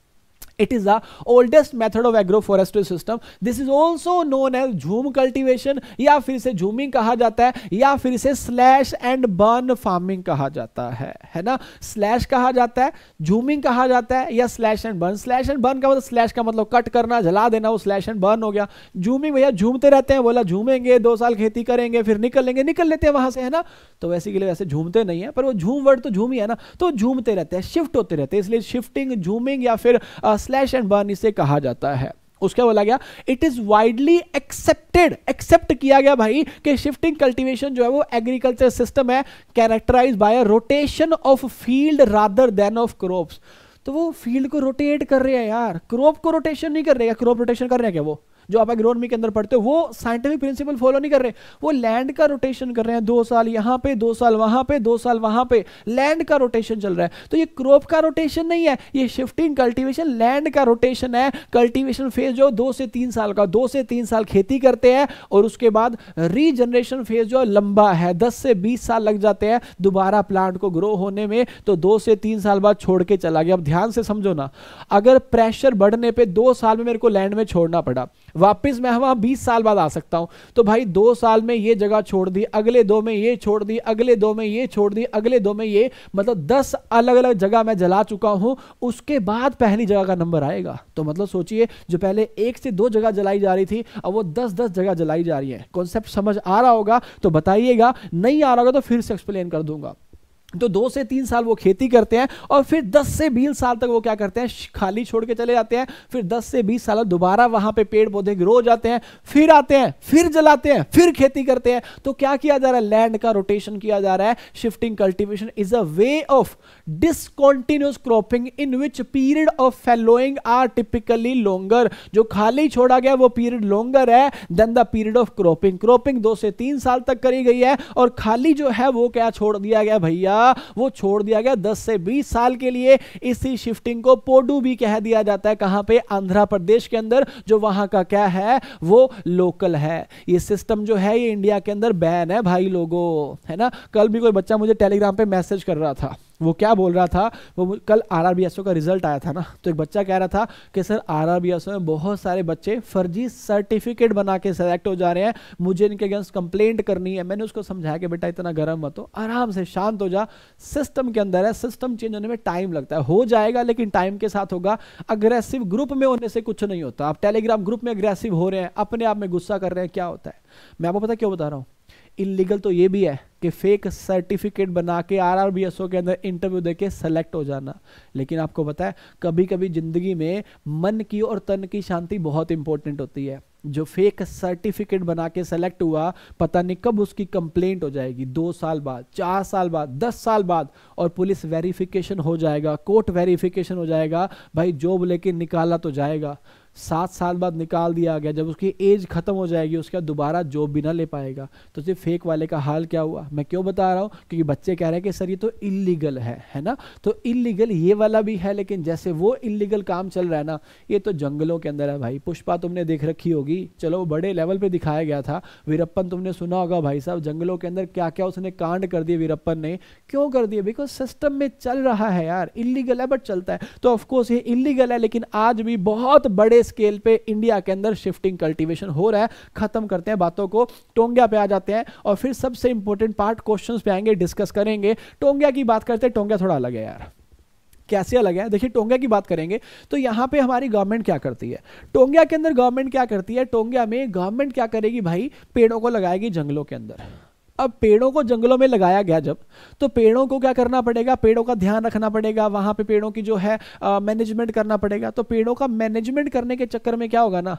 It is the oldest method of agroforestry system. This is also known as झूम cultivation या फिर से झूमिंग कहा जाता है या फिर से स्लैश एंड बर्न फार्मिंग कहा जाता है है ना स्लैश कहा जाता है झूमिंग कहा जाता है या slash and burn slash and burn का मतलब स्लैश का मतलब कट करना जला देना वो स्लैश एंड बर्न हो गया झूमिंग भैया झूमते रहते हैं बोला झूमेंगे दो साल खेती करेंगे फिर निकल लेंगे निकल लेते हैं वहां से है ना तो वैसे के लिए वैसे झूमते नहीं है पर वो झूम वर्ड तो झूम ही है ना तो झूमते रहते हैं शिफ्ट होते रहते हैं इसलिए शिफ्टिंग झूमिंग या फिर आ, स्लैश एंड बर्न इसे कहा जाता है उसके बोला गया it is widely accepted accept किया गया भाई कि शिफ्टिंग कल्टीवेशन जो है वो एग्रीकल्चर सिस्टम है characterise by rotation of field rather than of crops तो वो फील्ड को रोटेट कर रहे हैं यार क्रॉप को रोटेशन नहीं कर रहे हैं क्रॉप रोटेशन कर रहे हैं क्या वो जो आप एग्रोनमी के अंदर पढ़ते हो वो साइंटिफिक प्रिंसिपल फॉलो नहीं कर रहे वो लैंड का रोटेशन कर रहे हैं दो साल यहाँ पे दो साल वहां पे दो साल वहां पे लैंड का रोटेशन चल रहा है तो ये क्रॉप का रोटेशन नहीं है ये शिफ्टिंग कल्टिवेशन लैंड का रोटेशन है कल्टिवेशन फेज जो दो से तीन साल का दो से तीन साल खेती करते हैं और उसके बाद रीजनरेशन फेज जो लंबा है दस से बीस साल लग जाते हैं दोबारा प्लांट को ग्रो होने में तो दो से तीन साल बाद छोड़ के चला गया अब ध्यान से समझो ना अगर प्रेशर बढ़ने पर दो साल में मेरे को लैंड में छोड़ना पड़ा वापस मैं वहाँ बीस साल बाद आ सकता हूँ तो भाई दो साल में ये जगह छोड़ दी अगले दो में ये छोड़ दी अगले दो में ये छोड़ दी अगले दो में ये मतलब दस अलग अलग जगह मैं जला चुका हूँ उसके बाद पहली जगह का नंबर आएगा तो मतलब सोचिए जो पहले एक से दो जगह जलाई जा रही थी अब वो दस दस जगह जलाई जा रही है कॉन्सेप्ट समझ आ रहा होगा तो बताइएगा नहीं आ रहा होगा तो फिर से एक्सप्लेन कर दूंगा तो दो से तीन साल वो खेती करते हैं और फिर दस से बीस साल तक वो क्या करते हैं खाली छोड़ के चले जाते हैं फिर दस से बीस साल दोबारा वहां पे पेड़ पौधे ग्रो जाते हैं फिर आते हैं फिर जलाते हैं फिर खेती करते हैं तो क्या किया जा रहा है लैंड का रोटेशन किया जा रहा है shifting cultivation is a way of discontinuous cropping in which period of fallowing are typically longer जो खाली छोड़ा गया वो पीरियड लोंगर है than the period of cropping cropping दो से तीन साल तक करी गई है और खाली जो है वो क्या छोड़ दिया गया भैया वो छोड़ दिया गया दस से बीस साल के लिए इसी शिफ्टिंग को पोडू भी कह दिया जाता है कहां पे आंध्र प्रदेश के अंदर जो वहां का क्या है वो लोकल है ये सिस्टम जो है ये इंडिया के अंदर बैन है भाई लोगों है ना कल भी कोई बच्चा मुझे टेलीग्राम पे मैसेज कर रहा था वो क्या बोल रहा था वो कल R R B S O का रिजल्ट आया था ना तो एक बच्चा कह रहा था कि सर आर आर में बहुत सारे बच्चे फर्जी सर्टिफिकेट बना के सेलेक्ट हो जा रहे हैं मुझे इनके अगेंस्ट कंप्लेंट करनी है मैंने उसको समझाया कि बेटा इतना गर्म मत हो आराम से शांत हो जा सिस्टम के अंदर है सिस्टम चेंज होने में टाइम लगता है हो जाएगा लेकिन टाइम के साथ होगा अग्रेसिव ग्रुप में होने से कुछ नहीं होता आप टेलीग्राम ग्रुप में अग्रेसिव हो रहे हैं अपने आप में गुस्सा कर रहे हैं क्या होता है मैं आपको पता क्यों बता रहा हूँ इलीगल तो ये भी है कि फेक सर्टिफिकेट बना के R R B S O के अंदर इंटरव्यू देके सेलेक्ट हो जाना लेकिन आपको पता है कभी कभी ज़िंदगी में मन की और तन की शांति बहुत इंपॉर्टेंट होती है जो फेक सर्टिफिकेट बना के सेलेक्ट हुआ पता नहीं कब उसकी कंप्लेंट हो जाएगी दो साल बाद चार साल बाद दस साल बाद और पुलिस वेरिफिकेशन हो जाएगा कोर्ट वेरिफिकेशन हो जाएगा भाई जॉब लेके निकाला तो जाएगा सात साल बाद निकाल दिया गया जब उसकी एज ख़त्म हो जाएगी उसके बाद दोबारा जॉब भी ना ले पाएगा तो सिर्फ फेक वाले का हाल क्या हुआ मैं क्यों बता रहा हूँ क्योंकि बच्चे कह रहे हैं कि सर ये तो इलीगल है है ना तो इलीगल ये वाला भी है लेकिन जैसे वो इलीगल काम चल रहा है ना ये तो जंगलों के अंदर है भाई पुष्पा तुमने देख रखी होगी चलो बड़े लेवल पर दिखाया गया था वीरप्पन तुमने सुना होगा भाई साहब जंगलों के अंदर क्या क्या उसने कांड कर दिया वीरप्पन ने क्यों कर दिया बिकॉज सिस्टम में चल रहा है यार इलीगल है बट चलता है तो ऑफकोर्स ये इलीगल है लेकिन आज भी बहुत बड़े स्केल पे इंडिया के अंदर शिफ्टिंग कल्टीवेशन हो रहा है खत्म करते हैं बातों को टोंगिया पे आ जाते हैं और फिर सबसे इंपॉर्टेंट पार्ट क्वेश्चन पे आएंगे डिस्कस करेंगे टोंगिया की बात करते हैं टोंगिया थोड़ा अलग है यार कैसे अलग है देखिए टोंगिया की बात करेंगे तो यहां पे हमारी गवर्नमेंट क्या करती है टोंगिया के अंदर गवर्नमेंट क्या करती है टोंगिया में गवर्नमेंट क्या करेगी भाई पेड़ों को लगाएगी जंगलों के अंदर अब पेड़ों को जंगलों में लगाया गया जब तो पेड़ों को क्या करना पड़ेगा पेड़ों का ध्यान रखना पड़ेगा वहां पे पेड़ों की जो है मैनेजमेंट करना पड़ेगा तो पेड़ों का मैनेजमेंट करने के चक्कर में क्या होगा ना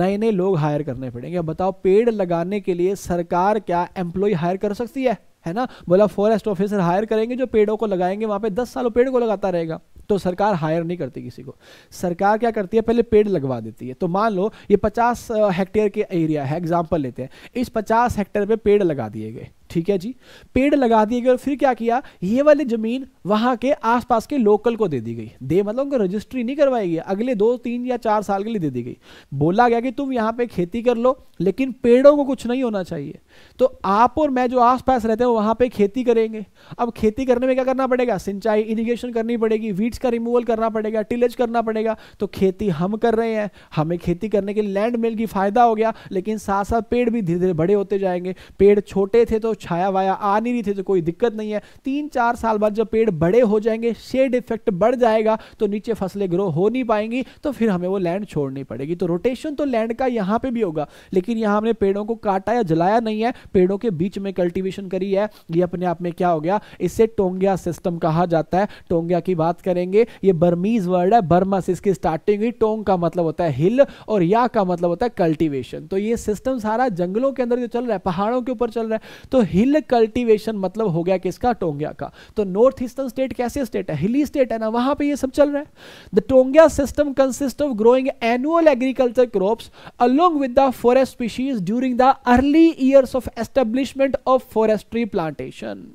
नए नए लोग हायर करने पड़ेंगे बताओ पेड़ लगाने के लिए सरकार क्या एम्प्लॉय हायर कर सकती है है ना बोला फॉरेस्ट ऑफिसर हायर करेंगे जो पेड़ों को लगाएंगे वहाँ पे दस सालों पेड़ को लगाता रहेगा तो सरकार हायर नहीं करती किसी को सरकार क्या करती है पहले पेड़ लगवा देती है तो मान लो ये पचास हेक्टेयर के एरिया है एग्जाम्पल लेते हैं इस पचास हेक्टेयर पे पेड़ लगा दिए गए ठीक है जी पेड़ लगा दिए गए और फिर क्या किया ये वाली जमीन वहां के आसपास के लोकल को दे दी गई दे मतलब उनको रजिस्ट्री नहीं करवाई गई अगले दो तीन या चार साल के लिए दे दी गई बोला गया कि तुम यहां पे खेती कर लो लेकिन पेड़ों को कुछ नहीं होना चाहिए तो आप और मैं जो आसपास रहते हैं वहां पर खेती करेंगे अब खेती करने में क्या करना पड़ेगा सिंचाई इरीगेशन करनी पड़ेगी वीट्स का रिमूवल करना पड़ेगा टिलेज करना पड़ेगा तो खेती हम कर रहे हैं हमें खेती करने के लैंड मिल की फायदा हो गया लेकिन साथ साथ पेड़ भी धीरे धीरे बड़े होते जाएंगे पेड़ छोटे थे तो छाया वाया आ नहीं रही थी तो कोई दिक्कत नहीं है तीन चार साल बाद जब पेड़ बड़े हो जाएंगे शेड इफेक्ट बढ़ जाएगा तो नीचे फसलें ग्रो हो नहीं पाएंगी तो फिर हमें वो लैंड छोड़नी पड़ेगी तो रोटेशन तो लैंड का यहाँ पे भी होगा लेकिन यहाँ हमने पेड़ों को काटा या जलाया नहीं है पेड़ों के बीच में कल्टिवेशन करी है ये अपने आप में क्या हो गया इसे टोंगिया सिस्टम कहा जाता है टोंगिया की बात करेंगे ये बर्मीज वर्ड है बर्मा से इसकी स्टार्टिंग हुई टोंग का मतलब होता है हिल और या का मतलब होता है कल्टिवेशन तो ये सिस्टम सारा जंगलों के अंदर जो चल रहा है पहाड़ों के ऊपर चल रहा है तो हिल कल्टीवेशन मतलब हो गया किसका टोंगिया का तो नॉर्थ ईस्टर्न स्टेट कैसे स्टेट है हिली स्टेट है ना वहां पे ये सब चल रहा है the taungya system consist of growing annual agriculture crops along with the forest species during the early years of establishment of forestry plantation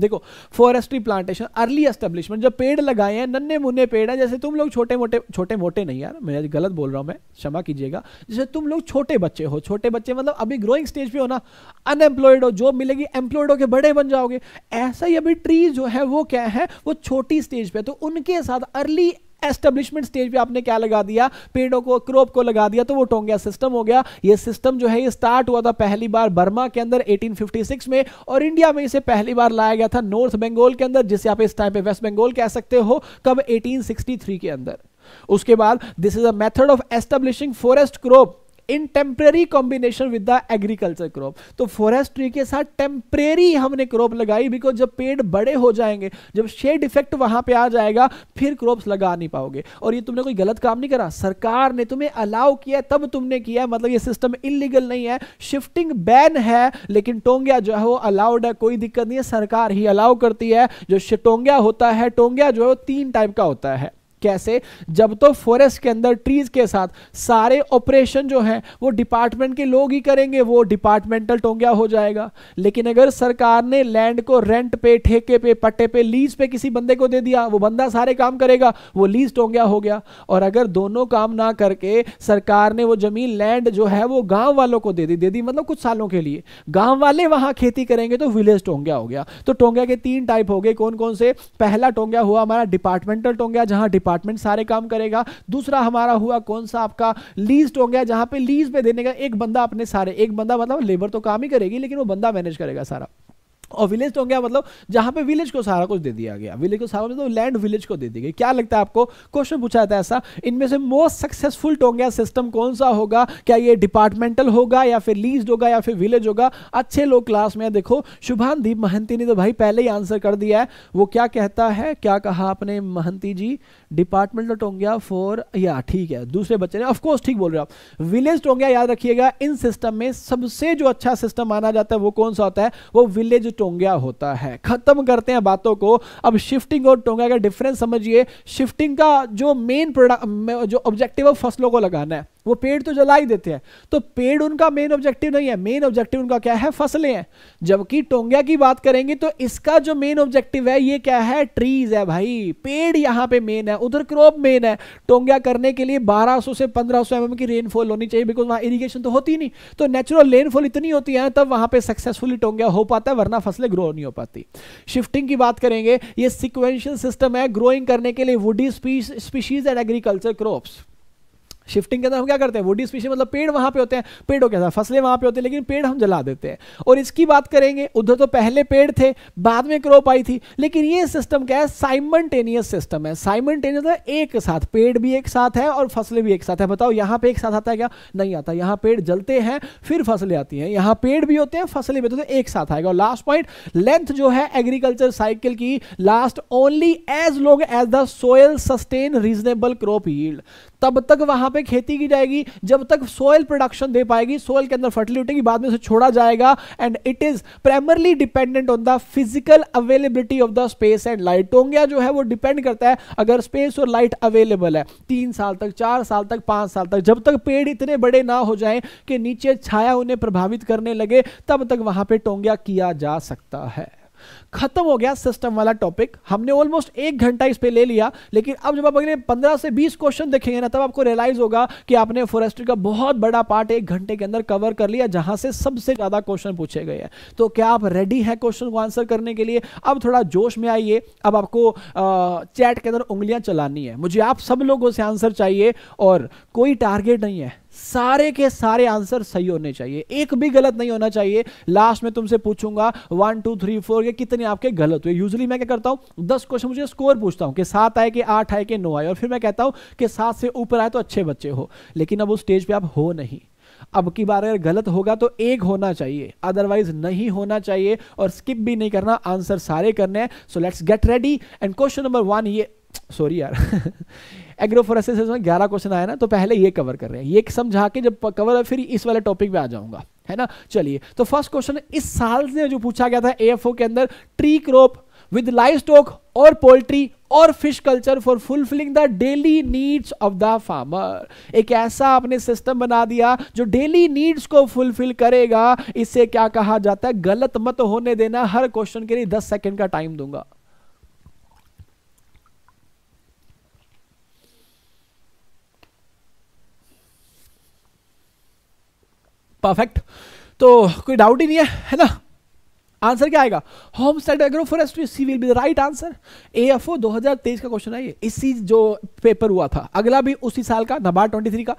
देखो फॉरेस्ट्री प्लांटेशन अर्ली एस्टेब्लिशमेंट जब पेड़ लगाए हैं नन्हे मुन्ने पेड़ हैं जैसे तुम लोग छोटे मोटे छोटे मोटे नहीं यार मैं गलत बोल रहा हूँ मैं क्षमा कीजिएगा जैसे तुम लोग छोटे बच्चे हो छोटे बच्चे मतलब अभी ग्रोइंग स्टेज पे हो ना अनएम्प्लॉयड हो जॉब मिलेगी एम्प्लॉयड हो के बड़े बन जाओगे ऐसा ही अभी ट्रीज जो है वो क्या है वो छोटी स्टेज पे तो उनके साथ अर्ली एस्टेब्लिशमेंट स्टेज पे आपने क्या लगा दिया पेड़ों को क्रोप को लगा दिया तो वो टोंगिया सिस्टम हो गया ये सिस्टम जो है ये स्टार्ट हुआ था पहली बार बर्मा के अंदर 1856 में और इंडिया में इसे पहली बार लाया गया था नॉर्थ बंगाल के अंदर जिसे आप इस टाइम पे वेस्ट बंगाल कह सकते हो कब 1863 के अंदर उसके बाद this is a method of establishing forest crop in temporary combination with the agriculture crop तो फॉरेस्ट्री के साथ टेम्परेरी हमने क्रॉप लगाई बिकॉज जब पेड़ बड़े हो जाएंगे जब शेड इफेक्ट वहां पे आ जाएगा फिर क्रॉप्स लगा नहीं पाओगे और ये तुमने कोई गलत काम नहीं करा सरकार ने तुम्हें अलाउ किया तब तुमने किया मतलब ये सिस्टम इलीगल नहीं है शिफ्टिंग बैन है लेकिन टोंगिया जो है वो अलाउड है कोई दिक्कत नहीं है सरकार ही अलाउ करती है जो टोंगिया होता है टोंगिया जो है वो तीन टाइप का होता है कैसे जब तो फॉरेस्ट के अंदर ट्रीज के साथ सारे ऑपरेशन जो है वो डिपार्टमेंट के लोग ही करेंगे वो डिपार्टमेंटल टोंगिया हो जाएगा लेकिन अगर सरकार ने लैंड को रेंट पे ठेके पे पट्टे पे लीज पे किसी बंदे को दे दिया वो बंदा सारे काम करेगा वो लीज टोंगिया हो गया और अगर दोनों काम ना करके सरकार ने वो जमीन लैंड जो है वो गांव वालों को दे दी दे दी मतलब कुछ सालों के लिए गांव वाले वहां खेती करेंगे तो विलेज टोंगिया हो गया तो टोंगिया के तीन टाइप हो गए कौन कौन से पहला टोंगिया हुआ हमारा डिपार्टमेंटल टोंगिया जहां डिपार्टमेंट सारे काम करेगा दूसरा हमारा हुआ कौन सा आपका लीज हो गया जहां पे लीज पे देने का एक बंदा अपने सारे एक बंदा मतलब लेबर तो काम ही करेगी लेकिन वो बंदा मैनेज करेगा सारा और विलेज तो गया मतलब जहां पे विलेज को सारा कुछ दे दिया गया विलेज को सारा मतलब लैंड विलेज को दे दी गई क्या लगता है आपको क्वेश्चन पूछा है ऐसा इनमें से मोस्ट सक्सेसफुल टोंगिया सिस्टम कौन सा होगा क्या ये डिपार्टमेंटल होगा या फिर लीज होगा या फिर विलेज होगा अच्छे लोग क्लास में देखो दीप महंती ने तो भाई पहले ही आंसर कर दिया है वो क्या कहता है क्या कहा आपने Mohanty ji departmental of taungya for या ठीक है दूसरे बच्चे ने ऑफकोर्स ठीक बोल रहे हो आप विलेज टोंगिया याद रखिएगा इन सिस्टम में सबसे जो अच्छा सिस्टम माना जाता है वो कौन सा होता है वो विलेज टोंगिया होता है खत्म करते हैं बातों को अब शिफ्टिंग और टोंगिया का डिफरेंस समझिए शिफ्टिंग का जो मेन प्रोडक्ट जो ऑब्जेक्टिव है फसलों को लगाना है वो पेड़ तो जला ही देते हैं तो पेड़ उनका मेन ऑब्जेक्टिव नहीं है मेन ऑब्जेक्टिव उनका क्या है फसलें हैं जबकि टोंगिया की बात करेंगे तो इसका जो मेन ऑब्जेक्टिव है ये क्या है ट्रीज है भाई पेड़ यहाँ पे मेन है उधर क्रॉप मेन है टोंगिया करने के लिए 1200 से 1500 सौ mm की रेनफॉल होनी चाहिए बिकॉज वहाँ इरीगेशन तो होती नहीं तो नेचुरल रेनफॉल इतनी होती है तब वहाँ पर सक्सेसफुली टोंगिया हो पाता है वरना फसलें ग्रो नहीं हो पाती शिफ्टिंग की बात करेंगे ये सिक्वेंशियल सिस्टम है ग्रोइंग करने के लिए woody species and agriculture crops shifting के अंदर हम क्या करते हैं वुडी स्पीशी मतलब पेड़ वहां पे होते हैं पेड़ों के साथ फसलें वहां पे होते हैं लेकिन पेड़ हम जला देते हैं और इसकी बात करेंगे उधर तो पहले पेड़ थे बाद में क्रॉप आई थी लेकिन ये सिस्टम क्या है साइमनटेनियस सिस्टम है साइमनटेनियस मतलब एक साथ पेड़ भी एक साथ है और फसलें भी एक साथ है बताओ यहाँ पे एक साथ आता है क्या नहीं आता यहाँ पेड़ जलते हैं फिर फसलें आती हैं यहाँ पेड़ भी होते हैं फसलें भी होते हैं तो एक साथ आएगा और लास्ट पॉइंट लेंथ जो है एग्रीकल्चर साइकिल की last only as long as the soil sustain reasonable crop yield तब तक वहां पे खेती की जाएगी जब तक सोयल प्रोडक्शन दे पाएगी सोयल के अंदर फर्टिलिटी की बाद में उसे छोड़ा जाएगा and it is primarily dependent on the physical availability of the space and light taungya जो है वो डिपेंड करता है अगर स्पेस और लाइट अवेलेबल है तीन साल तक चार साल तक पांच साल तक जब तक पेड़ इतने बड़े ना हो जाए कि नीचे छाया उन्हें प्रभावित करने लगे तब तक वहां पर टोंगिया किया जा सकता है खत्म हो गया सिस्टम वाला टॉपिक हमने ऑलमोस्ट एक घंटा इस पर ले लिया लेकिन अब जब आप अगले पंद्रह से बीस क्वेश्चन देखेंगे ना तब आपको रियलाइज होगा कि आपने फॉरेस्ट्री का बहुत बड़ा पार्ट एक घंटे के अंदर कवर कर लिया जहां से सबसे ज्यादा क्वेश्चन पूछे गए हैं तो क्या आप रेडी हैं क्वेश्चन को आंसर करने के लिए अब थोड़ा जोश में आइए अब आपको चैट के अंदर उंगलियां चलानी है मुझे आप सब लोगों से आंसर चाहिए और कोई टारगेट नहीं है सारे के सारे आंसर सही होने चाहिए एक भी गलत नहीं होना चाहिए लास्ट में तुमसे पूछूंगा वन टू थ्री फोर के कितने आपके गलत हुए यूजली मैं क्या करता हूं दस क्वेश्चन मुझे स्कोर पूछता हूं कि सात आए कि आठ आए कि नौ आए और फिर मैं कहता हूं कि सात से ऊपर आए तो अच्छे बच्चे हो लेकिन अब उस स्टेज पर आप हो नहीं अब की बार अगर गलत होगा तो एक होना चाहिए अदरवाइज नहीं होना चाहिए और स्किप भी नहीं करना आंसर सारे करने हैं so let's get ready and question number one ये सॉरी यार एग्रोफोरेसेस में ग्यारह क्वेश्चन आया ना तो पहले ये कवर कर रहे हैं ये समझा के जब कवर फिर इस वाले टॉपिक पे आ जाऊंगा है ना चलिए तो फर्स्ट क्वेश्चन इस साल से जो पूछा गया था ए के अंदर tree crop with livestock और पोल्ट्री और fish culture for fulfilling the daily needs of the farmer एक ऐसा आपने सिस्टम बना दिया जो डेली नीड्स को फुलफिल करेगा इससे क्या कहा जाता है गलत मत होने देना हर क्वेश्चन के लिए दस सेकंड का टाइम दूंगा परफेक्ट तो कोई डाउट ही नहीं है है ना आंसर क्या आएगा homestead agro agroforestry C will be the right answer A F O दो हजार तेईस का क्वेश्चन है ये इसी जो पेपर हुआ था अगला भी उसी साल का नबार्ड ट्वेंटी थ्री का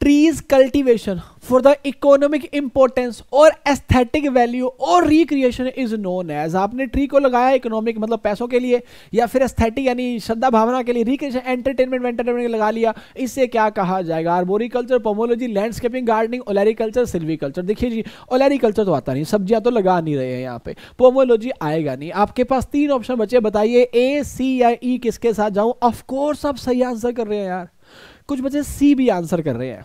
trees cultivation for the economic importance और एस्थेटिक वैल्यू और रिक्रिएशन इज नोन एज आपने ट्री को लगाया इकोनॉमिक मतलब पैसों के लिए या फिर एस्थेटिक यानी श्रद्धा भावना के लिए रिक्रिएशन एंटरटेनमेंट वेंटरटेनमेंट लगा लिया इससे क्या कहा जाएगा arboriculture pomology landscaping gardening olericulture silviculture देखिए जी ओलेरिकल्चर तो आता नहीं सब्जियां तो लगा नहीं रहे हैं यहाँ पे पोमोलॉजी आएगा नहीं आपके पास तीन ऑप्शन बचे बताइए ए सी या ई e किसके साथ जाऊं ऑफकोर्स आप सही आंसर कर रहे हैं यार कुछ बच्चे सी भी आंसर कर रहे हैं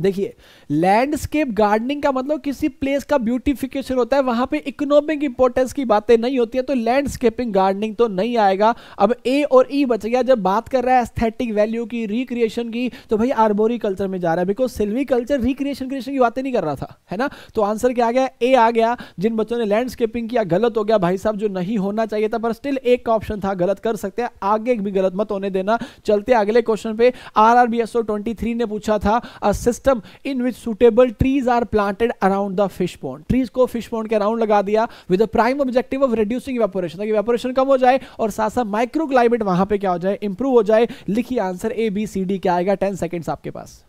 देखिए लैंडस्केप गार्डनिंग का मतलब किसी प्लेस का ब्यूटिफिकेशन होता है वहां पे इकोनॉमिक इंपोर्टेंस की बातें नहीं होती है तो लैंडस्केपिंग गार्डनिंग तो नहीं आएगा अब ए और ई e बच गया जब बात कर रहा है एस्थेटिक वैल्यू की रिक्रिएशन की तो भाई आर्बोरी कल्चर में जा रहा है because silviculture recreation creation की बातें नहीं कर रहा था है ना तो आंसर क्या आ गया ए आ गया जिन बच्चों ने लैंडस्केपिंग किया गलत हो गया भाई साहब जो नहीं होना चाहिए था पर स्टिल एक ऑप्शन था गलत कर सकते हैं आगे भी गलत मत होने देना चलते अगले क्वेश्चन पे आर ने पूछा था assist system in which suitable trees are planted around the fish pond trees को फिश पॉन्ड के अराउंड लगा दिया with the prime objective of reducing evaporation ताकि इवेपोरेशन कम हो जाए और साथ साथ माइक्रो क्लाइमेट वहां पर क्या हो जाए इंप्रूव हो जाए लिखिए answer A B C D क्या आएगा टेन सेकेंड्स आपके पास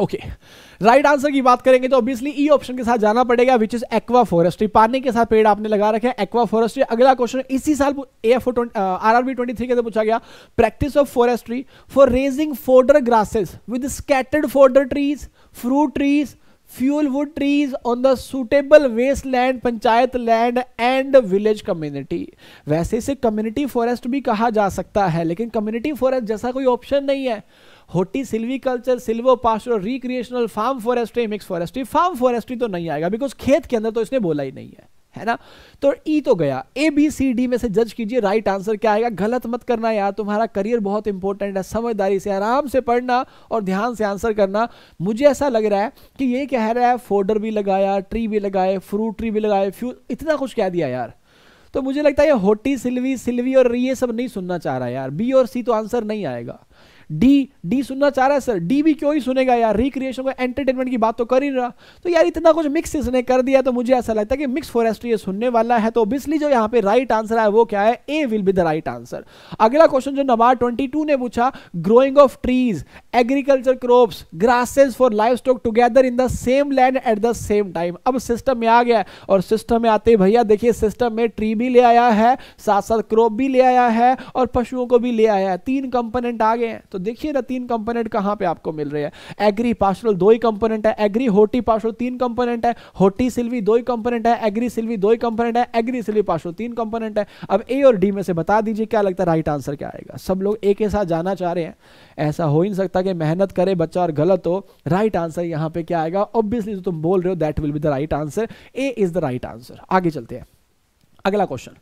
ओके राइट आंसर की बात करेंगे तो ऑब्वियसली ई ऑप्शन के साथ जाना पड़ेगा विच इज एक्वा फॉरेस्ट्री पानी के साथ पेड़ आपने लगा रखे हैं एक्वा फॉरेस्ट्री अगला क्वेश्चन इसी साल A F R R B twenty three के अंदर तो पूछा गया practice of forestry for raising fodder grasses with scattered fodder trees fruit trees fuel wood trees on the suitable waste land panchayat land and village community वैसे इसे community forest भी कहा जा सकता है लेकिन कम्युनिटी फॉरेस्ट जैसा कोई ऑप्शन नहीं है hortisilviculture silvopasture recreational farm forestry mix forestry farm forestry तो नहीं आएगा बिकॉज खेत के अंदर तो इसने बोला ही नहीं है है ना तो ई तो गया ए बी सी डी में से जज कीजिए राइट आंसर क्या आएगा गलत मत करना यार तुम्हारा करियर बहुत इंपॉर्टेंट है समझदारी से आराम से पढ़ना और ध्यान से आंसर करना मुझे ऐसा लग रहा है कि ये कह रहा है फोडर भी लगाया ट्री भी लगाए फ्रूट ट्री भी लगाए फ्यू इतना कुछ कह दिया यार तो मुझे लगता है ये होटी सिल्वी सिल्वी और ये सब नहीं सुनना चाह रहा यार बी और सी तो आंसर नहीं आएगा डी डी सुनना चाह रहा है सर डी भी क्यों ही सुनेगा यार रिक्रिएशन को एंटरटेनमेंट की बात तो कर ही रहा तो यार इतना कुछ मिक्स इसने कर दिया तो मुझे ऐसा लगता है कि मिक्स फॉरेस्ट्री ये सुनने वाला है तो ऑब्वियसली जो यहाँ पे राइट आंसर है वो क्या है A will be the right answer अगला क्वेश्चन जो नवार ट्वेंटी ने पूछा growing of trees agriculture crops grasses for livestock together in the same land at the same time अब सिस्टम में आ गया और सिस्टम में आते भैया देखिए सिस्टम में ट्री भी ले आया है साथ साथ क्रॉप भी ले आया है और पशुओं को भी ले आया है तीन कंपोनेंट आ गए हैं तो तो देखिए ना तीन कंपोनेंट कहां पे आपको मिल रहे हैं एग्री पार्सल दो ही कंपोनेंट है एग्री होटी पार्सल तीन कंपोनेंट है होटी सिल्वी दो ही कंपोनेंट है एग्री सिल्वी दो ही कंपोनेंट है एग्री सिल्वी पार्सल तीन कंपोनेंट है अब ए और डी में से बता दीजिए क्या लगता है राइट आंसर क्या आएगा सब लोग ए के साथ जाना चाह रहे हैं ऐसा हो ही नहीं सकता कि मेहनत करे बच्चा और गलत हो राइट आंसर यहां पर क्या आएगा ऑब्वियसली जो तुम बोल रहे हो that will be the right answer A is the right answer आगे चलते हैं अगला क्वेश्चन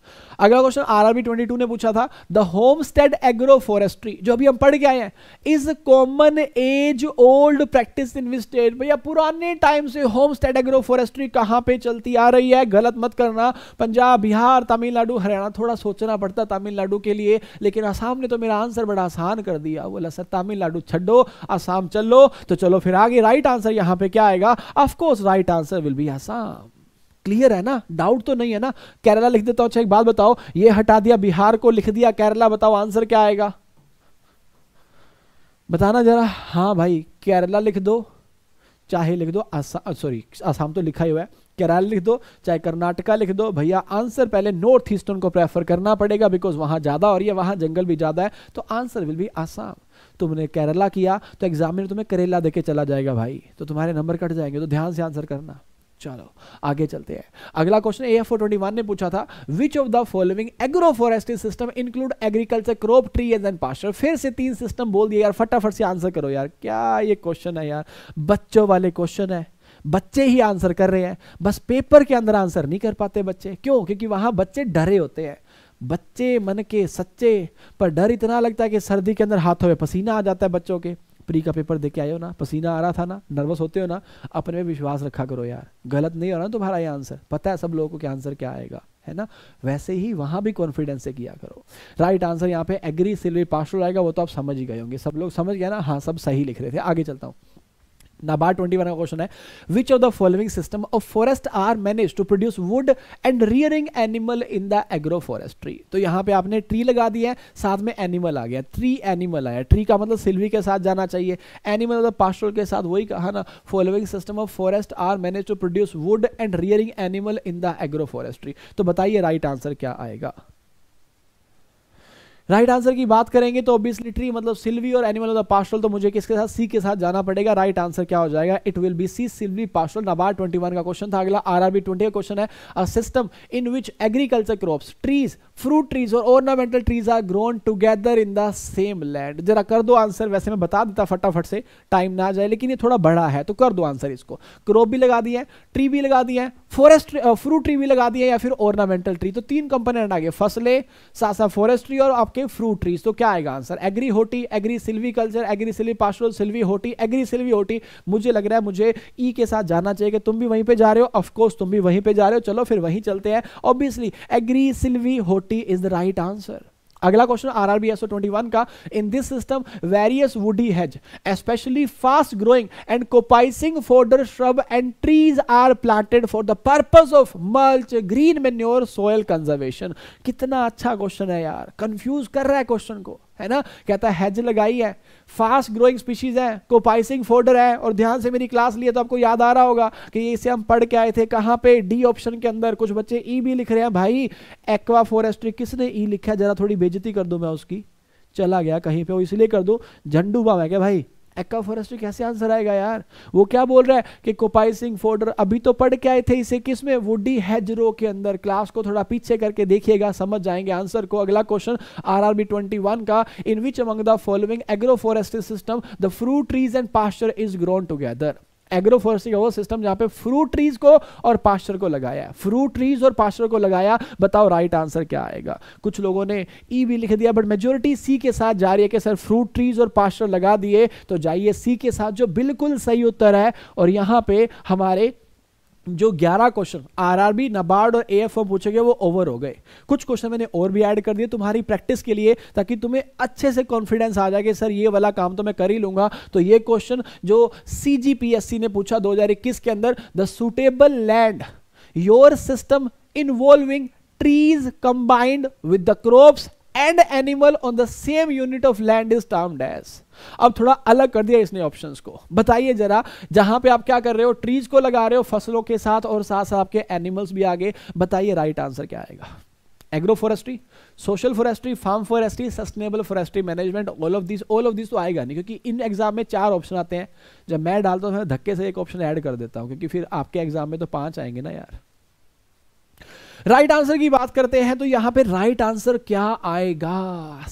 अगला क्वेश्चन आरआरबी 22 ने पूछा था द होमस्टेड एग्रो फॉरेस्ट्री जो अभी हम पढ़ के आए हैं is common as old practice in which state भैया पुराने टाइम से होमस्टेड एग्रो फॉरेस्ट्री कहां पे चलती आ रही है गलत मत करना पंजाब बिहार तमिलनाडु हरियाणा थोड़ा सोचना पड़ता तमिलनाडु के लिए लेकिन आसाम ने तो मेरा आंसर बड़ा आसान कर दिया बोला सर तमिलनाडु छो आसाम चलो तो चलो फिर आगे राइट आंसर यहां पर क्या आएगा of course right answer will be Assam clear है ना डाउट तो नहीं है ना केरला लिख देता हूं अच्छा एक बात बताओ ये हटा दिया बिहार को लिख दिया केरला बताओ आंसर क्या आएगा बताना जरा हाँ भाई केरला लिख दो चाहे लिख दो आसाम सॉरी आसाम तो लिखा ही हुआ है केरला लिख दो चाहे कर्नाटका लिख दो भैया आंसर पहले नॉर्थ ईस्टर्न को प्रेफर करना पड़ेगा बिकॉज वहां ज़्यादा और ये वहां जंगल भी ज़्यादा है तो आंसर विल बी आसाम तुमने केरला किया तो एग्जाम में तुम्हें करेला देके चला जाएगा भाई तो तुम्हारे नंबर कट जाएंगे तो ध्यान से आंसर करना चलो आगे चलते हैं अगला question A F twenty one ने पूछा था which of the following agro forestry system include agriculture crop tree as and pasture फिर से तीन सिस्टम बोल दिए यार फटाफट से आंसर करो यार क्या ये क्वेश्चन है यार बच्चों वाले क्वेश्चन है बच्चे ही आंसर कर रहे हैं बस पेपर के अंदर आंसर नहीं कर पाते बच्चे क्यों क्योंकि वहां बच्चे डरे होते हैं बच्चे मन के सच्चे पर डर इतना लगता है कि सर्दी के अंदर हाथों में पसीना आ जाता है बच्चों के प्री का पेपर दे के आए हो ना पसीना आ रहा था ना नर्वस होते हो ना अपने में विश्वास रखा करो यार गलत नहीं हो रहा तुम्हारा ये आंसर पता है सब लोगों को क्या आंसर क्या आएगा है ना वैसे ही वहां भी कॉन्फिडेंस से किया करो राइट आंसर यहाँ पे एग्री सिल्वी पास आएगा वो तो आप समझ ही गए होंगे सब लोग समझ गए ना हाँ सब सही लिख रहे थे आगे चलता हूँ नाबार्ड ट्वेंटी वन का क्वेश्चन है which of the following system of forest are manage to produce wood and rearing animal in the agro forestry तो यहाँ पे आपने ट्री लगा दिया है साथ में एनिमल आ गया ट्री एनिमल आया ट्री का मतलब सिल्वी के साथ जाना चाहिए एनिमल मतलब पास्टोल के साथ वही कहा ना following system of forest are manage to produce wood and rearing animal in the agro forestry तो बताइए राइट आंसर क्या आएगा राइट right आंसर की बात करेंगे तो ऑब्वियसली ट्री मतलब सिल्वी और एनिमल ऑफ द पास्टल तो मुझे किसके साथ सी के साथ जाना पड़ेगा राइट right आंसर क्या हो जाएगा it will be C silvi pastoral NABARD 21 का क्वेश्चन था अगला आरआरबी 20 का क्वेश्चन है a system in which agriculture crops trees fruit trees और ornamental trees are grown together in the same land जरा कर दो आंसर वैसे मैं बता देता फटाफट से टाइम ना जाए लेकिन ये थोड़ा बड़ा है तो कर दो आंसर इसको क्रॉप भी लगा दिया है ट्री भी लगा दी है फॉरेस्ट फ्रूट ट्री भी लगा दी है या फिर ऑर्नामेंटल ट्री तो तीन कंपोनेंट आ गए फसलें साथ फॉरेस्ट ट्री और आपके फ्रूट ट्रीज तो क्या आएगा answer agri horti agri silviculture agri silvi pastoral silvi horti agri silvi horti मुझे लग रहा है मुझे ई e के साथ जाना चाहिए कि तुम भी वहीं पर जा रहे हो ऑफकोर्स तुम भी वहीं पर जा रहे हो चलो फिर वहीं चलते हैं obviously agri silvi horti forty is the right answer अगला question R R B S का in this system various woody hedge especially fast growing and coppicing fodder shrub and trees are planted for the purpose of mulch green manure soil conservation कितना अच्छा question है यार confuse कर रहा है question को है ना कहता है हैज लगाई है फास्ट ग्रोइंग स्पीशीज है कोपाइसिंग फोर्डर है और ध्यान से मेरी क्लास लिए तो आपको याद आ रहा होगा कि इसे हम पढ़ के आए थे कहाँ पे डी ऑप्शन के अंदर कुछ बच्चे ई e भी लिख रहे हैं भाई एक्वा फॉरेस्ट्री किसने ई e लिखा है जरा थोड़ी बेजती कर दो मैं उसकी चला गया कहीं पे वो इसलिए कर दो झंडू बाम है क्या भाई एक्का फॉरेस्ट्री कैसे आंसर आएगा यार वो क्या बोल रहा है कि कोपाई सिंह फोर्डर अभी तो पढ़ के आए थे इसे किस में वुडी हेजरो के अंदर क्लास को थोड़ा पीछे करके देखिएगा समझ जाएंगे आंसर को अगला question R R B twenty one का in which among the following agro forestry system the fruit trees and pasture is grown together agroforestry वो सिस्टम जहां पे फ्रूट ट्रीज को और पास्टर को लगाया फ्रूट ट्रीज और पास्टर को लगाया बताओ राइट आंसर क्या आएगा कुछ लोगों ने ई e भी लिख दिया बट मेजोरिटी सी के साथ जा रही है कि सर फ्रूट ट्रीज और पास्टर लगा दिए तो जाइए सी के साथ जो बिल्कुल सही उत्तर है और यहां पे हमारे जो 11 क्वेश्चन आरआरबी नबार्ड और एएफओ पूछे गए वो ओवर हो गए कुछ क्वेश्चन मैंने और भी ऐड कर दिए तुम्हारी प्रैक्टिस के लिए ताकि तुम्हें अच्छे से कॉन्फिडेंस आ जाए कि सर ये वाला काम तो मैं कर ही लूंगा तो ये क्वेश्चन जो सीजीपीएससी ने पूछा 2021 के अंदर the suitable land your system involving trees combined with the crops and animal on the same unit of land is termed as अब थोड़ा अलग कर दिया इसने ऑप्शंस को बताइए जरा जहां पे आप क्या कर रहे हो ट्रीज को लगा रहे हो फसलों के साथ और साथ साथ आपके एनिमल्स भी आगे बताइए राइट आंसर क्या आएगा agroforestry social forestry farm forestry sustainable forestry management all of this all of this तो आएगा नहीं क्योंकि इन एग्जाम में चार ऑप्शन आते हैं जब मैं डालता हूं धक्के से एक ऑप्शन ऐड कर देता हूं क्योंकि फिर आपके एग्जाम में तो पांच आएंगे ना यार राइट right आंसर की बात करते हैं तो यहां पे राइट आंसर क्या आएगा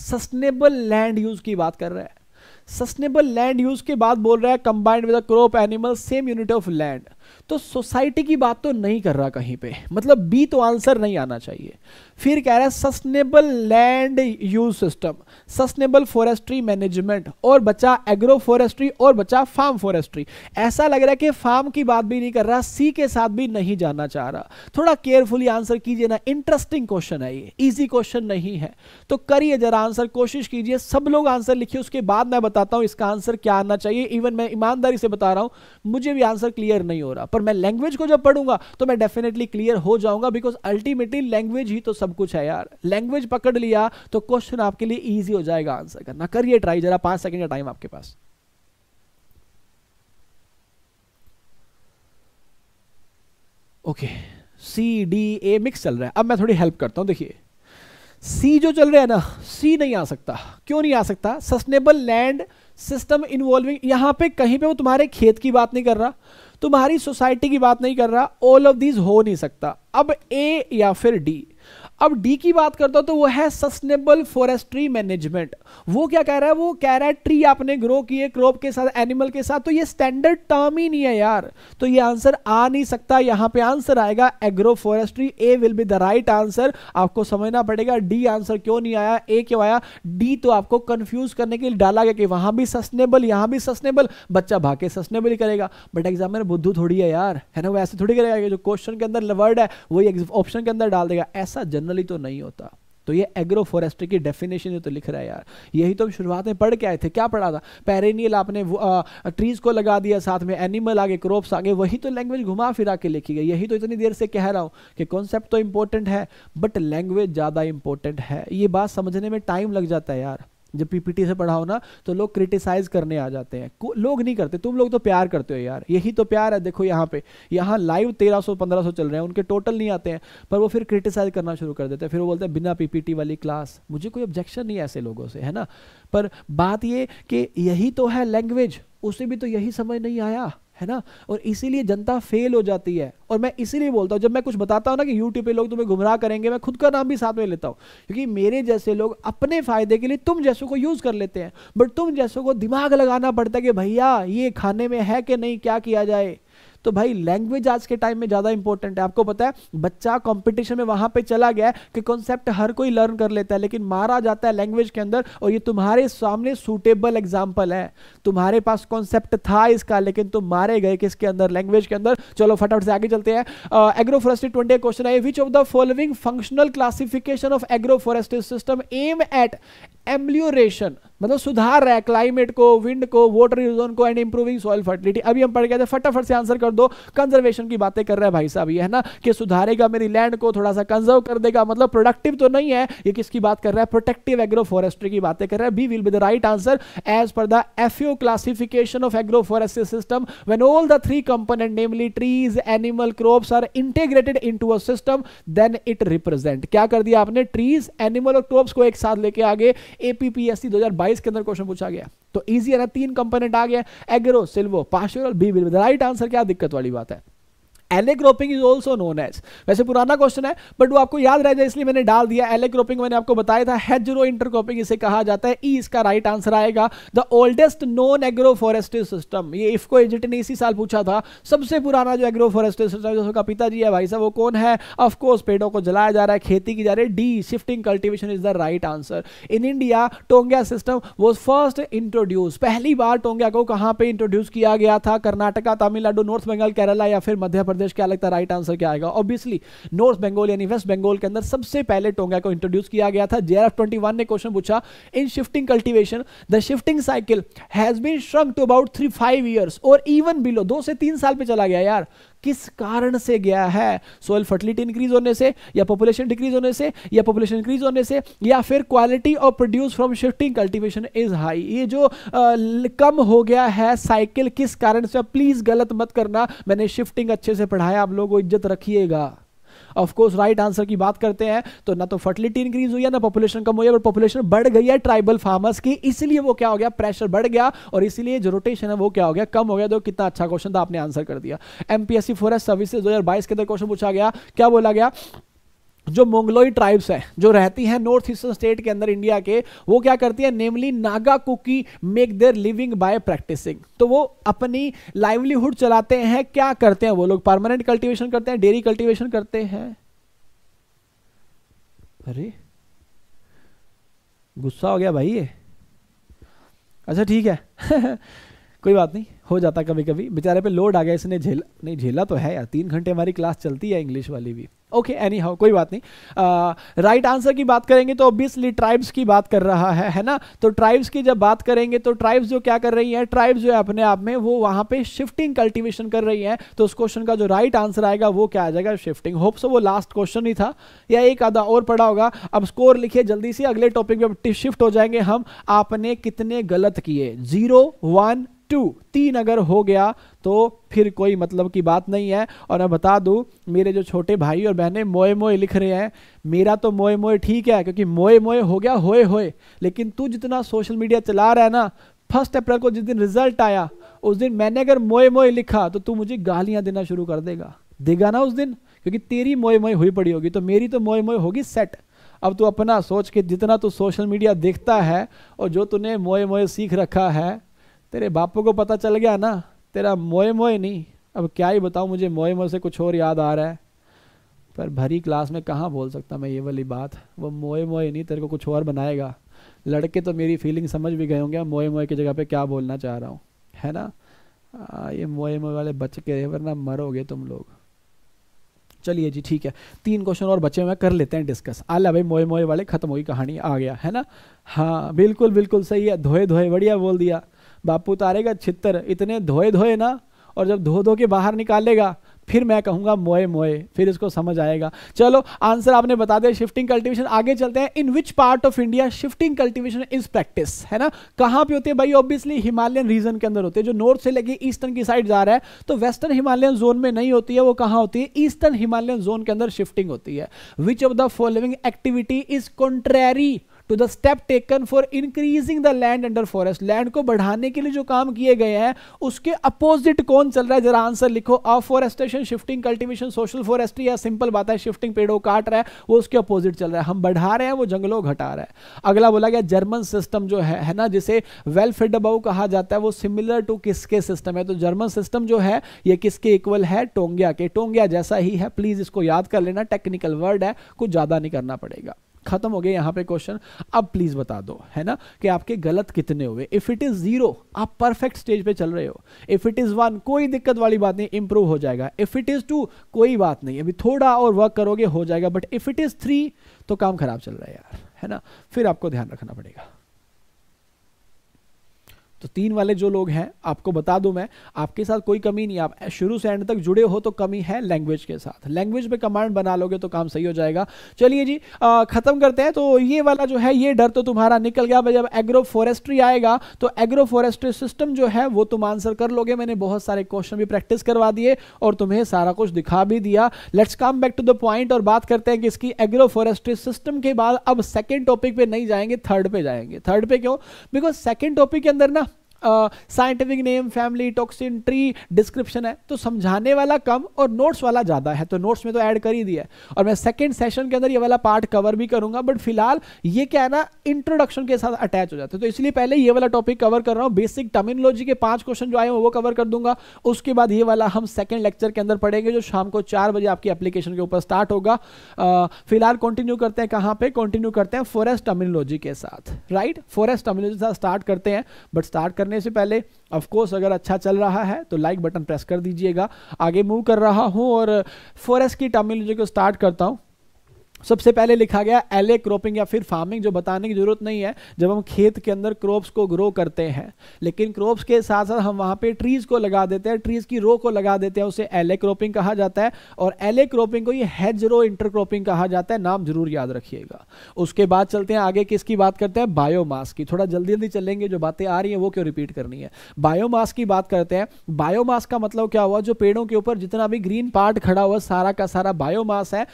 सस्टेनेबल लैंड यूज की बात कर रहे हैं सस्टेनेबल लैंड यूज के बाद बोल रहा है combined with crop animal same unit of land तो सोसाइटी की बात तो नहीं कर रहा कहीं पे मतलब बी तो आंसर नहीं आना चाहिए फिर कह रहा है sustainable land use system sustainable forestry management और बचा एग्रो फॉरेस्ट्री और बचा फार्म फॉरेस्ट्री ऐसा लग रहा है कि फार्म की बात भी नहीं कर रहा सी के साथ भी नहीं जाना चाह रहा थोड़ा केयरफुली आंसर कीजिए ना इंटरेस्टिंग क्वेश्चन है ये ईजी क्वेश्चन नहीं है तो करिए जरा आंसर कोशिश कीजिए सब लोग आंसर लिखिए उसके बाद मैं बताता हूँ इसका आंसर क्या आना चाहिए इवन मैं ईमानदारी से बता रहा हूँ मुझे भी आंसर क्लियर नहीं हो रहा पढ़ूंगा पर मैं लैंग्वेज को जब पढ़ूंगा तो मैं डेफिनेटली क्लियर हो जाऊंगा बिकॉज अल्टीमेटली लैंग्वेज ही तो सब कुछ है यार लैंग्वेज पकड़ लिया तो क्वेश्चन आपके लिए ईजी हो जाएगा आंसर करना करिए ट्राई जरा पांच सेकेंड का टाइम आपके पास okay C D A mix चल रहा है अब मैं थोड़ी हेल्प करता हूं देखिए सी जो चल रहा है ना सी नहीं आ सकता क्यों नहीं आ सकता सस्टेनेबल लैंड सिस्टम इन्वॉल्विंग यहां पे कहीं पे वो तुम्हारे खेत की बात नहीं कर रहा तुम्हारी सोसाइटी की बात नहीं कर रहा ऑल ऑफ दीज हो नहीं सकता अब ए या फिर डी अब डी की बात करता हूं तो वो है सस्टेनेबल फॉरेस्ट्री मैनेजमेंट वो क्या कह रहा है वो कह रहा है ट्री आपने ग्रो किए क्रॉप के साथ एनिमल के साथ तो ये स्टैंडर्ड टर्म ही नहीं है यार तो ये आंसर आ नहीं सकता यहां पे आंसर आएगा agroforestry A will be the right answer आपको समझना पड़ेगा डी आंसर क्यों नहीं आया ए क्यों आया डी तो आपको कंफ्यूज करने के लिए डाला गया कि वहां भी सस्टेनेबल यहां भी सस्टेनेबल बच्चा भाग सस्टेनेबल करेगा बट एग्जाम बुद्धू थोड़ी है यार है ना वो ऐसे थोड़ी करेगा जो क्वेश्चन के अंदर वर्ड है वही ऑप्शन के अंदर डाल देगा ऐसा जनरल जनरली तो नहीं होता तो ये एग्रो फॉरेस्ट्री की डेफिनेशन तो लिख रहा है यार यही तो हम शुरुआत में पढ़ के आए थे क्या पढ़ा था पेरेनियल आपने ट्रीज को लगा दिया साथ में एनिमल आगे क्रॉप्स आगे वही तो लैंग्वेज घुमा फिरा के लिखी गई यही तो इतनी देर से कह रहा हूँ कि कॉन्सेप्ट तो इंपॉर्टेंट है बट लैंग्वेज ज़्यादा इंपॉर्टेंट है ये बात समझने में टाइम लग जाता है यार जब पीपीटी से पढ़ाओ ना तो लोग क्रिटिसाइज करने आ जाते हैं लोग नहीं करते तुम लोग तो प्यार करते हो यार यही तो प्यार है देखो यहाँ पे यहाँ लाइव 1300 1500 चल रहे हैं उनके टोटल नहीं आते हैं पर वो फिर क्रिटिसाइज करना शुरू कर देते हैं फिर वो बोलते हैं बिना पीपीटी वाली क्लास मुझे कोई ऑब्जेक्शन नहीं है ऐसे लोगों से है ना पर बात ये कि यही तो है लैंग्वेज उसे भी तो यही समझ नहीं आया है ना और इसीलिए जनता फेल हो जाती है और मैं इसीलिए बोलता हूँ जब मैं कुछ बताता हूँ ना कि यूट्यूब पे लोग तुम्हें गुमराह करेंगे मैं खुद का नाम भी साथ में लेता हूँ क्योंकि मेरे जैसे लोग अपने फायदे के लिए तुम जैसों को यूज़ कर लेते हैं बट तुम जैसों को दिमाग लगाना पड़ता है कि भैया ये खाने में है कि नहीं क्या किया जाए तो भाई लैंग्वेज आज के टाइम में ज़्यादा इंपॉर्टेंट है आपको पता है बच्चा कॉम्पिटिशन में वहां पर चला गया कि कॉन्सेप्ट हर कोई लर्न कर लेता है लेकिन मारा जाता है लैंग्वेज के अंदर और ये तुम्हारे सामने सुटेबल एग्जाम्पल है तुम्हारे पास कॉन्सेप्ट था इसका लेकिन तुम मारे गए किसके अंदर लैंग्वेज के अंदर चलो फटाफट से आगे चलते हैं एग्रोफॉरेस्ट्री ट्वेंटी क्वेश्चन है which of the following functional classification of agroforestry system aim at amelioration मतलब सुधार रहा है क्लाइमेट को विंड को वाटर रिजोन को एंड इंप्रूविंग सॉइल फर्टिलिटी अभी हम पढ़ गए थे फटाफट से आंसर कर दो कंजर्वेशन की बातें कर रहे हैं भाई साहब ये है ना कि सुधारेगा मेरी लैंड को थोड़ा सा कंजर्व कर देगा मतलब प्रोडक्टिव तो नहीं है ये किसकी बात कर रहा है प्रोटेक्टिव एग्रो फॉरेस्ट्री की बातें कर रहा है B will be the right answer as per the F classification of agro forestry system when all the three component namely trees animal crop are integrated in a system then it represent क्या कर दिया आपने trees animal और crop को एक साथ लेके आगे एपीपीएससी 2022 के अंदर क्वेश्चन पूछा गया तो इजी है ना तीन कंपोनेंट आ गया agro agrosilvopastoral B will right answer क्या दिक्कत वाली बात है alley cropping is also known as वैसे पुराना क्वेश्चन है बट वो आपको याद रह जाए इसलिए मैंने डाल दिया एलेग्रोपिंग मैंने आपको बताया था हेजरो इंटरक्रोपिंग इसे कहा जाता है ई e इसका राइट आंसर आएगा the oldest known agro forestry system ये इफको एजिट ने इसी साल पूछा था सबसे पुराना जो एग्रो फॉरेस्ट्री सिस्टम उसका पिताजी है भाई साहब वो कौन है ऑफकोर्स पेड़ों को जलाया जा रहा है खेती की जा रही है D shifting cultivation is the right answer in India taungya system was first introduce पहली बार टोंग्या को कहां पर इंट्रोड्यूस किया गया था कर्नाटका तमिलनाडु नॉर्थ बंगाल केरला या फिर मध्य प्रदेश प्रदेश क्या लगता है राइट आंसर क्या आएगा ऑब्वियसली नॉर्थ बंगाल यानी वेस्ट बंगाल के अंदर सबसे पहले टोंगा को इंट्रोड्यूस किया गया था जेआरएफ 21 ने क्वेश्चन पूछा in shifting cultivation the shifting cycle has been shrunk to about three five years और इवन बिलो दो से तीन साल पर चला गया यार किस कारण से गया है सोयल फर्टिलिटी इंक्रीज होने से या पॉपुलेशन डिक्रीज होने से या पॉपुलेशन इंक्रीज होने से या फिर quality of produce from shifting cultivation is high ये जो आ, कम हो गया है साइकिल किस कारण से प्लीज गलत मत करना मैंने शिफ्टिंग अच्छे से पढ़ाया आप लोगों को इज्जत रखिएगा ऑफकोर्स राइट आंसर की बात करते हैं तो ना तो फर्टिलिटी इंक्रीज हुई है ना पॉपुलेशन कम हुई है बट पॉपुलेशन बढ़ गई है ट्राइबल फार्मर्स की इसलिए वो क्या हो गया प्रेशर बढ़ गया और इसलिए जो रोटेशन है वो क्या हो गया कम हो गया तो कितना अच्छा क्वेश्चन था आपने आंसर कर दिया एमपीएससी फॉरेस्ट सर्विसेज दो के अंदर क्वेश्चन पूछा गया क्या बोला गया जो मोंगलोई ट्राइब्स हैं जो रहती हैं नॉर्थ ईस्टर्न स्टेट के अंदर इंडिया के वो क्या करती है namely Naga Kuki make their living by practising तो वो अपनी लाइवलीहुड चलाते हैं क्या करते हैं वो लोग परमानेंट कल्टीवेशन करते हैं डेयरी कल्टीवेशन करते हैं अरे गुस्सा हो गया भाई ये अच्छा ठीक है कोई बात नहीं हो जाता कभी कभी बेचारे पे लोड आ गया इसने झेल नहीं झेला तो है यार तीन घंटे हमारी क्लास चलती है इंग्लिश वाली भी ओके एनी हाउ कोई बात नहीं राइट uh, आंसर right की बात करेंगे तो ऑब्वियसली ट्राइब्स की बात कर रहा है है ना तो ट्राइब्स की जब बात करेंगे तो ट्राइब्स जो क्या कर रही हैं ट्राइब्स जो है अपने आप में वो वहां पे शिफ्टिंग कल्टीवेशन कर रही हैं तो उस क्वेश्चन का जो राइट right आंसर आएगा वो क्या आ जाएगा शिफ्टिंग होप सो वो लास्ट क्वेश्चन ही था या एक आधा और पड़ा होगा अब स्कोर लिखिए जल्दी से अगले टॉपिक में शिफ्ट हो जाएंगे हम आपने कितने गलत किए जीरो वन टू तीन अगर हो गया तो फिर कोई मतलब की बात नहीं है और मैं बता दूं मेरे जो छोटे भाई और बहनें मोए मोए लिख रहे हैं मेरा तो मोए मोए ठीक है क्योंकि मोए मोए हो गया होए होए लेकिन तू जितना सोशल मीडिया चला रहा है ना फर्स्ट अप्रैल को जिस दिन रिजल्ट आया उस दिन मैंने अगर मोए मोए लिखा तो तू मुझे गालियाँ देना शुरू कर देगा देगा ना उस दिन क्योंकि तेरी मोए मोए हुई पड़ी होगी तो मेरी तो मोए मोए होगी सेट अब तू अपना सोच के जितना तू सोशल मीडिया देखता है और जो तूने मोए मोए सीख रखा है तेरे बापू को पता चल गया ना तेरा मोए मोए नहीं अब क्या ही बताऊँ मुझे मोए मोए से कुछ और याद आ रहा है पर भरी क्लास में कहाँ बोल सकता मैं ये वाली बात वो मोए मोए नहीं तेरे को कुछ और बनाएगा लड़के तो मेरी फीलिंग समझ भी गए होंगे मोए मोए की जगह पे क्या बोलना चाह रहा हूँ है ना आ, ये मोए मोए वाले बच के रहे वरना मरोगे तुम लोग चलिए जी ठीक है तीन क्वेश्चन और बचे हुए कर लेते हैं डिस्कस आला भाई मोए मोए वाले खत्म हुई कहानी आ गया है ना हाँ बिल्कुल बिल्कुल सही है धोए धोए बढ़िया बोल दिया बापू उतारेगा छित्तर इतने धोए धोए ना और जब धो धो के बाहर निकालेगा फिर मैं कहूंगा मोए मोए फिर इसको समझ आएगा चलो आंसर आपने बता दिया शिफ्टिंग कल्टीवेशन आगे चलते हैं in which part of India shifting cultivation is practice है ना कहाँ पे होते हैं भाई ऑब्वियसली हिमालयन रीजन के अंदर होते हैं जो नॉर्थ से लेके ईस्टर्न की साइड जा रहा है तो वेस्टर्न हिमालयन जोन में नहीं होती है वो कहाँ होती है ईस्टर्न हिमालयन जोन के अंदर शिफ्टिंग होती है which of the following activity is contrary to the step taken for increasing the land under forest land को बढ़ाने के लिए जो काम किए गए हैं उसके अपोजिट कौन चल रहा है जरा आंसर लिखो afforestation shifting cultivation social forestry या सिंपल बात है शिफ्टिंग पेड़ों काट रहा है वो उसके अपोजिट चल रहा है हम बढ़ा रहे हैं वो जंगलों घटा रहा है अगला बोला गया जर्मन सिस्टम जो है है ना जिसे वेलफेयर डबाऊ कहा जाता है वो सिमिलर टू किसके सिस्टम है तो जर्मन सिस्टम जो है ये किसके इक्वल है टोंगिया के टोंगिया जैसा ही है प्लीज इसको याद कर लेना टेक्निकल वर्ड है कुछ ज्यादा नहीं करना पड़ेगा खत्म हो गया यहां पे क्वेश्चन अब प्लीज बता दो है ना कि आपके गलत कितने हुए इफ इट इज जीरो आप परफेक्ट स्टेज पे चल रहे हो इफ इट इज वन कोई दिक्कत वाली बात नहीं इंप्रूव हो जाएगा इफ इट इज टू कोई बात नहीं अभी थोड़ा और वर्क करोगे हो जाएगा but if it is three तो काम खराब चल रहा है यार है ना फिर आपको ध्यान रखना पड़ेगा तो तीन वाले जो लोग हैं आपको बता दूं मैं आपके साथ कोई कमी नहीं आप शुरू से एंड तक जुड़े हो तो कमी है लैंग्वेज के साथ लैंग्वेज पे कमांड बना लोगे तो काम सही हो जाएगा चलिए जी ख़त्म करते हैं तो ये वाला जो है ये डर तो तुम्हारा निकल गया जब एग्रो फॉरेस्ट्री आएगा तो एग्रो फॉरेस्ट्री सिस्टम जो है वो तुम आंसर कर लोगे मैंने बहुत सारे क्वेश्चन भी प्रैक्टिस करवा दिए और तुम्हें सारा कुछ दिखा भी दिया let's come back to the point और बात करते हैं कि इसकी एग्रो फॉरेस्ट्री सिस्टम के बाद अब सेकेंड टॉपिक पे नहीं जाएंगे थर्ड पे जाएंगे थर्ड पे क्यों बिकॉज सेकेंड टॉपिक के अंदर ना scientific name family toxin tree description है तो समझाने वाला कम और नोट्स वाला ज़्यादा है तो नोट्स में तो ऐड कर ही दिया है और मैं सेकेंड सेशन के अंदर ये वाला पार्ट कवर भी करूंगा बट फिलहाल ये क्या है ना इंट्रोडक्शन के साथ अटैच हो जाता है तो इसलिए पहले ये वाला टॉपिक कवर कर रहा हूँ बेसिक टर्मिनोलॉजी के पांच क्वेश्चन जो आए हैं वो कवर कर दूंगा उसके बाद ये वाला हम सेकेंड लेक्चर के अंदर पढ़ेंगे जो शाम को चार बजे आपकी एप्लीकेशन के ऊपर स्टार्ट होगा फिलहाल कंटिन्यू करते हैं कहाँ पे कंटिन्यू करते हैं फॉरेस्ट टर्मिनोलॉजी के साथ राइट फॉरेस्ट टर्मिनोलॉजी के साथ स्टार्ट करते हैं बट स्टार्ट करने करने से पहले ऑफकोर्स अगर अच्छा चल रहा है तो लाइक बटन प्रेस कर दीजिएगा आगे मूव कर रहा हूँ और फोरेस्ट की टर्मिनोलॉजी को स्टार्ट करता हूँ सबसे पहले लिखा गया एले क्रॉपिंग या फिर फार्मिंग जो बताने की जरूरत नहीं है जब हम खेत के अंदर क्रॉप्स को ग्रो करते हैं लेकिन क्रॉप्स के साथ साथ हम वहां पे ट्रीज को लगा देते हैं ट्रीज की रो को लगा देते हैं उसे एले क्रॉपिंग कहा जाता है और एले क्रॉपिंग को ये हेज रो इंटरक्रॉपिंग कहा जाता है नाम जरूर याद रखिएगा उसके बाद चलते हैं आगे किसकी बात करते हैं बायोमास की थोड़ा जल्दी जल्दी चलेंगे जो बातें आ रही है वो क्यों रिपीट करनी है बायोमास की बात करते हैं बायोमास का मतलब क्या हुआ जो पेड़ों के ऊपर जितना भी ग्रीन पार्ट खड़ा हुआ सारा का सारा बायोमास है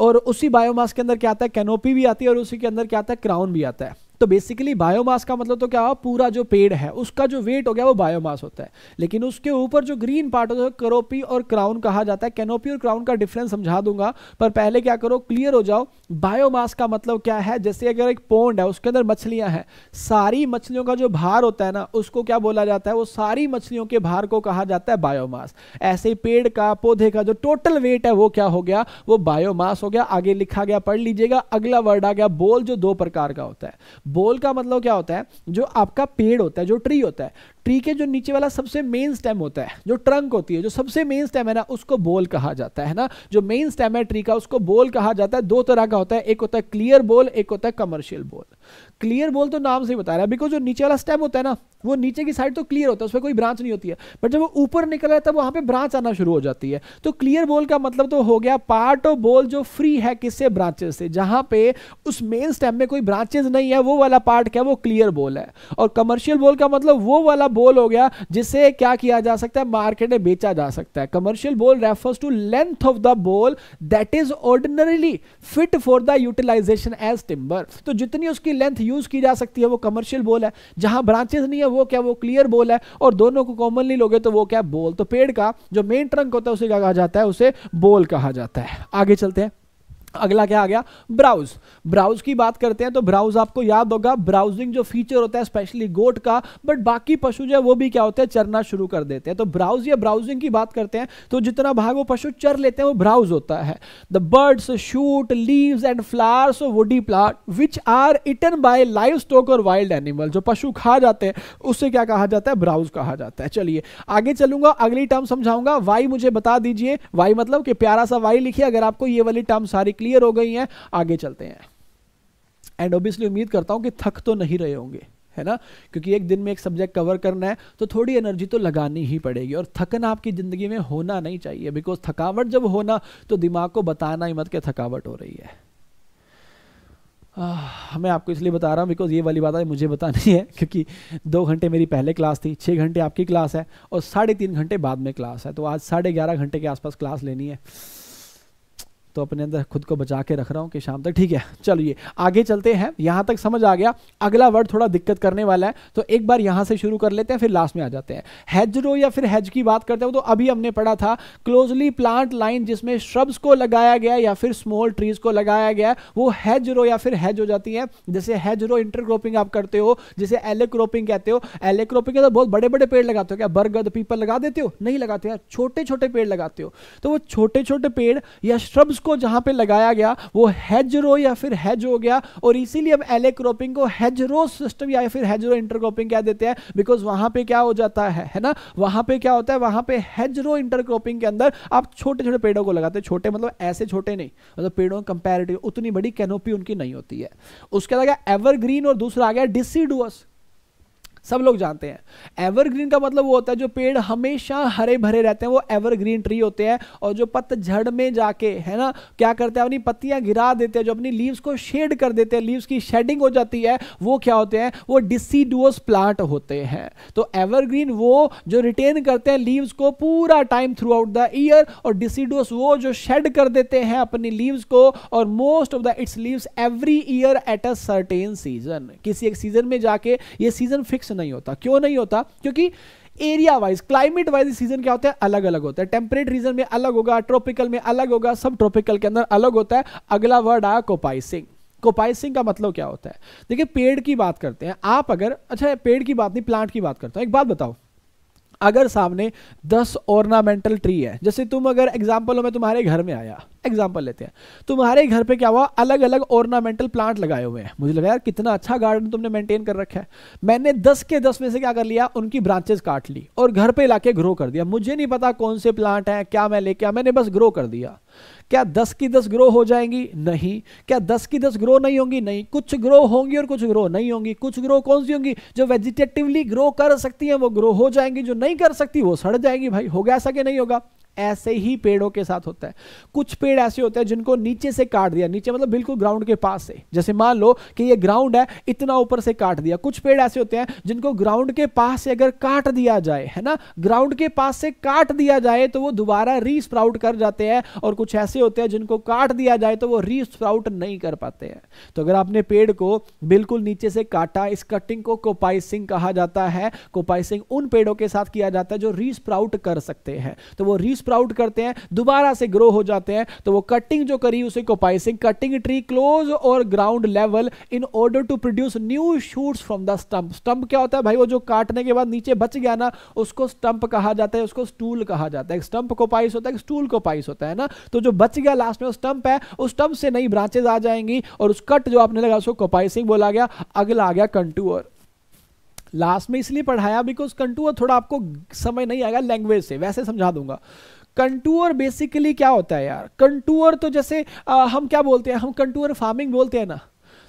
और उसी बायोमास के अंदर क्या आता है कैनोपी भी आती है और उसी के अंदर क्या आता है क्राउन भी आता है तो बेसिकली बायोमास का मतलब तो क्या हुआ पूरा जो पेड़ है उसका जो वेट हो गया वो बायोमास होता है लेकिन उसके ऊपर जो ग्रीन पार्ट होता है करोपी और क्राउन कहा जाता है कैनोपी और क्राउन का डिफरेंस समझा दूंगा पर पहले क्या करो क्लियर हो जाओ बायोमास का मतलब क्या है जैसे अगर एक पोन्ड है उसके अंदर मछलियां हैं सारी मछलियों का जो भार होता है ना उसको क्या बोला जाता है वो सारी मछलियों के भार को कहा जाता है बायोमास ऐसे पेड़ का पौधे का जो टोटल वेट है वो क्या हो गया वो बायोमास हो गया आगे लिखा गया पढ़ लीजिएगा अगला वर्ड आ गया बोल जो दो प्रकार का होता है बोल का मतलब क्या होता है जो आपका पेड़ होता है जो ट्री होता है ट्री के जो नीचे वाला सबसे मेन स्टेम होता है जो ट्रंक होती है जो सबसे मेन स्टेम है ना उसको बोल कहा जाता है ना जो मेन स्टेम है ट्री का उसको बोल कहा जाता है दो तरह का होता है एक होता है क्लियर बोल एक होता है कमर्शियल बोल क्लियर बोल तो नाम से ही बता रहा है बिकॉज जो नीचे वाला स्टेम होता है ना वो नीचे की साइड तो क्लियर होता है उसमें कोई ब्रांच नहीं होती है बट जब वो ऊपर निकल रहा है तब वहां पर ब्रांच आना शुरू हो जाती है तो क्लियर बोल का मतलब तो हो गया पार्ट ऑफ बोल जो फ्री है किससे ब्रांचेस से जहां पे उस मेन स्टेम में कोई ब्रांचेस नहीं है वो वाला पार्ट क्या वो क्लियर बोल है और कमर्शियल बोल का मतलब वो वाला बोल हो गया जिसे क्या किया जा सकता है मार्केट में बेचा जा सकता है commercial bole refers to length of the bole that is ordinarily fit for the utilization as timber तो जितनी उसकी लेंथ यूज की जा सकती है वो कमर्शियल बोल है जहां ब्रांचेस नहीं है वो क्या वो क्लियर बोल है और दोनों को कॉमनली लोगे तो वो क्या बोल तो पेड़ का जो मेन ट्रंक होता है उसे क्या कहा जाता है उसे बोल कहा जाता है आगे चलते हैं अगला क्या आ गया ब्राउज ब्राउज की बात करते हैं तो ब्राउज आपको याद होगा ब्राउजिंग जो फीचर होता है स्पेशली गोट का बट बाकी पशु जो है वो भी क्या होते हैं चरना शुरू कर देते हैं तो ब्राउज या ब्राउजिंग की बात करते हैं तो जितना भाग वो पशु चर लेते हैं वो ब्राउज होता है the birds shoot leave and flowers woody plant which are eaten by livestock और वाइल्ड एनिमल जो पशु खा जाते हैं उससे क्या कहा जाता है ब्राउज कहा जाता है चलिए आगे चलूंगा अगली टर्म समझाऊंगा वाई मुझे बता दीजिए वाई मतलब कि प्यारा सा वाई लिखिए अगर आपको ये वाली टर्म सारी क्लियर हो गई हैं आगे चलते हैं एंड ऑब्वियसली उम्मीद करता हूं कि थक तो नहीं रहे होंगे है ना क्योंकि एक दिन में एक सब्जेक्ट कवर करना है तो थोड़ी एनर्जी तो लगानी ही पड़ेगी और थकन आपकी ज़िंदगी में होना नहीं चाहिए बिकॉज थकावट जब होना तो दिमाग को बताना ही मत के थकावट हो रही है आ, मैं आपको इसलिए बता रहा हूँ बिकॉज ये वाली बात है मुझे बतानी है क्योंकि दो घंटे मेरी पहले क्लास थी छः घंटे आपकी क्लास है और साढ़े तीन घंटे बाद में क्लास है तो आज साढ़े ग्यारह घंटे के आसपास क्लास लेनी है तो अपने अंदर खुद को बचा के रख रहा हूँ कि शाम तक ठीक है चलिए आगे चलते हैं यहाँ तक समझ आ गया अगला वर्ड थोड़ा दिक्कत करने वाला है तो एक बार यहाँ से शुरू कर लेते हैं फिर लास्ट में आ जाते हैं रो या फिर हेज की बात करते हैं तो अभी हमने पढ़ा था क्लोजली प्लांट लाइन जिसमें श्रब्स को लगाया गया या फिर स्मॉल ट्रीज को लगाया गया वो रो या फिर हैज हो जाती है जैसे रो इंटरक्रोपिंग आप करते हो जैसे एलेक्रोपिंग कहते हो एलेक्रोपिंग तो बहुत बड़े बड़े पेड़ लगाते हो क्या बरगद पीपल लगा देते हो नहीं लगाते यार छोटे छोटे पेड़ लगाते हो तो वो छोटे छोटे पेड़ या श्रब्स उसको जहां पे लगाया गया वो हैजरो या फिर हेज हो गया और इसीलिए अब एले क्रॉपिंग को हैजरो सिस्टम या फिर हैजरो इंटरक्रॉपिंग क्या देते हैं बिकॉज वहां पे क्या हो जाता है है ना वहां पे क्या होता है वहां पे हैजरो इंटरक्रॉपिंग के अंदर आप छोटे छोटे पेड़ों को लगाते छोटे मतलब ऐसे छोटे नहीं मतलब पेड़ों कंपेरेटिव उतनी बड़ी कैनोपी उनकी नहीं होती है उसके अलावा एवरग्रीन और दूसरा आ गया डिसीडुअस सब लोग जानते हैं एवरग्रीन का मतलब वो होता है जो पेड़ हमेशा हरे भरे रहते हैं वो एवरग्रीन ट्री होते हैं और जो पतझड़ में जाके है ना क्या करते हैं अपनी पत्तियां गिरा देते हैं जो अपनी लीव्स को शेड कर देते हैं लीव्स की शेडिंग हो जाती है वो क्या होते हैं वो डिसीडुअस प्लांट होते हैं तो एवरग्रीन वो जो रिटेन करते हैं लीव्स को पूरा time throughout the year और डिसीडुअस वो जो शेड कर देते हैं अपनी लीव्स को और most of the its leaves every year at a certain season किसी एक सीजन में जाके ये सीजन फिक्स से नहीं होता क्यों नहीं होता क्योंकि area wise climate wise season क्या होता है अलग अलग होता है टेम्परेट रीजन में अलग होगा ट्रॉपिकल में अलग होगा सब ट्रॉपिकल के अंदर अलग होता है अगला वर्ड आया कोपाइसिंग कोपाइसिंग का मतलब क्या होता है देखिए पेड़ की बात करते हैं आप अगर अच्छा पेड़ की बात नहीं प्लांट की बात करता हूँ एक बात बताओ अगर सामने दस ऑर्नामेंटल ट्री है जैसे तुम अगर एग्जाम्पल में तुम्हारे घर में आया एग्जाम्पल लेते हैं तुम्हारे घर पे क्या हुआ अलग अलग ऑर्नामेंटल प्लांट लगाए हुए हैं मुझे लगा यार कितना अच्छा गार्डन तुमने मेंटेन कर रखा है मैंने दस के दस में से क्या कर लिया उनकी ब्रांचेस काट ली और घर पे लाके ग्रो कर दिया मुझे नहीं पता कौन से प्लांट हैं क्या मैं लेके आया मैंने बस ग्रो कर दिया क्या दस की दस ग्रो हो जाएंगी नहीं क्या दस की दस ग्रो नहीं होंगी नहीं कुछ ग्रो होंगी और कुछ ग्रो नहीं होंगी कुछ ग्रो कौन सी होंगी जो वेजिटेटिवली ग्रो कर सकती हैं वो ग्रो हो जाएंगी जो नहीं कर सकती वो सड़ जाएंगी भाई हो गया ऐसा कि नहीं होगा ऐसे ही पेड़ों के साथ होता है कुछ पेड़ ऐसे होते हैं जिनको नीचे से काट दिया नीचे मतलब बिल्कुल ग्राउंड के पास से जैसे मान लो कि ये ग्राउंड है इतना ऊपर से काट दिया कुछ पेड़ ऐसे होते हैं जिनको ग्राउंड के पास से अगर काट दिया जाए है ना ग्राउंड के पास से काट दिया जाए तो वो दोबारा री स्प्राउट कर जाते हैं और कुछ ऐसे होते हैं जिनको काट दिया जाए तो वो री स्प्राउट नहीं कर पाते हैं तो अगर आपने पेड़ को बिल्कुल नीचे से काटा इस कटिंग को कोपाइसिंग कहा जाता है कोपाइसिंग उन पेड़ों के साथ किया जाता है जो री स्प्राउट कर सकते हैं तो वो री स्प्राउट करते हैं दोबारा से ग्रो हो जाते हैं तो वो कटिंग जो करी उसे कोपाइसिंग कटिंग ट्री क्लोज और ground level in order to produce new shoots from the stump stump क्या होता है भाई वो जो काटने के बाद नीचे बच गया ना उसको स्टंप कहा जाता है उसको स्टूल कहा जाता है स्टंप को पाइस होता है स्टूल को पाइस होता है ना तो जो बच गया लास्ट में स्टंप है उस स्टंप से नई ब्रांचेज आ जाएंगी और उस कट जो आपने लगा उसको कोपाइसिंग बोला गया अगला आ गया कंटूअर लास्ट में इसलिए पढ़ाया बिकॉज कंटूअर थोड़ा आपको समझ नहीं आएगा लैंग्वेज से वैसे समझा दूंगा कंटूअर बेसिकली क्या होता है यार कंटूअर तो जैसे आ, हम क्या बोलते हैं हम कंटूअर फार्मिंग बोलते हैं ना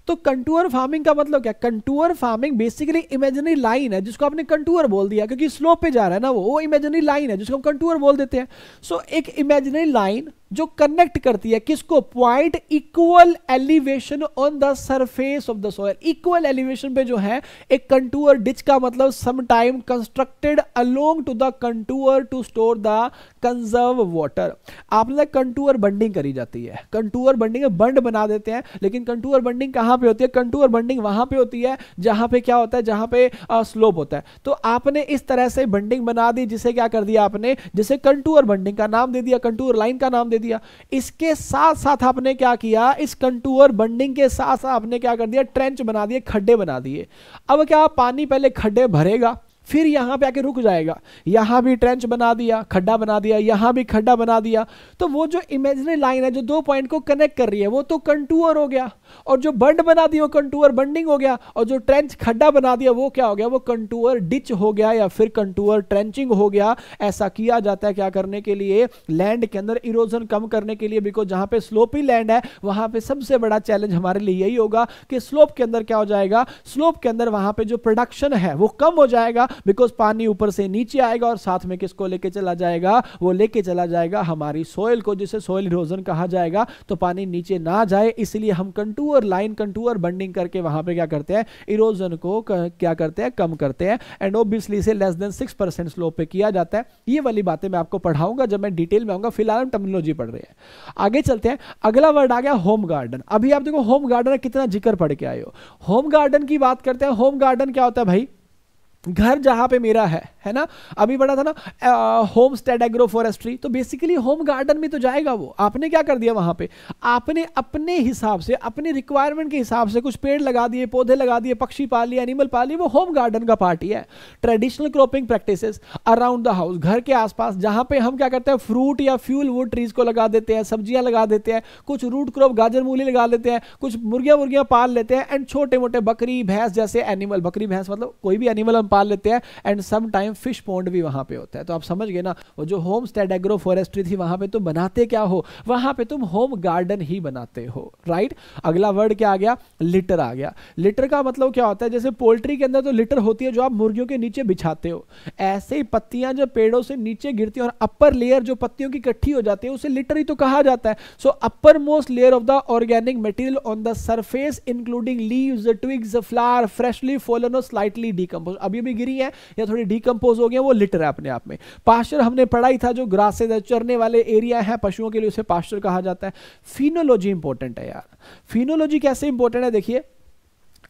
तो कंटूअर फार्मिंग का मतलब क्या contour farming basically imaginary line है जिसको आपने कंटूअर बोल दिया क्योंकि स्लोप पे जा रहा है ना वो वो इमेजनरी लाइन है जिसको हम कंटूअर बोल देते हैं सो so, एक इमेजनरी लाइन जो कनेक्ट करती है किसको point equal elevation on the surface of the soil equal elevation पे जो है एक कंटूअर डिच का मतलब sometime constructed along to the contour to store the conserve water आपने कंटूअर बंडिंग करी जाती है कंटूअर बंडिंग बंड बना देते हैं लेकिन कंटूअर बंडिंग कहां पे होती है कंटूअर बंडिंग वहां पे होती है जहां पे क्या होता है जहां पे स्लोप होता है तो आपने इस तरह से बंडिंग बना दी जिसे क्या कर दिया आपने जिसे कंटूअर बंडिंग का नाम दे दिया कंटूअर लाइन का नाम दे दिया इसके साथ साथ आपने क्या किया इस कंटूअर बंडिंग के साथ साथ आपने क्या कर दिया ट्रेंच बना दिए खड्डे बना दिए अब क्या पानी पहले खड्डे भरेगा फिर यहां पे आके रुक जाएगा यहां भी ट्रेंच बना दिया खड्डा बना दिया यहां भी खड्डा बना दिया तो वो जो इमेजनरी लाइन है जो दो पॉइंट को कनेक्ट कर रही है वो तो कंटूअर हो गया और जो बंड बना दिया वो कंटूअर बंडिंग हो गया और जो ट्रेंच खड्डा बना दिया वो क्या हो गया वो कंटूअर डिच हो गया या फिर कंटूअर ट्रेंचिंग हो गया ऐसा किया जाता है क्या करने के लिए लैंड के अंदर इरोजन कम करने के लिए बिकॉज जहां पे स्लोपी लैंड है वहां पे सबसे बड़ा चैलेंज हमारे लिए यही होगा कि स्लोप के अंदर क्या हो जाएगा स्लोप के अंदर वहां पर जो प्रोडक्शन है वो कम हो जाएगा बिकॉज पानी ऊपर से नीचे आएगा और साथ में किसको लेके चला जाएगा वो लेके चला जाएगा हमारी सोयल को जिसे सोयल इरोजन कहा जाएगा तो पानी नीचे ना जाए इसलिए हम contour contour line contour bunding करके वहां पे क्या करते हैं इरोजन को क्या करते हैं कम करते हैं एंड ऑब्वियसली इसे less than six percent slope पे किया जाता है ये वाली बातें मैं आपको पढ़ाऊंगा जब मैं डिटेल में आऊंगा फिलहाल हम टर्मिनोलॉजी पढ़ रहे हैं आगे चलते हैं अगला वर्ड आ गया होम गार्डन अभी आप देखो होम गार्डन कितना जिक्र पढ़ के आए हो होम गार्डन की बात करते हैं होम गार्डन क्या होता है भाई घर जहाँ पे मेरा है है ना अभी बड़ा था ना होम स्टेड एग्रो फॉरेस्ट्री तो बेसिकली होम गार्डन में तो जाएगा वो आपने क्या कर दिया वहां पे आपने अपने हिसाब से अपने रिक्वायरमेंट के हिसाब से कुछ पेड़ लगा दिए पौधे लगा दिए पक्षी पाल लिए एनिमल पाल लिए वो होम गार्डन का पार्ट ही है traditional cropping practice around the house घर के आसपास जहाँ पे हम क्या करते हैं फ्रूट या फ्यूल वुड ट्रीज को लगा देते हैं सब्जियाँ लगा देते हैं कुछ रूट क्रॉप गाजर मूली लगा देते हैं कुछ मुर्गियाँ मुर्गियां पाल लेते हैं एंड छोटे मोटे बकरी भैंस जैसे एनिमल बकरी भैंस मतलब कोई भी एनिमल हम पाल लेते हैं and sometime fish pond भी वहां पे होता है तो आप समझ गए ना वो जो होम स्टेड एग्रो फॉरेस्ट्री थी वहां पे तुम बनाते क्या हो वहां पे तुम होम गार्डन ही बनाते हो राइट अगला वर्ड क्या आ गया लिटर आ गया लिटर का मतलब क्या होता है जैसे पोल्ट्री के अंदर तो लिटर होती है जो आप मुर्गियों के नीचे बिछाते हो ऐसे ही पत्तियां जो पेड़ों से नीचे गिरती है और अपर लेयर जो पत्तियों की इकट्ठी हो जाती है उसे लिटर ही तो कहा जाता है so uppermost layer of the organic material on the surface including leaves twigs flower freshly fallen और स्लाइटली डीकम्पोज अभी में भी गिरी है या थोड़ी डीकम्पोज हो गए वो लिटर है अपने आप में पास्चर हमने पढ़ा ही था जो ग्रासेज है चरने वाले एरिया है पशुओं के लिए उसे पास्चर कहा जाता है फिनोलॉजी इंपॉर्टेंट है यार फिनोलॉजी कैसे इंपॉर्टेंट है देखिए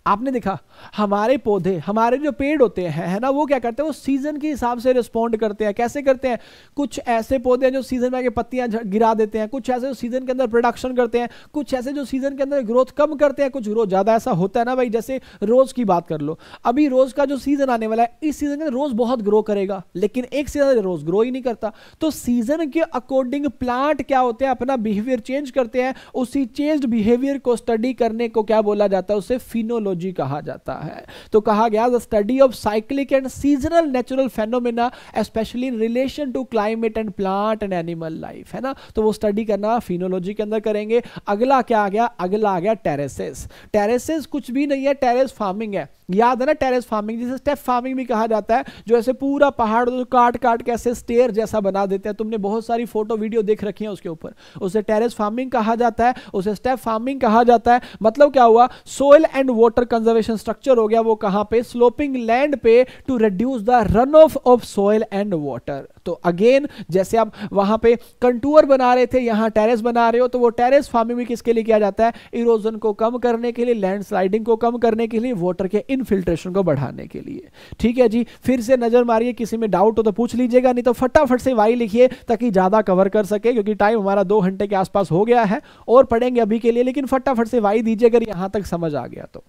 आपने देखा हमारे पौधे हमारे जो पेड़ होते हैं है ना वो क्या करते हैं वो सीजन के हिसाब से रिस्पॉन्ड करते हैं कैसे करते हैं कुछ ऐसे पौधे हैं जो सीजन में आके पत्तियां गिरा देते हैं कुछ ऐसे जो सीजन के अंदर प्रोडक्शन करते हैं कुछ ऐसे जो सीजन के अंदर ग्रोथ कम करते हैं कुछ ग्रोथ ज्यादा ऐसा होता है ना भाई जैसे रोज की बात कर लो अभी रोज का जो सीजन आने वाला है इस सीजन के अंदर रोज बहुत ग्रो करेगा लेकिन एक सीजन रोज ग्रो ही नहीं करता तो सीजन के अकॉर्डिंग प्लांट क्या होते हैं अपना बिहेवियर चेंज करते हैं उसी चेंज बिहेवियर को स्टडी करने को क्या बोला जाता है उसे फिनोलो एस्ट्रोलॉजी कहा जाता है तो कहा गया the study of cyclic and seasonal natural phenomena specially in relation to climate and plant and animal life है ना तो वो स्टडी करना फिनोलॉजी के अंदर करेंगे अगला क्या आ गया अगला आ गया टेरेसेस टेरेसेस कुछ भी नहीं है टेरेस फार्मिंग है याद है ना टेरेस फार्मिंग जिसे स्टेप फार्मिंग भी कहा जाता है जो ऐसे पूरा पहाड़ काट काट के ऐसे स्टेयर जैसा बना देते हैं तुमने बहुत सारी फोटो वीडियो देख रखी है उसके ऊपर उसे टेरेस फार्मिंग कहा जाता है उसे स्टेप फार्मिंग कहा जाता है मतलब क्या हुआ soil and water water conservation structure हो गया वो कहां पे स्लोपिंग लैंड पे to reduce the runoff of soil and water तो अगेन जैसे आप वहां पे कंटूअर बना रहे थे यहां टेरेस बना रहे हो तो वो टेरेस फार्मिंग भी किसके लिए किया जाता है इरोजन को कम करने के लिए लैंडस्लाइडिंग को कम करने के लिए वाटर के इनफिल्ट्रेशन को बढ़ाने के लिए ठीक है जी फिर से नजर मारिए किसी में डाउट हो तो पूछ लीजिएगा नहीं तो फटाफट से वाई लिखिए ताकि ज्यादा कवर कर सके क्योंकि टाइम हमारा दो घंटे के आसपास हो गया है और पढ़ेंगे अभी के लिए लेकिन फटाफट से वाई दीजिए अगर यहां तक समझ आ गया तो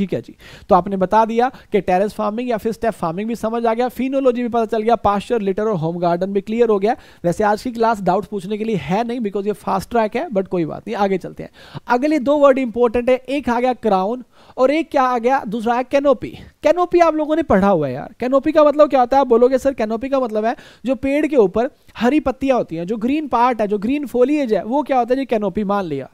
ठीक है जी तो आपने बता दिया कि टेरेस फार्मिंग या फिर स्टेप फार्मिंग भी समझ आ गया फिनोलॉजी भी पता चल गया पास्टर लिटर और होम गार्डन भी क्लियर हो गया वैसे आज की क्लास डाउट पूछने के लिए है नहीं बिकॉज ये फास्ट ट्रैक है बट कोई बात नहीं आगे चलते हैं अगले दो वर्ड इंपॉर्टेंट है एक आ गया क्राउन और एक क्या आ गया दूसरा आया कैनोपी कैनोपी आप लोगों ने पढ़ा हुआ है यार कैनोपी का मतलब क्या होता है आप बोलोगे सर कैनोपी का मतलब है जो पेड़ के ऊपर हरी पत्तियां होती हैं जो ग्रीन पार्ट है जो ग्रीन फोलियज है वो क्या होता है जी कैनोपी मान लिया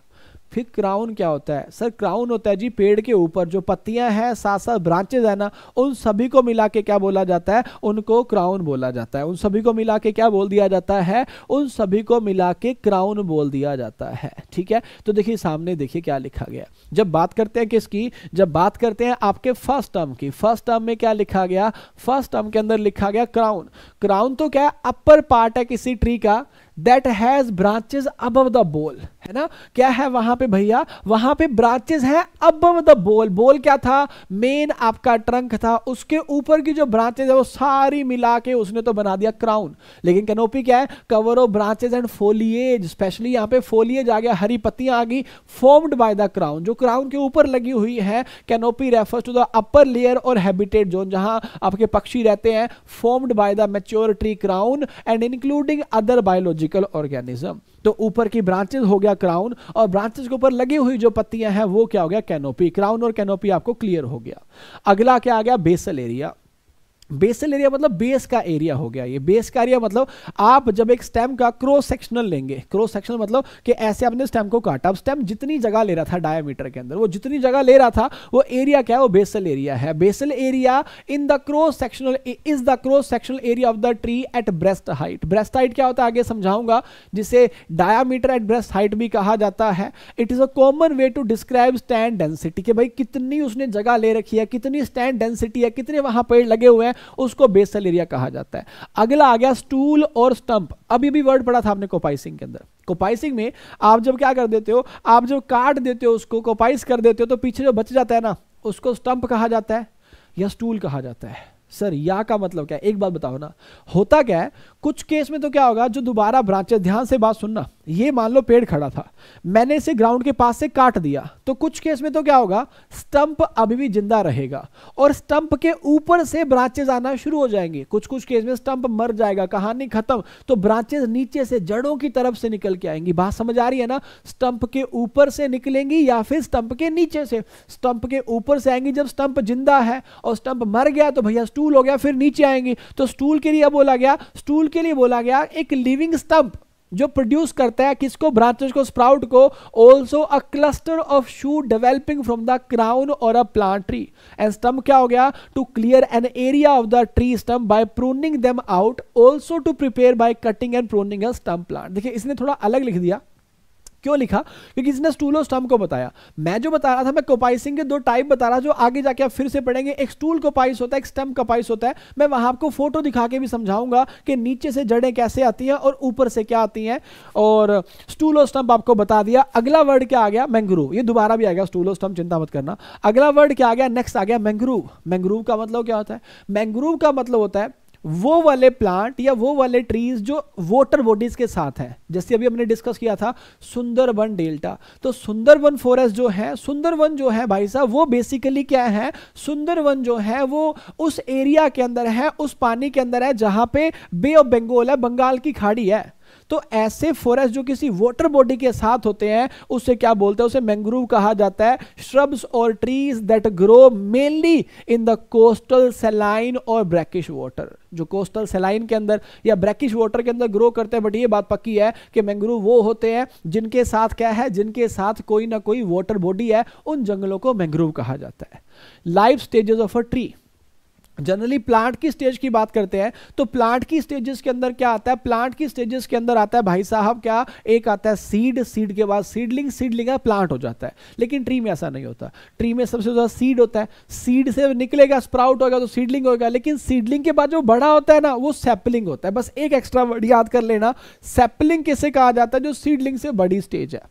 फिर क्राउन क्या होता है सर क्राउन होता है जी पेड़ के ऊपर जो पत्तियां हैं साथ साथ ब्रांचेज है ना उन सभी को मिला के क्या बोला जाता है उनको क्राउन बोला जाता है उन सभी को मिला के क्या बोल दिया जाता है उन सभी को मिला के क्राउन बोल दिया जाता है ठीक है तो देखिए सामने देखिए क्या लिखा गया जब बात करते हैं किसकी जब बात करते हैं आपके फर्स्ट टर्म की फर्स्ट टर्म में क्या लिखा गया फर्स्ट टर्म के अंदर लिखा गया क्राउन क्राउन तो क्या अपर पार्ट है किसी ट्री का that has branches above the bole है ना क्या है वहां पे भैया वहां पे ब्रांचेज है अब द बोल बोल क्या था मेन आपका ट्रंक था उसके ऊपर की जो ब्रांचेज है वो सारी मिला के उसने तो बना दिया क्राउन लेकिन कैनोपी क्या है cover of branches and foliage specially यहाँ पे फोलिएज आ गया हरी पत्तियां आ गई फॉर्म्ड बाय द क्राउन जो क्राउन के ऊपर लगी हुई है canopy refers to the upper layer और हैबिटेट जोन जहां आपके पक्षी रहते हैं formed by the mature tree crown and including other biology biological organism तो ऊपर की ब्रांचेस हो गया क्राउन और ब्रांचेस के ऊपर लगी हुई जो पत्तियां हैं वो क्या हो गया कैनोपी क्राउन और कैनोपी आपको क्लियर हो गया अगला क्या आ गया बेसल एरिया बेसल एरिया मतलब बेस का एरिया हो गया ये बेस का एरिया मतलब आप जब एक स्टेम का क्रॉस सेक्शनल लेंगे क्रॉस सेक्शनल मतलब कि ऐसे आपने स्टेम को काटा अब स्टेम जितनी जगह ले रहा था डायमीटर के अंदर वो जितनी जगह ले रहा था वो एरिया क्या है वो बेसल एरिया है basal area in the cross sectional is the cross sectional area of the tree at breast height breast height क्या होता है आगे समझाऊंगा जिसे डायामीटर एट ब्रेस्ट हाइट भी कहा जाता है it is a common way to describe stand density के भाई कितनी उसने जगह ले रखी है कितनी स्टैंड डेंसिटी है कितने वहां पेड़ लगे हुए हैं उसको बेसल एरिया कहा जाता है अगला आ गया स्टूल और स्टंप अभी भी वर्ड पड़ा था आपने कोपाइसिंग के अंदर कोपाइसिंग में आप जब क्या कर देते हो आप जब काट देते हो उसको कोपाइस कर देते हो तो पीछे जो बच जाता है ना उसको स्टंप कहा जाता है या स्टूल कहा जाता है सर या का मतलब क्या है एक बात बताओ ना होता क्या है कुछ केस में तो क्या होगा जो दोबारा ब्रांचेस ध्यान से बात सुनना ये मान लो पेड़ खड़ा था मैंने इसे ग्राउंड के पास से काट दिया तो कुछ केस में तो क्या होगा स्टंप अभी भी जिंदा रहेगा और स्टंप के ऊपर से ब्रांचेस आना शुरू हो जाएंगे कुछ कुछ केस में स्टंप मर जाएगा कहानी खत्म तो ब्रांचेज नीचे से जड़ों की तरफ से निकल के आएंगी बात समझ आ रही है ना स्टंप के ऊपर से निकलेंगी या फिर स्टंप के नीचे से स्टंप के ऊपर से आएंगी जब स्टंप जिंदा है और स्टंप मर गया तो भैया स्टूल हो गया फिर नीचे आएंगी तो स्टूल के लिए बोला गया स्टूल के लिए बोला गया एक लिविंग स्टंप जो प्रोड्यूस करता है किसको ब्रांचेस को स्प्राउट को also a cluster of shoot developing from the crown और a plant tree and stump क्या हो गया to clear an area of the tree stump by pruning them out also to prepare by cutting and pruning a stump plant देखिए इसने थोड़ा अलग लिख दिया क्यों लिखा क्योंकि इसने स्टूलो स्टम को बताया मैं जो बता रहा था मैं कोपाइसिंग के दो टाइप बता रहा जो आगे जाके आप फिर से पढ़ेंगे एक स्टूल कोपाइस होता है एक स्टम कोपाइस होता है मैं वहां आपको फोटो दिखा के भी समझाऊंगा कि नीचे से जड़ें कैसे आती हैं और ऊपर से क्या आती हैं और स्टूलो स्टम्प आपको बता दिया अगला वर्ड क्या आ गया मैंग्रूव ये दोबारा भी आ गया स्टूलो स्टम्प चिंता मत करना अगला वर्ड क्या आ गया नेक्स्ट आ गया मैंग्रूव मैंग्रूव का मतलब क्या होता है मैंग्रूव का मतलब होता है वो वाले प्लांट या वो वाले ट्रीज जो वाटर बॉडीज के साथ हैं जैसे अभी हमने डिस्कस किया था सुंदरवन डेल्टा तो सुंदरवन फॉरेस्ट जो है सुंदरवन जो है भाई साहब वो बेसिकली क्या है सुंदरवन जो है वो उस एरिया के अंदर है उस पानी के अंदर है जहां पे बे ऑफ बंगाल है बंगाल की खाड़ी है तो ऐसे फॉरेस्ट जो किसी वाटर बॉडी के साथ होते हैं उससे क्या बोलते हैं उसे मैंग्रोव कहा जाता है श्रब्स और trees that grow mainly in the coastal saline और ब्रैकिश वाटर जो कोस्टल सेलाइन के अंदर या ब्रैकिश वाटर के अंदर ग्रो करते हैं बट ये बात पक्की है कि मैंग्रोव वो होते हैं जिनके साथ क्या है जिनके साथ कोई ना कोई वाटर बॉडी है उन जंगलों को मैंग्रोव कहा जाता है life stages of a tree generally plant की स्टेज की बात करते हैं तो प्लांट की स्टेजेस के अंदर क्या आता है प्लांट की स्टेजेस के अंदर आता है भाई साहब क्या एक आता है सीड सीड के बाद सीडलिंग सीडलिंग है प्लांट हो जाता है लेकिन ट्री में ऐसा नहीं होता ट्री में सबसे ज़्यादा सीड होता है सीड से निकलेगा स्प्राउट होगा तो सीडलिंग होगा लेकिन सीडलिंग के बाद जो बड़ा होता है ना वो सेपलिंग होता है बस एक एक्स्ट्रा वर्ड याद कर लेना सेपलिंग किसे कहा जाता है जो सीडलिंग से बड़ी स्टेज है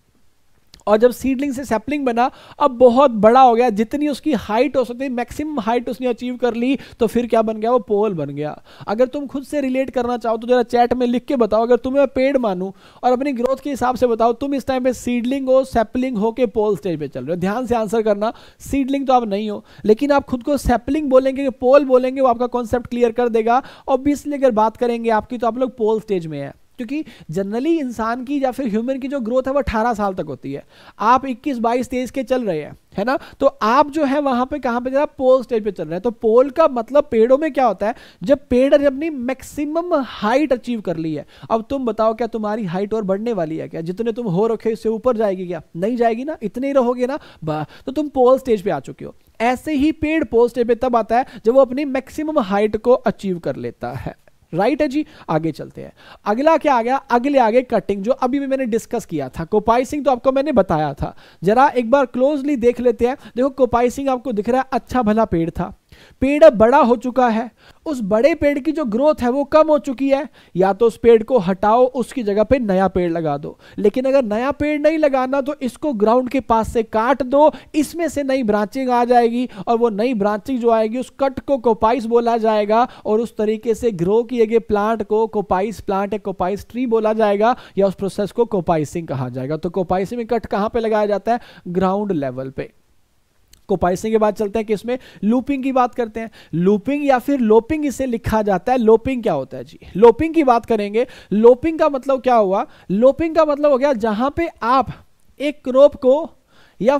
और जब सीडलिंग से सैपलिंग बना अब बहुत बड़ा हो गया जितनी उसकी हाइट हो सकती मैक्सिमम हाइट उसने अचीव कर ली तो फिर क्या बन गया वो पोल बन गया अगर तुम खुद से रिलेट करना चाहो तो जरा चैट में लिख के बताओ अगर तुम्हें पेड़ मानूँ और अपनी ग्रोथ के हिसाब से बताओ तुम इस टाइम पे सीडलिंग हो सैपलिंग हो के पोल स्टेज पे चल रहे हो ध्यान से आंसर करना सीडलिंग तो आप नहीं हो लेकिन आप खुद को सैपलिंग बोलेंगे पोल बोलेंगे वो आपका कॉन्सेप्ट क्लियर कर देगा ऑब्वियसली अगर बात करेंगे आपकी तो आप लोग पोल स्टेज में है क्योंकि जनरली इंसान की या फिर ह्यूमन की जो ग्रोथ है वो अठारह साल तक होती है आप इक्कीस बाईस 23 के चल रहे हैं है ना तो आप जो है वहां पे कहां पे जरा पोल स्टेज पे चल रहे हैं तो पोल का मतलब पेड़ों में क्या होता है जब पेड़ ने अपनी मैक्सिमम हाइट अचीव कर ली है अब तुम बताओ क्या तुम्हारी हाइट और बढ़ने वाली है क्या जितने तुम हो रखे इससे ऊपर जाएगी क्या नहीं जाएगी ना इतने ही रहोगे ना तो तुम पोल स्टेज पे आ चुके हो ऐसे ही पेड़ पोल स्टेज पे तब आता है जब वो अपनी मैक्सिमम हाइट को अचीव कर लेता है राइट है जी आगे चलते हैं अगला क्या आ गया अगले आगे कटिंग जो अभी भी मैंने डिस्कस किया था कोपाइसिंग तो आपको मैंने बताया था जरा एक बार क्लोजली देख लेते हैं देखो कोपाइसिंग आपको दिख रहा है अच्छा भला पेड़ था पेड़ अब बड़ा हो चुका है उस बड़े पेड़ की जो ग्रोथ है वो कम हो चुकी है या तो उस पेड़ को हटाओ उसकी जगह पे नया पेड़ लगा दो लेकिन अगर नया पेड़ नहीं लगाना तो इसको ग्राउंड के पास से काट दो इसमें से नई ब्रांचिंग आ जाएगी और वो नई ब्रांचिंग जो आएगी उस कट को कोपाइस बोला जाएगा और उस तरीके से ग्रो किए गए प्लांट को कोपाइस प्लांट या कोपाइस ट्री बोला जाएगा या उस प्रोसेस को कोपाइसिंग कहा जाएगा तो कोपाइसिंग कट कहाँ पर लगाया जाता है ग्राउंड लेवल पर को पाइसिंग के बाद चलते हैं कि इसमें लूपिंग की बात करते हैं लूपिंग या फिर लोपिंग इसे लिखा जाता है लोपिंग क्या होता है जी लोपिंग की बात करेंगे लोपिंग का मतलब क्या हुआ लोपिंग का मतलब हो गया जहां पे आप एक क्रोप को या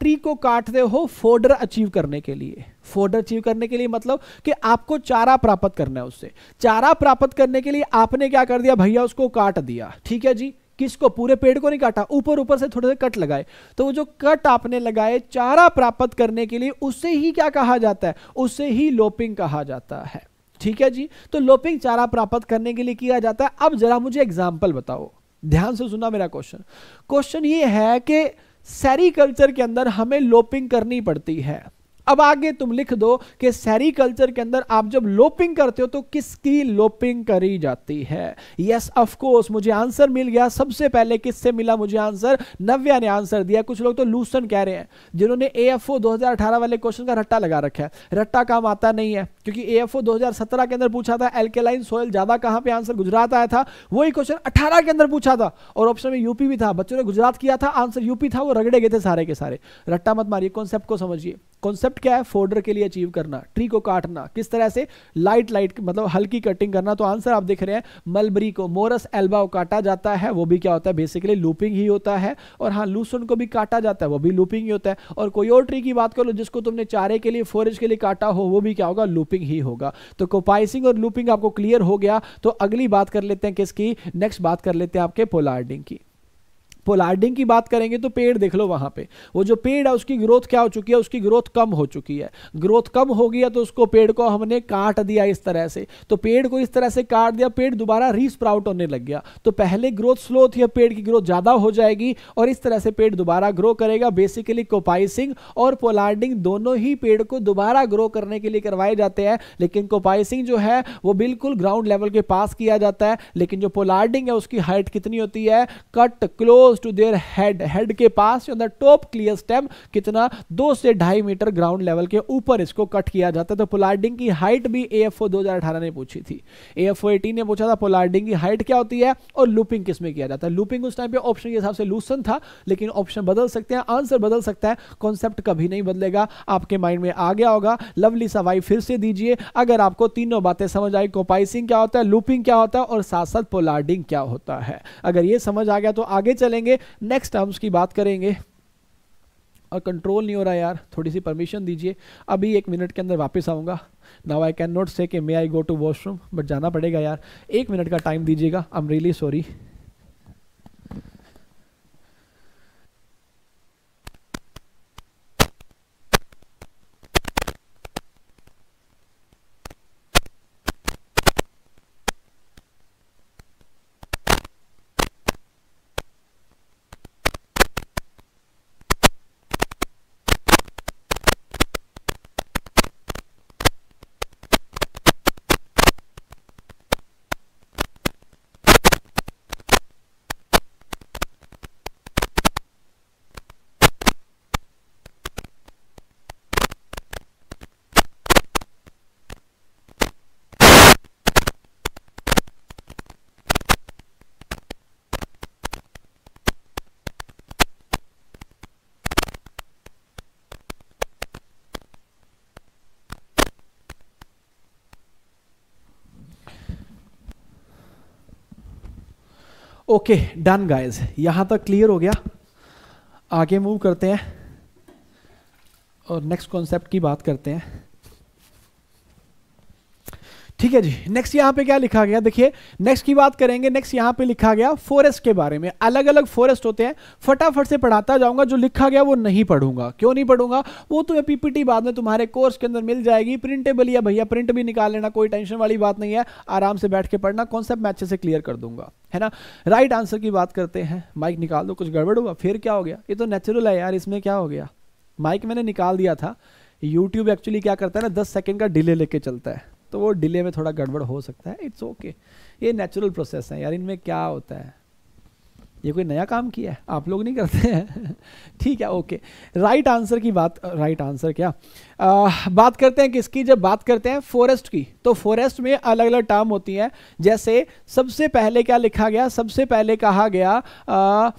ट्री को काटते हो फोडर अचीव करने के लिए फोडर अचीव करने के लिए मतलब कि आपको चारा प्राप्त करना है उससे चारा प्राप्त करने के लिए आपने क्या कर दिया भैया उसको काट दिया ठीक है जी किसको पूरे पेड़ को नहीं काटा ऊपर ऊपर से थोड़े से कट लगाए तो वो जो कट आपने लगाए चारा प्राप्त करने के लिए उससे ही क्या कहा जाता है उससे ही लोपिंग कहा जाता है ठीक है जी तो लोपिंग चारा प्राप्त करने के लिए किया जाता है अब जरा मुझे एग्जाम्पल बताओ ध्यान से सुना मेरा क्वेश्चन क्वेश्चन ये है कि सेरिकल्चर के अंदर हमें लोपिंग करनी पड़ती है अब आगे तुम लिख दो कि सेरिकल्चर के अंदर आप जब लोपिंग करते हो तो किसकी लोपिंग करी जाती है यस ऑफ कोर्स मुझे आंसर मिल गया सबसे पहले किससे मिला मुझे आंसर नव्या ने आंसर दिया कुछ लोग तो लूसन कह रहे हैं जिन्होंने ए एफ वाले क्वेश्चन का रट्टा लगा रखा है रट्टा काम आता नहीं है क्योंकि ए एफ के अंदर पूछा था एल्केलाइन सोयल ज्यादा कहां पर आंसर गुजरात आया था वही क्वेश्चन अठारह के अंदर पूछा था और ऑप्शन में यूपी भी था बच्चों ने गुजरात किया था आंसर यूपी था वो रगड़े गए थे सारे के सारे रट्टा मत मारिए कॉन्सेप्ट को समझिए कॉन्सेप्ट क्या है फोल्डर के लिए अचीव करना ट्री को काटना किस तरह से लाइट लाइट मतलब हल्की कटिंग करना तो आंसर आप देख रहे हैं मलबरी को मोरस एल्बा को काटा जाता है वो भी क्या होता है बेसिकली लूपिंग ही होता है और हाँ लूसन को भी काटा जाता है वो भी लूपिंग ही होता है और कोई और ट्री की बात कर लो जिसको तुमने चारे के लिए फोरेज के लिए काटा हो वो भी क्या होगा लूपिंग ही होगा तो कोपाइसिंग और लूपिंग आपको क्लियर हो गया तो अगली बात कर लेते हैं किसकी नेक्स्ट बात कर लेते हैं आपके पोलार्डिंग की पोलार्डिंग की बात करेंगे तो पेड़ देख लो वहां पे वो जो पेड़ है उसकी ग्रोथ क्या हो चुकी है उसकी ग्रोथ कम हो चुकी है ग्रोथ कम हो गया तो उसको पेड़ को हमने काट दिया इस तरह से तो पेड़ को इस तरह से काट दिया पेड़ दोबारा रीस्प्राउट होने लग गया तो पहले ग्रोथ स्लो थी अब पेड़ की ग्रोथ ज़्यादा हो जाएगी और इस तरह से पेड़ दोबारा ग्रो करेगा बेसिकली कोपाइसिंग और पोलार्डिंग दोनों ही पेड़ को दोबारा ग्रो करने के लिए करवाए जाते हैं लेकिन कोपाइसिंग जो है वो बिल्कुल ग्राउंड लेवल के पास किया जाता है लेकिन जो पोलार्डिंग है उसकी हाइट कितनी होती है cut close close to their head head के पास टॉप क्लियर स्टेम कितना दो से ढाई मीटर ग्राउंड लेवल के ऊपर इसको कट किया जाता है तो पोलार्डिंग की हाइट भी ए एफ ने पूछी थी ए एफ ने पूछा था पोलार्डिंग की हाइट क्या होती है और लूपिंग किसमें किया जाता है लूपिंग उस टाइम पे ऑप्शन के हिसाब से लूसन था लेकिन ऑप्शन बदल सकते हैं आंसर बदल सकता है कॉन्सेप्ट कभी नहीं बदलेगा आपके माइंड में आ गया होगा लवली सवाई फिर से दीजिए अगर आपको तीनों बातें समझ आई कोपाइसिंग क्या होता है लूपिंग क्या होता है और साथ साथ पोलार्डिंग क्या होता है अगर ये समझ आ गया तो आगे चलेंगे करेंगे नेक्स्ट टर्म्स की बात करेंगे और कंट्रोल नहीं हो रहा यार थोड़ी सी परमिशन दीजिए अभी एक मिनट के अंदर वापस आऊँगा now I can not say may I go to washroom but जाना पड़ेगा यार एक मिनट का टाइम दीजिएगा I am really sorry okay done guys यहां तक क्लियर हो गया आगे मूव करते हैं और नेक्स्ट कॉन्सेप्ट की बात करते हैं ठीक है जी नेक्स्ट यहाँ पे क्या लिखा गया देखिए नेक्स्ट की बात करेंगे नेक्स्ट यहाँ पे लिखा गया फॉरेस्ट के बारे में अलग अलग फॉरेस्ट होते हैं फटाफट से पढ़ाता जाऊंगा जो लिखा गया वो नहीं पढ़ूंगा क्यों नहीं पढ़ूंगा वो तो पीपीटी बाद में तुम्हारे कोर्स के अंदर मिल जाएगी प्रिंटेबल या भैया प्रिंट भी निकाल लेना कोई टेंशन वाली बात नहीं है आराम से बैठ के पढ़ना कॉन्सेप्ट मैं अच्छे से क्लियर कर दूंगा है ना राइट आंसर की बात करते हैं माइक निकाल दो कुछ गड़बड़ हुआ फिर क्या हो गया ये तो नेचुरल है यार इसमें क्या हो गया माइक मैंने निकाल दिया था यूट्यूब एक्चुअली क्या करता है ना दस सेकेंड का डिले लेके चलता है तो वो डिले में थोड़ा गड़बड़ हो सकता है इट्स ओके ये नेचुरल प्रोसेस है यार इनमें क्या होता है ये कोई नया काम किया है आप लोग नहीं करते हैं ठीक है ओके राइट आंसर की बात राइट आंसर क्या आ, बात करते हैं किसकी जब बात करते हैं फॉरेस्ट की तो फॉरेस्ट में अलग अलग टर्म होती हैं जैसे सबसे पहले क्या लिखा गया सबसे पहले कहा गया आ,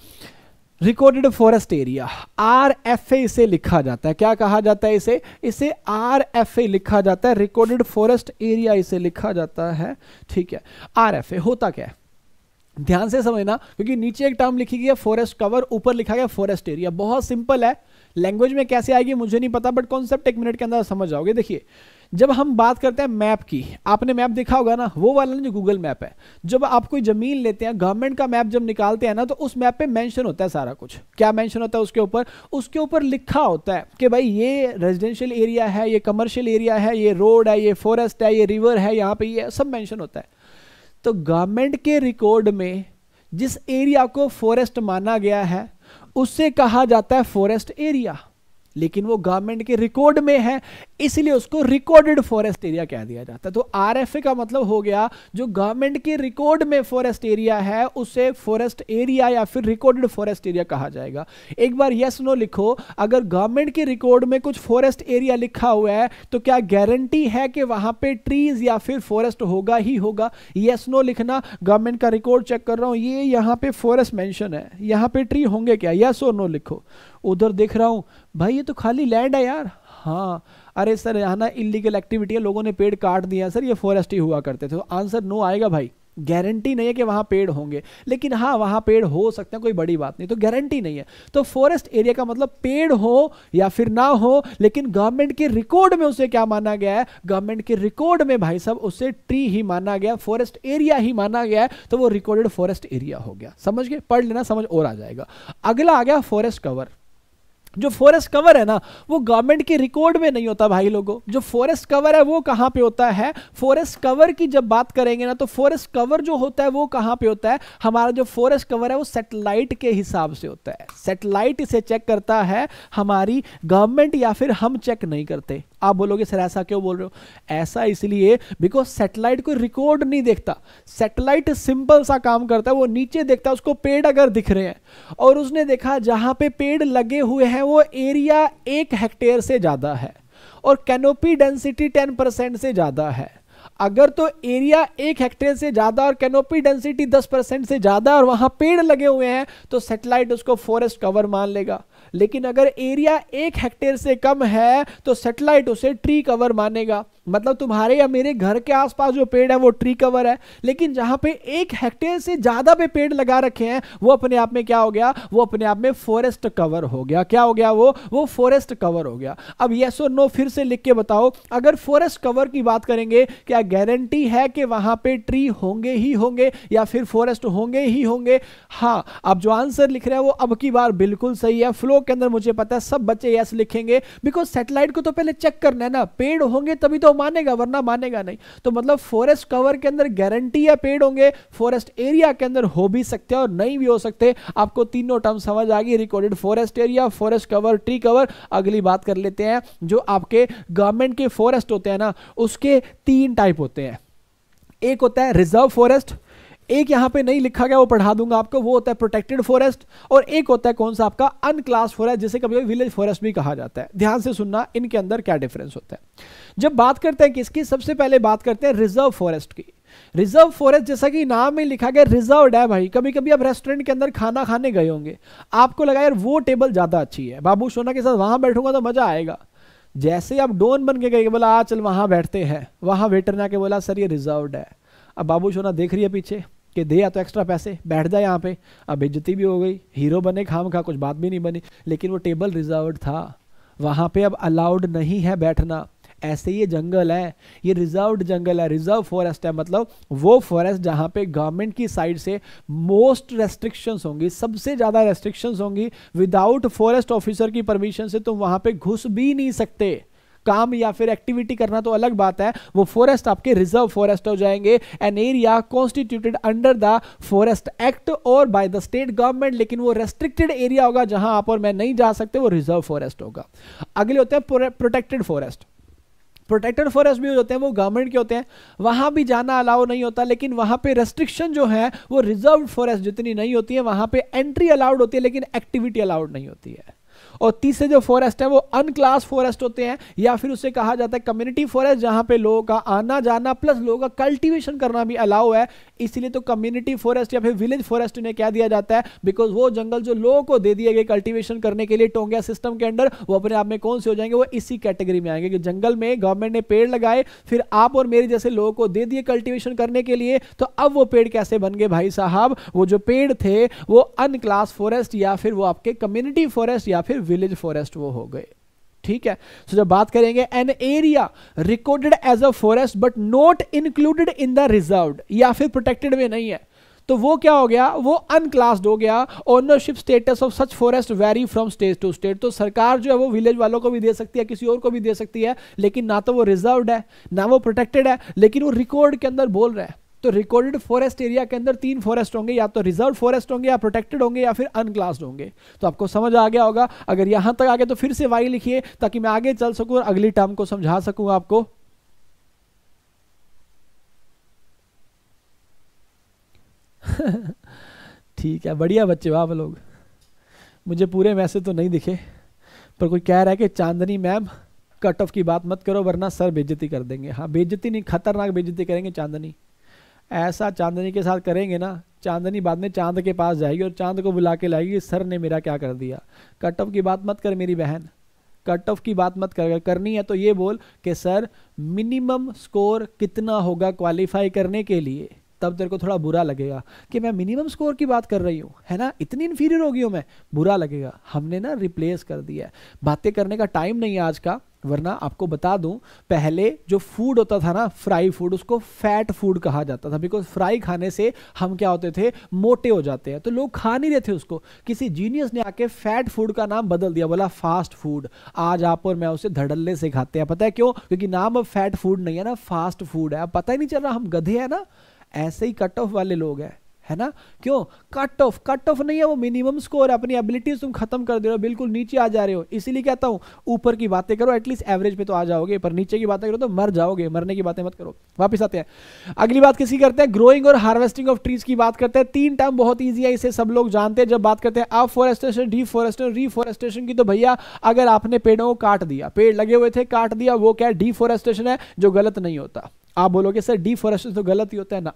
recorded forest area R F A इसे लिखा जाता है क्या कहा जाता है इसे इसे आर एफ ए लिखा जाता है रिकॉर्डेड फॉरेस्ट एरिया इसे लिखा जाता है ठीक है आर एफ ए होता क्या है ध्यान से समझना क्योंकि नीचे एक टर्म लिखी गई है फॉरेस्ट कवर ऊपर लिखा गया फॉरेस्ट एरिया बहुत सिंपल है लैंग्वेज में कैसे आएगी मुझे नहीं पता बट कॉन्सेप्ट एक मिनट के अंदर समझ जाओगे देखिए जब हम बात करते हैं मैप की आपने मैप देखा होगा ना वो वाला ना जो गूगल मैप है जब आप कोई ज़मीन लेते हैं गवर्नमेंट का मैप जब निकालते हैं ना तो उस मैप पे मेंशन होता है सारा कुछ क्या मेंशन होता है उसके ऊपर उसके ऊपर लिखा होता है कि भाई ये रेजिडेंशियल एरिया है ये कमर्शियल एरिया है ये रोड है ये फॉरेस्ट है ये रिवर है यहाँ पर ये सब मैंशन होता है तो गवर्नमेंट के रिकॉर्ड में जिस एरिया को फॉरेस्ट माना गया है उससे कहा जाता है फॉरेस्ट एरिया लेकिन वो गवर्नमेंट के रिकॉर्ड में है इसलिए उसको रिकॉर्डेड फॉरेस्ट एरिया कह दिया जाता है तो आर का मतलब हो गया जो गवर्नमेंट के रिकॉर्ड में फॉरेस्ट एरिया है उसे फॉरेस्ट एरिया या फिर रिकॉर्डेड फॉरेस्ट एरिया कहा जाएगा एक बार यस नो लिखो अगर गवर्नमेंट के रिकॉर्ड में कुछ फॉरेस्ट एरिया लिखा हुआ है तो क्या गारंटी है कि वहां पर ट्रीज या फिर फॉरेस्ट होगा ही होगा यस नो लिखना गवर्नमेंट का रिकॉर्ड चेक कर रहा हूं ये यहाँ पे फॉरेस्ट मैंशन है यहाँ पे ट्री होंगे क्या यस और नो लिखो उधर देख रहा हूँ भाई ये तो खाली लैंड है यार हाँ अरे सर यहाँ ना इलीगल एक्टिविटी है लोगों ने पेड़ काट दिया सर ये फॉरेस्ट ही हुआ करते थे तो आंसर नो आएगा भाई गारंटी नहीं है कि वहाँ पेड़ होंगे लेकिन हाँ वहाँ पेड़ हो सकते हैं कोई बड़ी बात नहीं तो गारंटी नहीं है तो फॉरेस्ट एरिया का मतलब पेड़ हो या फिर ना हो लेकिन गवर्नमेंट के रिकॉर्ड में उसे क्या माना गया है गवर्नमेंट के रिकॉर्ड में भाई साहब उसे ट्री ही माना गया फॉरेस्ट एरिया ही माना गया है तो वो रिकॉर्डेड फॉरेस्ट एरिया हो गया समझ गए पढ़ लेना समझ और आ जाएगा अगला आ गया फॉरेस्ट कवर जो फॉरेस्ट कवर है ना वो गवर्नमेंट के रिकॉर्ड में नहीं होता भाई लोगों जो फॉरेस्ट कवर है वो कहाँ पे होता है फॉरेस्ट कवर की जब बात करेंगे ना तो फॉरेस्ट कवर जो होता है वो कहाँ पे होता है हमारा जो फॉरेस्ट कवर है वो सेटेलाइट के हिसाब से होता है सेटेलाइट इसे चेक करता है हमारी गवर्नमेंट या फिर हम चेक नहीं करते आप बोलोगे सर ऐसा क्यों बोल रहे हो ऐसा इसलिए बिकॉज सेटेलाइट कोई रिकॉर्ड नहीं देखता सेटेलाइट सिंपल सा काम करता है वो नीचे देखता है उसको पेड़ अगर दिख रहे हैं और उसने देखा जहाँ पे पेड़ लगे हुए हैं वो एरिया एक हेक्टेयर से ज़्यादा है और कैनोपी डेंसिटी टेन से ज़्यादा है अगर तो एरिया एक हेक्टेयर से ज़्यादा और कैनोपी डेंसिटी 10 परसेंट से ज़्यादा और वहां पेड़ लगे हुए हैं तो सेटेलाइट उसको फॉरेस्ट कवर मान लेगा लेकिन अगर एरिया एक हेक्टेयर से कम है तो सेटेलाइट उसे ट्री कवर मानेगा मतलब तुम्हारे या मेरे घर के आसपास जो पेड़ है वो ट्री कवर है लेकिन जहां पे एक हेक्टेयर से ज्यादा पे पेड़ लगा रखे हैं वो अपने आप में क्या हो गया वो अपने आप में फॉरेस्ट कवर हो गया क्या हो गया वो वो फॉरेस्ट कवर हो गया अब येस और नो फिर से लिख के बताओ अगर फॉरेस्ट कवर की बात करेंगे क्या गारंटी है कि वहां पर ट्री होंगे ही होंगे या फिर फॉरेस्ट होंगे ही होंगे हाँ अब जो आंसर लिख रहे हैं वो अब की बार बिल्कुल सही है फ्लो के अंदर मुझे पता है सब बच्चे यस लिखेंगे बिकॉज सेटेलाइट को तो पहले चेक करना है ना पेड़ होंगे तभी तो मानेगा वरना मानेगा नहीं तो मतलब फॉरेस्ट कवर के अंदर गारंटी है पेड़ होंगे फॉरेस्ट एरिया के अंदर हो भी सकते हैं और नहीं भी हो सकते आपको तीनों टर्म समझ आ गई recorded forest area forest cover tree cover अगली बात कर लेते हैं जो आपके गवर्नमेंट के फॉरेस्ट होते हैं ना उसके तीन टाइप होते हैं एक होता है रिजर्व फॉरेस्ट एक यहाँ पे नहीं लिखा गया वो पढ़ा दूंगा आपको वो होता है प्रोटेक्टेड फॉरेस्ट और एक होता है कौन सा आपका अनक्लास फॉरेस्ट जिसे कभी विलेज फॉरेस्ट भी कहा जाता है ध्यान से सुनना इनके अंदर क्या डिफरेंस होता है जब बात करते हैं किसकी सबसे पहले बात करते हैं रिजर्व फॉरेस्ट की रिजर्व फॉरेस्ट जैसा कि नाम में लिखा गया रिजर्व है भाई कभी कभी आप रेस्टोरेंट के अंदर खाना खाने गए होंगे आपको लगा यार वो टेबल ज़्यादा अच्छी है बाबू सोना के साथ वहां बैठूंगा तो मज़ा आएगा जैसे आप डोन बन के गए बोला आ चल वहां बैठते हैं वहां वेटर ने आके बोला सर ये रिजर्व है अब बाबू सोना देख रही है पीछे कि दे या तो एक्स्ट्रा पैसे बैठ जाए यहाँ पे अब इज्जती भी हो गई हीरो बने खाम खा कुछ बात भी नहीं बनी लेकिन वो टेबल रिजर्व था वहाँ पे अब अलाउड नहीं है बैठना ऐसे ये जंगल है ये रिजर्व जंगल है रिजर्व फॉरेस्ट है मतलब वो फॉरेस्ट जहाँ पे गवर्नमेंट की साइड से मोस्ट रेस्ट्रिक्शंस होंगी सबसे ज़्यादा रेस्ट्रिक्शंस होंगी विदाउट फॉरेस्ट ऑफिसर की परमिशन से तुम वहाँ पे घुस भी नहीं सकते काम या फिर एक्टिविटी करना तो अलग बात है वो फॉरेस्ट आपके रिजर्व फॉरेस्ट हो जाएंगे an area constituted under the forest act और बाय द स्टेट गवर्नमेंट लेकिन वो रेस्ट्रिक्टेड एरिया होगा जहां आप और मैं नहीं जा सकते वो रिजर्व फॉरेस्ट होगा अगले होते हैं प्रोटेक्टेड फॉरेस्ट प्रोटेक्टेड फॉरेस्ट भी होते हैं वो गवर्नमेंट के होते हैं वहां भी जाना अलाउ नहीं होता लेकिन वहां पे रेस्ट्रिक्शन जो है वो रिजर्व फॉरेस्ट जितनी नहीं होती है वहां पे एंट्री अलाउड होती है लेकिन एक्टिविटी अलाउड नहीं होती है और तीसरे जो फॉरेस्ट है वो अनक्लास फॉरेस्ट होते हैं या फिर उसे कहा जाता है कम्युनिटी फॉरेस्ट जहां पे लोगों का आना जाना प्लस लोगों का कल्टिवेशन करना भी अलाउ है इसलिए तो कम्युनिटी फॉरेस्ट या फिर विलेज फॉरेस्ट इन्हें क्या दिया जाता है बिकॉज वो जंगल जो लोगों को दे दिए गए कल्टिवेशन करने के लिए टोंगिया सिस्टम के अंडर वो अपने आप में कौन से हो जाएंगे वो इसी कैटेगरी में आएंगे कि जंगल में गवर्नमेंट ने पेड़ लगाए फिर आप और मेरे जैसे लोगों को दे दिए कल्टिवेशन करने के लिए तो अब वो पेड़ कैसे बन गए भाई साहब वो जो पेड़ थे वो अनक्लास फॉरेस्ट या फिर वो आपके कम्युनिटी फॉरेस्ट या फिर विलेज फॉरेस्ट वो हो गए ठीक है सो so, जब बात करेंगे an area recorded as a forest but not included in the reserve या फिर प्रोटेक्टेड में नहीं है तो वो क्या हो गया वो अनक्लास्ड हो गया ownership status of such forest vary from state to state तो सरकार जो है वो विलेज वालों को भी दे सकती है किसी और को भी दे सकती है लेकिन ना तो वो रिजर्व है ना वो प्रोटेक्टेड है लेकिन वो रिकॉर्ड के अंदर बोल रहा है तो रिकॉर्डेड फॉरेस्ट एरिया के अंदर तीन फॉरेस्ट होंगे या तो रिजर्व फॉरेस्ट होंगे या प्रोटेक्टेड होंगे या फिर अनक्लास्ड होंगे तो आपको समझ आ गया होगा अगर यहां तक आ गया तो फिर से वाई लिखिए ताकि मैं आगे चल सकूं और अगली टर्म को समझा सकूं आपको ठीक है बढ़िया बच्चे वाह लोग मुझे पूरे मैसेज तो नहीं दिखे पर कोई कह रहा है कि चांदनी मैम कट ऑफ की बात मत करो वरना सर बेजती कर देंगे हाँ बेजती नहीं खतरनाक बेजती करेंगे चांदनी ऐसा चांदनी के साथ करेंगे ना चांदनी बाद में चांद के पास जाएगी और चांद को बुला के लाएगी सर ने मेरा क्या कर दिया कट ऑफ की बात मत कर मेरी बहन कट ऑफ की बात मत कर करनी है तो ये बोल कि सर मिनिमम स्कोर कितना होगा क्वालिफाई करने के लिए तब तेरे को थोड़ा बुरा लगेगा कि मैं मिनिमम स्कोर की बात कर रही हूँ है ना इतनी इन्फीरियर होगी हूँ मैं बुरा लगेगा हमने ना रिप्लेस कर दिया है बातें करने का टाइम नहीं है आज का वरना आपको बता दूं पहले जो फूड होता था ना फ्राई फूड उसको फैट फूड कहा जाता था बिकॉज फ्राई खाने से हम क्या होते थे मोटे हो जाते हैं तो लोग खा नहीं रहे थे उसको किसी जीनियस ने आके फैट फूड का नाम बदल दिया बोला फास्ट फूड आज आप और मैं उसे धड़ल्ले से खाते हैं पता है क्यों क्योंकि नाम अब फैट फूड नहीं है ना फास्ट फूड है अब पता ही नहीं चल रहा हम गधे हैं ना ऐसे ही कट ऑफ वाले लोग हैं है ना क्यों कट ऑफ कट ऑफ नहीं है वो मिनिमम स्कोर अपनी एबिलिटीज तुम खत्म कर दे रहे हो बिल्कुल नीचे आ जा रहे हो इसीलिए कहता हूं ऊपर की बातें करो एटलीस्ट एवरेज पे तो आ जाओगे पर नीचे की बातें करो तो मर जाओगे मरने की बातें मत करो वापस आते हैं अगली बात किसी करते हैं ग्रोइंग और हार्वेस्टिंग ऑफ ट्रीज की बात करते हैं तीन टाइम बहुत ईजी है इसे सब लोग जानते हैं जब बात करते हैं आप फॉरेस्टेशन डीफोरेस्टेशन रीफोरेस्टेशन की तो भैया अगर आपने पेड़ों को काट दिया पेड़ लगे हुए थे काट दिया वो क्या डीफोरेस्टेशन है जो गलत नहीं होता आप बोलोगे सर डिफोरेस्टेशन तो गलत ही होता है ना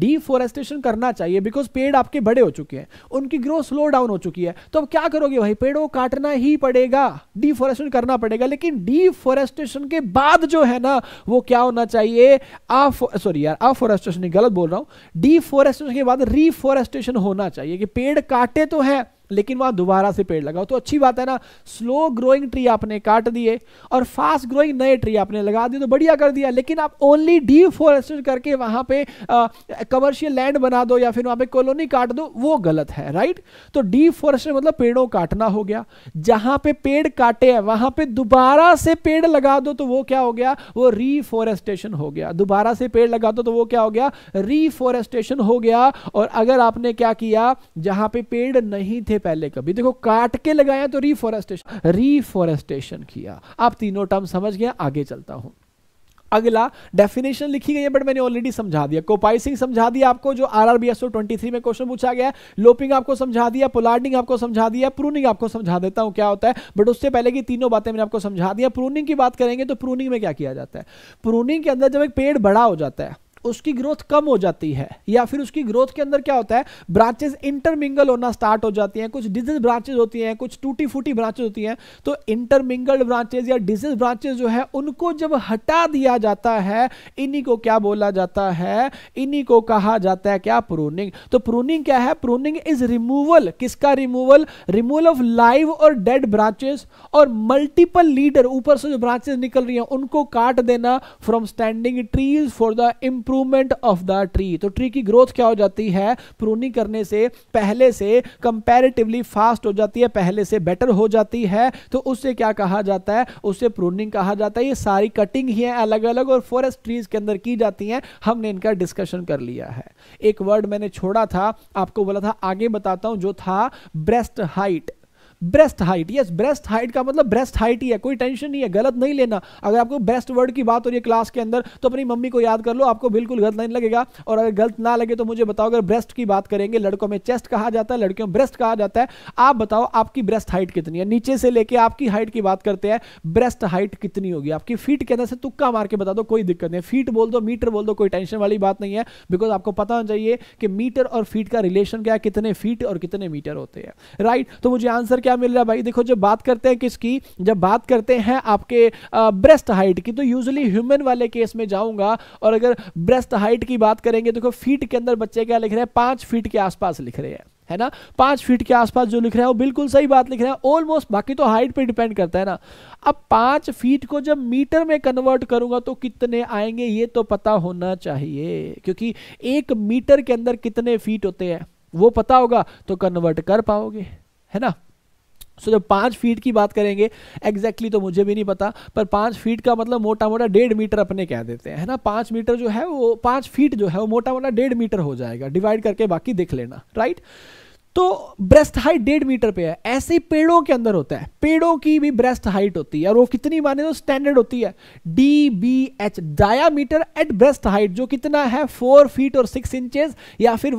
डिफोरेस्टेशन करना चाहिए बिकॉज पेड़ आपके बड़े हो चुके हैं उनकी ग्रोथ स्लो डाउन हो चुकी है तो अब क्या करोगे भाई पेड़ों को काटना ही पड़ेगा डिफॉरेस्टेशन करना पड़ेगा लेकिन डिफोरेस्टेशन के बाद जो है ना वो क्या होना चाहिए सॉरी यार अफोरेस्टेशन गलत बोल रहा हूँ डिफोरेस्टेशन के बाद रिफॉरेस्टेशन होना चाहिए कि पेड़ काटे तो है लेकिन वहां दोबारा से पेड़ लगाओ तो अच्छी बात है ना स्लो ग्रोइंग ट्री आपने काट दिए और फास्ट ग्रोइंग नए ट्री आपने लगा दिए तो बढ़िया कर दिया लेकिन आप ओनली डीफॉरेस्टेड करके वहां पे कमर्शियल लैंड बना दो या फिर वहां पे कॉलोनी काट दो वो गलत है राइट तो डीफॉरेस्टेड मतलब पेड़ों काटना हो गया जहां पे पेड़ काटे हैं वहां पर दोबारा से पेड़ लगा दो तो वो क्या हो गया वो रीफॉरेस्टेशन हो गया दोबारा से पेड़ लगा दो तो वो क्या हो गया रीफॉरेस्टेशन हो गया और अगर आपने क्या किया जहां पर पेड़ नहीं थे हमने पहले कभी देखो काट के लगाया तो रिफोरेस्टेशन रिफोरेस्टेशन किया आप तीनों टर्म समझ गया आगे चलता हूं अगला डेफिनेशन लिखी गई है बट मैंने ऑलरेडी समझा दिया कोपाइसिंग समझा दिया आपको जो आर आर बी एस में क्वेश्चन पूछा गया लोपिंग आपको समझा दिया पोलार्डिंग आपको समझा दिया प्रूनिंग आपको समझा देता हूं क्या होता है बट उससे पहले की तीनों बातें मैंने आपको समझा दिया प्रूनिंग की बात करेंगे तो प्रूनिंग में क्या किया जाता है प्रूनिंग के अंदर जब एक पेड़ बड़ा हो जाता है उसकी ग्रोथ कम हो जाती है या फिर उसकी ग्रोथ के अंदर क्या होता है ब्रांचेस इंटरमिंगल होना स्टार्ट हो जाती हैं कुछ डिजीज ब्रांचेस होती हैं कुछ टूटी फूटी ब्रांचेस होती हैं तो इंटरमिंगल्ड ब्रांचेस या डिजीज ब्रांचेस जो है उनको जब हटा दिया जाता है इन्हीं को क्या बोला जाता है इन्हीं को कहा जाता है क्या प्रूनिंग तो प्रूनिंग क्या है प्रूनिंग इज रिमूवल किसका रिमूवल रिमूवल ऑफ लाइव और डेड ब्रांचेस और मल्टीपल लीडर ऊपर से जो ब्रांचेस निकल रही है उनको काट देना from standing trees for the imp improvement of the tree तो ट्री की ग्रोथ क्या हो जाती है प्रूनिंग करने से पहले से कंपेरेटिवली फास्ट हो जाती है पहले से बेटर हो जाती है तो उससे क्या कहा जाता है उससे प्रूनिंग कहा जाता है ये सारी कटिंग ही है अलग अलग और फॉरेस्ट ट्रीज के अंदर की जाती हैं हमने इनका डिस्कशन कर लिया है एक वर्ड मैंने छोड़ा था आपको बोला था आगे बताता हूं जो था breast height breast height yes breast height का मतलब ब्रेस्ट हाइट ही है कोई टेंशन नहीं है गलत नहीं लेना अगर आपको ब्रेस्ट वर्ड की बात हो रही है क्लास के अंदर तो अपनी मम्मी को याद कर लो आपको बिल्कुल गलत नहीं लगेगा और अगर गलत ना लगे तो मुझे बताओ अगर ब्रेस्ट की बात करेंगे लड़कों में चेस्ट कहा जाता है लड़कियों ब्रेस्ट कहा जाता है आप बताओ आपकी ब्रेस्ट हाइट कितनी है नीचे से लेके आपकी हाइट की बात करते हैं ब्रेस्ट हाइट कितनी होगी आपकी फीट के अंदर से तुक्का मार के बता दो कोई दिक्कत नहीं फीट बोल दो मीटर बोल दो कोई टेंशन वाली बात नहीं है बिकॉज आपको पता होना चाहिए कि मीटर और फीट का रिलेशन क्या है कितने फीट और कितने मीटर होते हैं राइट तो मुझे आंसर क्या क्या मिल रहा है भाई देखो जब बात करते हैं किसकी जब बात करते हैं आपके ब्रेस्ट हाइट की तो यूजली ह्यूमन वाले केस में जाऊंगा और अगर ब्रेस्ट हाइट की बात करेंगे देखो फीट के अंदर बच्चे क्या लिख रहे हैं पांच फीट के आसपास लिख रहे हैं है ना पांच फीट के आसपास जो लिख रहा है वो बिल्कुल सही बात लिख रहा है ऑलमोस्ट बाकी तो हाइट पे डिपेंड करता है ना अब पांच फीट को जब मीटर में कन्वर्ट करूंगा तो कितने आएंगे ये तो पता होना चाहिए क्योंकि एक मीटर के अंदर कितने फीट होते हैं वो पता होगा तो कन्वर्ट कर पाओगे है ना सो जब पाँच फीट की बात करेंगे एग्जैक्टली तो मुझे भी नहीं पता पर पाँच फीट का मतलब मोटा मोटा डेढ़ मीटर अपने कह देते हैं है ना पाँच मीटर जो है वो पाँच फीट जो है वो मोटा मोटा डेढ़ मीटर हो जाएगा डिवाइड करके बाकी देख लेना राइट right? तो ब्रेस्ट हाइट डेढ़ मीटर पे है ऐसे ही पेड़ों के अंदर होता है पेड़ों की भी ब्रेस्ट हाइट होती है और वो कितनी माने तो स्टैंडर्ड होती है D B H diameter at breast height जो कितना है फोर फीट और सिक्स इंचेस या फिर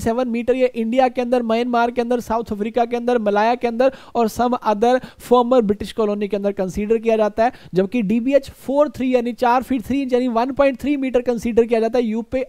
सेवन मीटर ये इंडिया के अंदर म्यांमार के अंदर साउथ अफ्रीका के अंदर मलाया के अंदर और some other former British colony के अंदर कंसिडर किया जाता है जबकि D B H four three यानी चार फीट थ्री इंच यानी one point three metre consider किया जाता है यूपे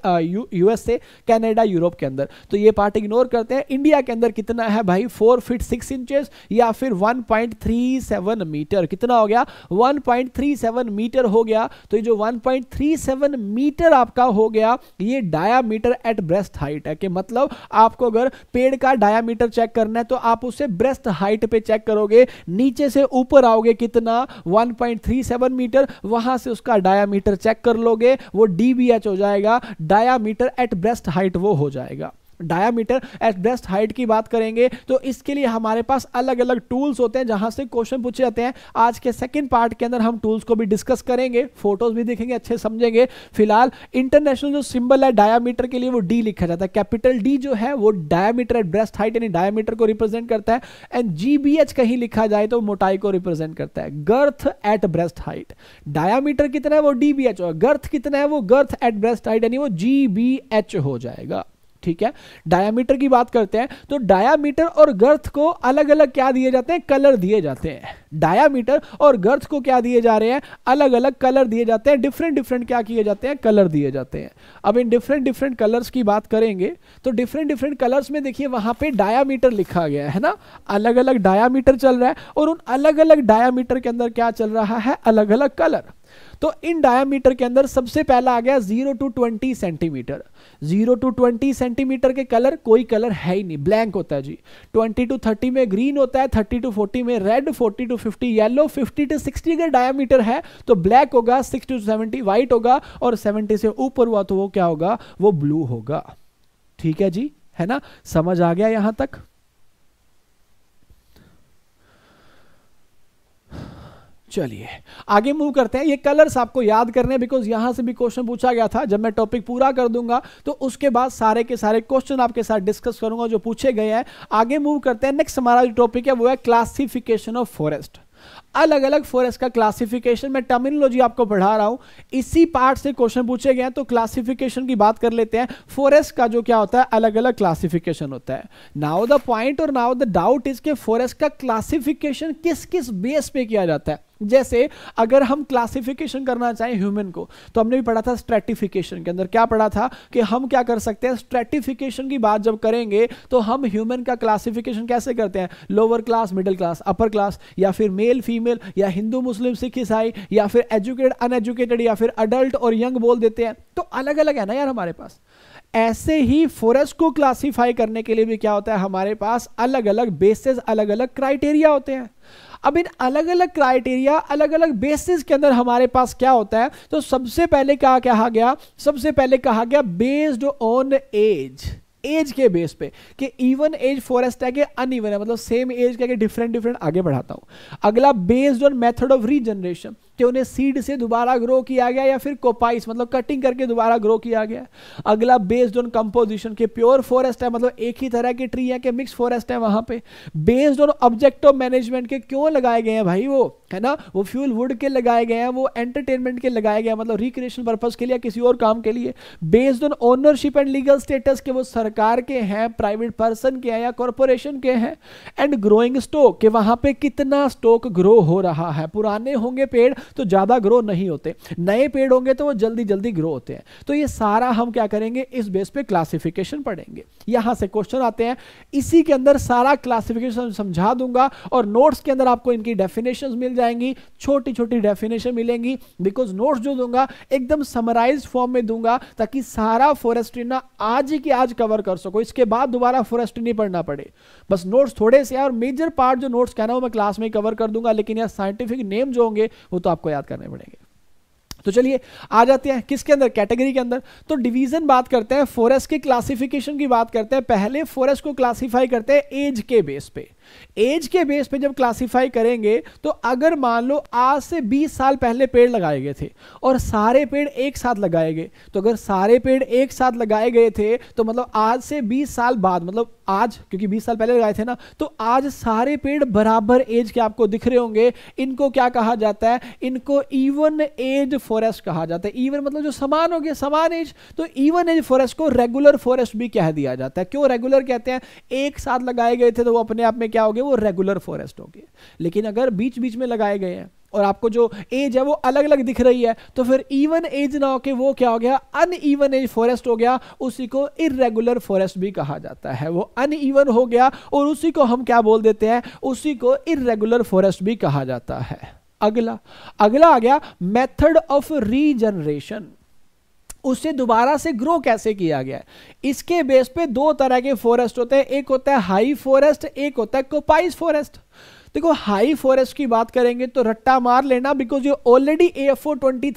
यूएसए कैनेडा यूरोप के अंदर तो ये पार्ट इग्नोर करते हैं इंडिया इंडिया के अंदर कितना है भाई फोर फीट सिक्स इंचेस या फिर 1.37 मीटर कितना हो गया 1.37 मीटर हो गया तो ये जो 1.37 मीटर आपका हो गया ये डायामीटर एट ब्रेस्ट हाइट है कि मतलब आपको अगर पेड़ का डायामीटर चेक करना है तो आप उसे ब्रेस्ट हाइट पे चेक करोगे नीचे से ऊपर आओगे कितना 1.37 मीटर वहां से उसका डायामीटर चेक कर लोगे वो डी हो जाएगा डायामीटर एट ब्रेस्ट हाइट वो हो जाएगा डायामीटर एट ब्रेस्ट हाइट की बात करेंगे तो इसके लिए हमारे पास अलग अलग टूल्स होते हैं जहां से क्वेश्चन पूछे जाते हैं आज के सेकंड पार्ट के अंदर हम टूल्स को भी डिस्कस करेंगे फोटोज भी देखेंगे अच्छे समझेंगे फिलहाल इंटरनेशनल जो सिंबल है डायामीटर के लिए वो डी लिखा जाता है कैपिटल डी जो है वो डायामीटर एट ब्रेस्ट हाइट यानी डायामीटर को रिप्रेजेंट करता है एंड जी कहीं लिखा जाए तो मोटाई को रिप्रेजेंट करता है girth at breast height diameter कितना है वो डीबीएच और गर्थ कितना है वो गर्थ एट ब्रेस्ट हाइट यानी वो जी हो जाएगा ठीक है डायामीटर की बात करते हैं तो डायामीटर और गर्थ को अलग अलग क्या दिए जाते हैं कलर दिए जाते हैं डायामीटर और गर्थ को क्या दिए जा रहे हैं अलग अलग कलर दिए जाते हैं डिफरेंट डिफरेंट क्या किए जाते हैं कलर दिए जाते हैं अब इन डिफरेंट डिफरेंट कलर्स की बात करेंगे तो डिफरेंट डिफरेंट कलर्स में देखिए वहां पे डायामीटर लिखा गया है ना अलग अलग डायामीटर चल रहा है और उन अलग अलग डायामीटर के अंदर क्या चल रहा है अलग अलग कलर तो इन डायमीटर के अंदर सबसे पहला आ गया zero to twenty centimetre zero to twenty centimetre के कलर कोई कलर है ही नहीं ब्लैंक होता है जी ट्वेंटी टू थर्टी में ग्रीन होता है थर्टी टू फोर्टी में red forty to fifty yellow fifty to sixty अगर डायमीटर है तो ब्लैक होगा सिक्सटी टू सेवेंटी व्हाइट होगा और सेवेंटी से ऊपर हुआ तो वो क्या होगा वो ब्लू होगा ठीक है जी है ना समझ आ गया यहां तक चलिए आगे मूव करते हैं ये कलर्स आपको याद करने बिकॉज यहां से भी क्वेश्चन पूछा गया था जब मैं टॉपिक पूरा कर दूंगा तो उसके बाद सारे के सारे क्वेश्चन आपके साथ डिस्कस करूंगा जो पूछे गए हैं आगे मूव करते हैं नेक्स्ट हमारा जो टॉपिक है वो है क्लासिफिकेशन ऑफ फॉरेस्ट अलग अलग फॉरेस्ट का क्लासिफिकेशन मैं टर्मिनोलॉजी आपको पढ़ा रहा हूं इसी पार्ट से क्वेश्चन पूछे गए हैं तो क्लासिफिकेशन की बात कर लेते हैं फॉरेस्ट का जो क्या होता है अलग अलग क्लासिफिकेशन होता है नाउ द पॉइंट और नाउ द डाउट इज के फॉरेस्ट का क्लासिफिकेशन किस किस बेस पे किया जाता है जैसे अगर हम क्लासिफिकेशन करना चाहें ह्यूमन को तो हमने भी पढ़ा था स्ट्रेटिफिकेशन के अंदर क्या पढ़ा था कि हम क्या कर सकते हैं स्ट्रेटिफिकेशन की बात जब करेंगे तो हम ह्यूमन का क्लासिफिकेशन कैसे करते हैं lower class middle class upper class या फिर मेल फीमेल या हिंदू मुस्लिम सिख ईसाई या फिर एजुकेटेड अनएजुकेटेड या फिर अडल्ट और यंग बोल देते हैं तो अलग अलग है ना यार हमारे पास ऐसे ही फॉरेस्ट को क्लासिफाई करने के लिए भी क्या होता है हमारे पास अलग अलग बेसिस अलग अलग क्राइटेरिया होते हैं अब इन अलग अलग क्राइटेरिया अलग अलग बेसिस के अंदर हमारे पास क्या होता है तो सबसे पहले क्या कहा गया सबसे पहले कहा गया बेस्ड ऑन एज एज के बेस पे कि इवन एज फॉरेस्ट है कि अनइवन है मतलब सेम एज क्या डिफरेंट डिफरेंट आगे बढ़ाता हूं अगला based on method of regeneration कि उन्हें सीड से दोबारा ग्रो किया गया या फिर कोपाइस मतलब कटिंग करके दोबारा ग्रो किया गया अगला बेस्ड ऑन कंपोजिशन के प्योर फॉरेस्ट है मतलब एक ही तरह के ट्री है कि मिक्स फॉरेस्ट है वहां पे based on object of management के क्यों लगाए गए हैं भाई वो है ना वो फ्यूल वुड के लगाए गए हैं वो एंटरटेनमेंट के लगाए गए मतलब रिक्रिएशन पर्पज के लिए किसी और काम के लिए based on ownership and legal status के वो सरकार के हैं प्राइवेट पर्सन के हैं या कॉरपोरेशन के हैं एंड ग्रोइंग स्टोक के वहां पे कितना स्टोक ग्रो हो रहा है पुराने होंगे पेड़ तो ज़्यादा ग्रो नहीं होते नए पेड़ होंगे तो वो जल्दी जल्दी ग्रो होते हैं तो ये सारा हम क्या करेंगे इस बेस पे क्लासिफिकेशन पढ़ेंगे यहां से क्वेश्चन आते हैं इसी के अंदर सारा क्लासिफिकेशन समझा दूंगा और नोट्स के अंदर आपको इनकी डेफिनेशन मिल जाएंगी छोटी छोटी डेफिनेशन मिलेंगी बिकॉज नोट्स जो दूंगा एकदम समराइज फॉर्म में दूंगा ताकि सारा फॉरेस्ट्री ना आज ही की आज कवर कर सको इसके बाद दोबारा फॉरेस्ट्री नहीं पढ़ना पड़े बस नोट्स थोड़े से और मेजर पार्ट जो नोट्स कहना हो मैं क्लास में कवर कर दूंगा लेकिन यार साइंटिफिक नेम जो होंगे वो तो आपको याद करने पड़ेंगे तो चलिए आ जाते हैं किसके अंदर कैटेगरी के अंदर तो डिवीजन बात करते हैं फॉरेस्ट के क्लासिफिकेशन की बात करते हैं पहले फॉरेस्ट को क्लासिफाई करते हैं एज के बेस पे एज के बेस पे जब क्लासिफाई करेंगे तो अगर मान लो आज से 20 साल पहले पेड़ लगाए गए थे और सारे पेड़ एक साथ लगाए गए तो अगर सारे पेड़ एक साथ लगाए गए थे तो मतलब आज से 20 साल बाद मतलब आज क्योंकि 20 साल पहले लगाए थे ना तो आज सारे पेड़ बराबर एज के आपको दिख रहे होंगे इनको क्या कहा जाता है इनको इवन एज फॉरेस्ट कहा जाता है इवन मतलब जो समान हो गया समान एज तो इवन एज फॉरेस्ट को रेगुलर फॉरेस्ट भी कह दिया जाता है क्यों रेगुलर कहते हैं एक साथ लगाए गए थे तो वो अपने आप में क्या हो गए वो रेगुलर फॉरेस्ट हो गए लेकिन अगर बीच बीच में लगाए गए हैं और आपको जो एज है वो अलग अलग दिख रही है तो फिर इवन एज ना होके वो क्या हो गया अन ईवन एज फॉरेस्ट हो गया उसी को इरेगुलर फॉरेस्ट भी कहा जाता है वो अन ईवन हो गया और उसी को हम क्या बोल देते हैं उसी को इरेगुलर फॉरेस्ट भी कहा जाता है अगला अगला आ गया मेथड ऑफ रीजनरेशन उसे दोबारा से ग्रो कैसे किया गया इसके बेस पे दो तरह के फॉरेस्ट होते हैं एक होता है हाई फॉरेस्ट एक होता है कोपाइस फॉरेस्ट देखो हाई फॉरेस्ट की बात करेंगे तो रट्टा मार लेना बिकॉज ये ऑलरेडी ए एफ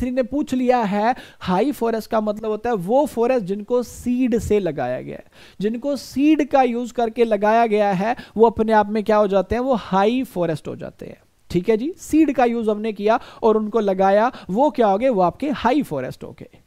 ने पूछ लिया है हाई फॉरेस्ट का मतलब होता है वो फॉरेस्ट जिनको सीड से लगाया गया है जिनको सीड का यूज करके लगाया गया है वो अपने आप में क्या हो जाते हैं वो हाई फॉरेस्ट हो जाते हैं ठीक है जी सीड का यूज हमने किया और उनको लगाया वो क्या हो गए वो आपके हाई फॉरेस्ट हो गए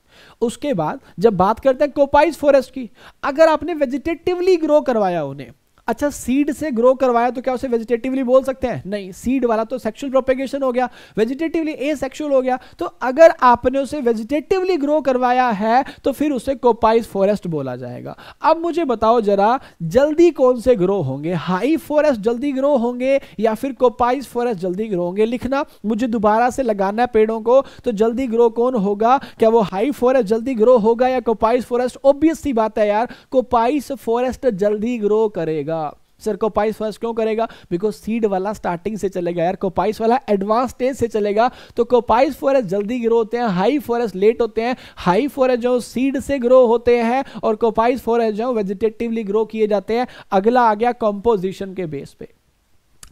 उसके बाद जब बात करते हैं कोपाइज फॉरेस्ट की अगर आपने वेजिटेटिवली ग्रो करवाया उन्हें अच्छा सीड से ग्रो करवाया तो क्या उसे वेजिटेटिवली बोल सकते हैं नहीं सीड वाला तो सेक्शुअल प्रोपेगेशन हो गया वेजिटेटिवली ए हो गया तो अगर आपने उसे वेजिटेटिवली ग्रो करवाया है तो फिर उसे कोपाइस फॉरेस्ट बोला जाएगा अब मुझे बताओ जरा जल्दी कौन से ग्रो होंगे हाई फॉरेस्ट जल्दी ग्रो होंगे या फिर कोपाइस फॉरेस्ट जल्दी ग्रो होंगे लिखना मुझे दोबारा से लगाना है पेड़ों को तो जल्दी ग्रो कौन होगा क्या वो हाई फॉरेस्ट जल्दी ग्रो होगा या कोपाइस फॉरेस्ट ऑब्वियस सी बात है यार कोपाइस फॉरेस्ट जल्दी ग्रो करेगा सर कोपाइस फर्स्ट क्यों करेगा बिकॉज सीड वाला स्टार्टिंग से चलेगा यार कोपाइस वाला एडवांस स्टेज से चलेगा तो कोपाइस फॉरेस्ट जल्दी ग्रो होते हैं हाई फॉरेस्ट लेट होते हैं हाई फॉरेस्ट जो सीड से ग्रो होते हैं और कोपाइस फॉरेस्ट जो वेजिटेटिवली ग्रो किए जाते हैं अगला आ गया कंपोजिशन के बेस पे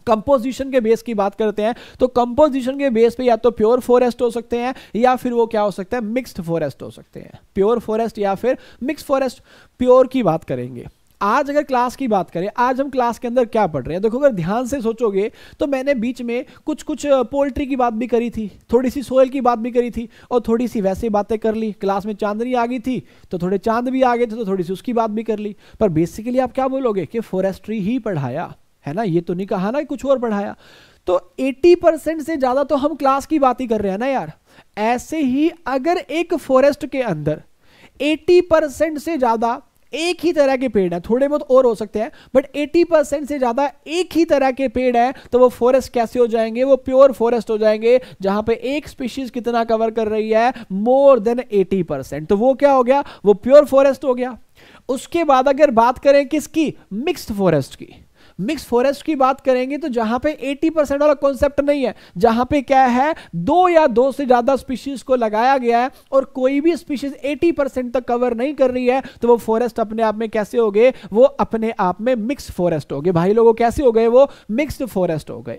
कंपोजिशन के बेस की बात करते हैं तो कंपोजिशन के बेस पे या तो प्योर फॉरेस्ट हो सकते हैं या फिर वो क्या हो सकता है मिक्स्ड फॉरेस्ट हो सकते हैं प्योर फॉरेस्ट या फिर मिक्स फॉरेस्ट प्योर की बात करेंगे आज अगर क्लास की बात करें आज हम क्लास के अंदर क्या पढ़ रहे हैं देखो अगर ध्यान से सोचोगे तो मैंने बीच में कुछ कुछ पोल्ट्री की बात भी करी थी थोड़ी सी सोयल की बात भी करी थी और थोड़ी सी वैसे बातें कर ली क्लास में चांदनी आ गई थी तो थोड़े चांद भी आ गए थे तो थोड़ी सी उसकी बात भी कर ली पर बेसिकली आप क्या बोलोगे कि फॉरेस्ट्री ही पढ़ाया है ना ये तो नहीं कहा ना कुछ और पढ़ाया तो 80 परसेंट से ज़्यादा तो हम क्लास की बात ही कर रहे हैं ना यार ऐसे ही अगर एक फॉरेस्ट के अंदर 80 परसेंट से ज़्यादा एक ही तरह के पेड़ है थोड़े बहुत और हो सकते हैं बट एटी परसेंट से ज़्यादा एक ही तरह के पेड़ है तो वो फॉरेस्ट कैसे हो जाएंगे वो प्योर फॉरेस्ट हो जाएंगे जहां पे एक स्पीशीज कितना कवर कर रही है मोर देन एटी परसेंट तो वो क्या हो गया वो प्योर फॉरेस्ट हो गया उसके बाद अगर बात करें किसकी मिक्स्ड फॉरेस्ट की मिक्स फॉरेस्ट की बात करेंगे तो जहां पे 80 परसेंट वाला कॉन्सेप्ट नहीं है जहां पे क्या है दो या दो से ज्यादा स्पीशीज को लगाया गया है और कोई भी स्पीशीज 80 परसेंट तक कवर नहीं कर रही है तो वो फॉरेस्ट अपने आप में कैसे हो गए वो अपने आप में मिक्स फॉरेस्ट हो गए भाई लोगों कैसे हो गए वो मिक्सड फॉरेस्ट हो गए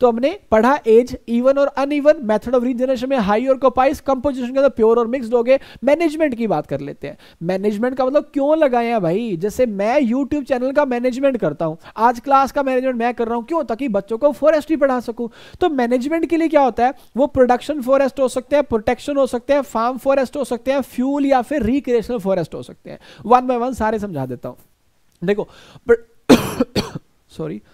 तो हमने पढ़ा एज इवन और अनइवन मेथड ऑफ रीजनरेशन में हाई और कोपाइस कंपोजिशन के अंदर प्योर और मिक्सड हो गए मैनेजमेंट की बात कर लेते हैं मैनेजमेंट का मतलब क्यों लगाए हैं भाई जैसे मैं यूट्यूब चैनल का मैनेजमेंट करता हूं आज क्लास का मैनेजमेंट मैं कर रहा हूं क्यों ताकि बच्चों को फॉरेस्ट्री पढ़ा सकूं तो मैनेजमेंट के लिए क्या होता है वो प्रोडक्शन फॉरेस्ट हो सकते हैं प्रोटेक्शन हो सकते हैं फार्म फॉरेस्ट हो सकते हैं फ्यूल या फिर रिक्रिएशनल फॉरेस्ट हो सकते हैं वन बाय वन सारे समझा देता हूं देखो सॉरी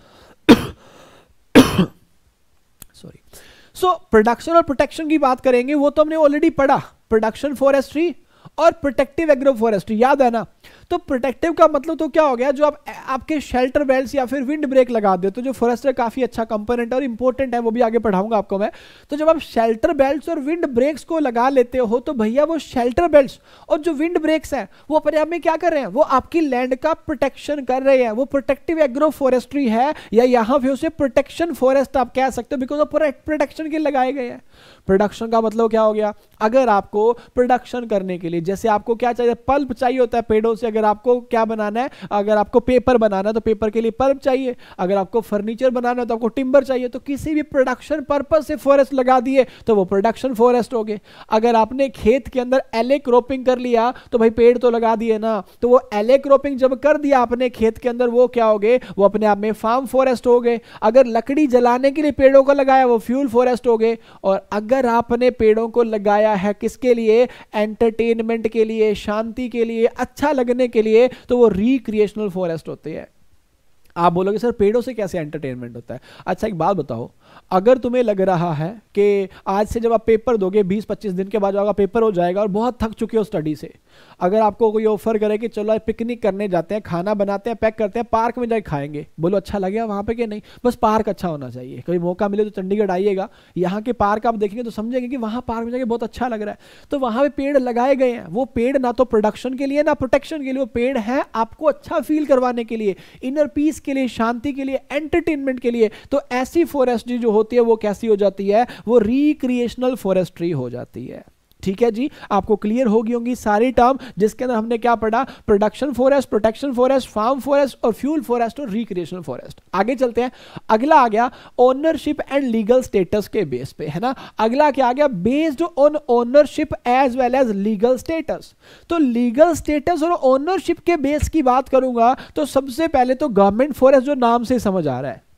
सो प्रोडक्शन और प्रोटेक्शन की बात करेंगे वो तो हमने ऑलरेडी पढ़ा प्रोडक्शन फॉरेस्ट्री और प्रोटेक्टिव एग्रो फॉरेस्ट्री याद है ना तो प्रोटेक्टिव का मतलब तो क्या हो गया जो आप आपके शेल्टर बेल्ट या फिर विंड ब्रेक लगा दे तो जो फॉरेस्टर काफी अच्छा कंपोनेंट और इंपॉर्टेंट है वो भी आगे पढ़ाऊंगा आपको मैं तो जब आप शेल्टर बेल्ट और विंड ब्रेक्स को लगा लेते हो तो भैया वो शेल्टर बेल्ट और जो विंड ब्रेक्स है वो अपने आप में क्या कर रहे हैं वो आपकी लैंड का प्रोटेक्शन कर रहे हैं वो प्रोटेक्टिव एग्रो फॉरेस्ट्री है या यहां पे उसे प्रोटेक्शन फॉरेस्ट आप कह सकते हो बिकॉज ऑफ प्रोटेक्शन के लगाए गए हैं प्रोडक्शन का मतलब क्या हो गया अगर आपको प्रोडक्शन करने के लिए जैसे आपको क्या चाहिए पल्प चाहिए होता है पेड़ों हो से अगर आपको क्या बनाना है अगर आपको पेपर बनाना है तो पेपर के लिए पर्ब चाहिए अगर आपको फर्नीचर बनाना है तो आपको टिम्बर चाहिए तो किसी भी प्रोडक्शन पर्पज से फॉरेस्ट लगा दिए तो वो प्रोडक्शन फॉरेस्ट हो गए अगर आपने खेत के अंदर एले क्रॉपिंग कर लिया तो भाई पेड़ तो लगा दिए ना तो वो एले क्रॉपिंग जब कर दिया आपने खेत के अंदर वो क्या हो गए वो अपने आप में फार्म फॉरेस्ट हो गए अगर लकड़ी जलाने के लिए पेड़ों को लगाया वो फ्यूल फॉरेस्ट हो गए और अगर आपने पेड़ों को लगाया है किसके लिए एंटरटेनमेंट के लिए शांति के लिए अच्छा लगने के लिए तो वो रिक्रिएशनल फॉरेस्ट होती है आप बोलोगे सर पेड़ों से कैसे एंटरटेनमेंट होता है अच्छा एक बात बताओ अगर तुम्हें लग रहा है कि आज से जब आप पेपर दोगे 20-25 दिन के बाद आपका पेपर हो जाएगा और बहुत थक चुके हो स्टडी से अगर आपको कोई ऑफर करे कि चलो पिकनिक करने जाते हैं खाना बनाते हैं पैक करते हैं पार्क में जाए खाएंगे बोलो अच्छा लगे वहाँ पे कि नहीं बस पार्क अच्छा होना चाहिए कभी मौका मिले तो चंडीगढ़ आइएगा यहाँ के पार्क आप देखेंगे तो समझेंगे कि वहाँ पार्क में जाके बहुत अच्छा लग रहा है तो वहाँ पर पेड़ लगाए गए हैं वो पेड़ ना तो प्रोडक्शन के लिए ना प्रोटेक्शन के लिए वो पेड़ है आपको अच्छा फील करवाने के लिए इनर पीस के लिए शांति के लिए एंटरटेनमेंट के लिए तो ऐसी फॉरेस्ट जो हो होती है वो कैसी हो जाती है वो रिक्रिएशनल फॉरेस्ट्री हो जाती है ठीक है जी आपको क्लियर होगी होंगी सारी टर्म जिसके अंदर हमने क्या पढ़ा production forest protection forest farm forest और फ्यूल फॉरेस्ट और रिक्रिएशनल फॉरेस्ट आगे चलते हैं अगला आ गया ओनरशिप एंड लीगल स्टेटस के बेस पे है ना अगला क्या आ गया based on ownership as well as legal status तो लीगल स्टेटस और ओनरशिप के बेस की बात करूंगा तो सबसे पहले तो गवर्नमेंट फॉरेस्ट जो नाम से समझ आ रहा है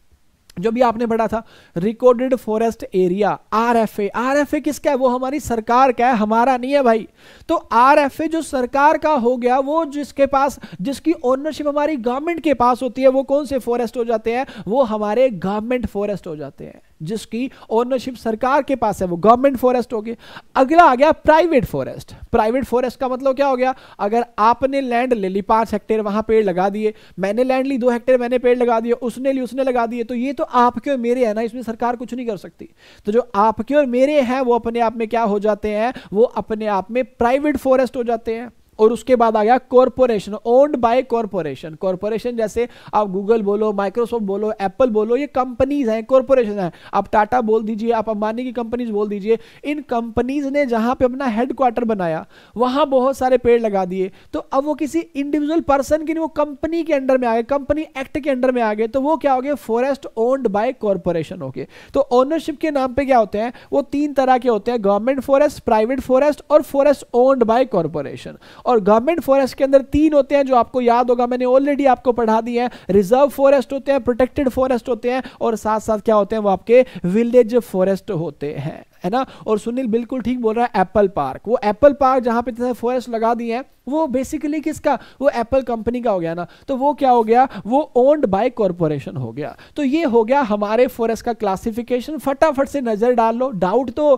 जो भी आपने पढ़ा था recorded forest area R F A R F A किसका है वो हमारी सरकार का है हमारा नहीं है भाई तो आर एफ ए जो सरकार का हो गया वो जिसके पास जिसकी ओनरशिप हमारी गवर्नमेंट के पास होती है वो कौन से फॉरेस्ट हो जाते हैं वो हमारे गवर्नमेंट फॉरेस्ट हो जाते हैं जिसकी ओनरशिप सरकार के पास है वो गवर्नमेंट फॉरेस्ट हो गई अगला आ गया प्राइवेट फॉरेस्ट प्राइवेट फॉरेस्ट का मतलब क्या हो गया अगर आपने लैंड ले ली पांच हेक्टेयर वहां पेड़ लगा दिए मैंने लैंड ली दो हेक्टेयर मैंने पेड़ लगा दिए उसने ली उसने लगा दिए तो ये तो आपके और मेरे है ना इसमें सरकार कुछ नहीं कर सकती तो जो आपके और मेरे हैं वो अपने आप में क्या हो जाते हैं वो अपने आप में प्राइवेट फॉरेस्ट हो जाते हैं और उसके बाद आ गया corporation owned by corporation corporation जैसे आप गूगल बोलो माइक्रोसॉफ्ट बोलो एप्पल बोलो ये कंपनीज हैं कॉरपोरेशन है आप टाटा बोल दीजिए आप अंबानी की कंपनीज बोल दीजिए इन कंपनीज ने जहां पे अपना हेडक्वार्टर बनाया वहां बहुत सारे पेड़ लगा दिए तो अब वो किसी इंडिविजुअल पर्सन की नहीं वो कंपनी के अंडर में आ गए कंपनी एक्ट के अंडर में आ गए तो वो क्या हो गए फॉरेस्ट ओन्ड बाय कॉरपोरेशन हो गए तो ओनरशिप के नाम पर क्या होते हैं वो तीन तरह के होते हैं गवर्नमेंट फॉरेस्ट प्राइवेट फॉरेस्ट और फॉरेस्ट ओन्ड बाय कॉरपोरेशन और गवर्नमेंट फॉरेस्ट के अंदर तीन होते हैं जो आपको याद होगा मैंने ऑलरेडी आपको पढ़ा दिए हैं रिजर्व फॉरेस्ट होते हैं प्रोटेक्टेड फॉरेस्ट होते हैं और साथ साथ क्या होते हैं वो आपके विलेज फॉरेस्ट होते हैं है ना और सुनील बिल्कुल ठीक बोल रहा है एप्पल पार्क वो एप्पल पार्क जहां पे फॉरेस्ट लगा दिए हैं वो बेसिकली किसका वो एप्पल कंपनी का हो गया ना तो वो क्या हो गया वो ओन्ड बाय कॉरपोरेशन हो गया तो ये हो गया हमारे फॉरेस्ट का क्लासिफिकेशन फटाफट से नजर डाल लो डाउट तो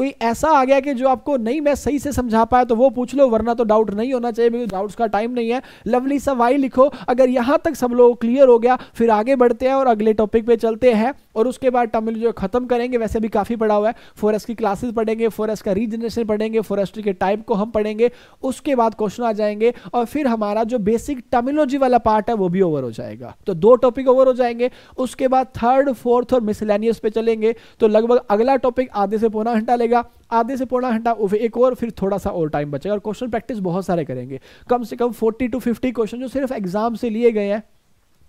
कोई ऐसा आ गया कि जो आपको नहीं मैं सही से समझा पाया तो वो पूछ लो वरना तो डाउट नहीं होना चाहिए बिकॉज डाउट्स का टाइम नहीं है लवली सा वाई लिखो अगर यहाँ तक सब लोग क्लियर हो गया फिर आगे बढ़ते हैं और अगले टॉपिक पे चलते हैं और उसके बाद टमिल जो खत्म करेंगे वैसे भी काफ़ी पढ़ा हुआ है फॉरेस्ट की क्लासेस पढ़ेंगे फॉरेस्ट का रीजनरेशन पढ़ेंगे फॉरेस्ट्री के टाइप को हम पढ़ेंगे उसके बाद क्वेश्चन आ जाएंगे और फिर हमारा जो बेसिक टमिलोजी वाला पार्ट है वो भी ओवर हो जाएगा तो दो टॉपिक ओवर हो जाएंगे उसके बाद थर्ड फोर्थ और मिसलैनियस पे चलेंगे तो लगभग अगला टॉपिक आधे से पौना घंटा लगेगा बचेगा आधे से पौना घंटा एक और फिर थोड़ा सा और टाइम बचेगा और क्वेश्चन प्रैक्टिस बहुत सारे करेंगे कम से कम फोर्टी टू फिफ्टी क्वेश्चन जो सिर्फ एग्जाम से लिए गए हैं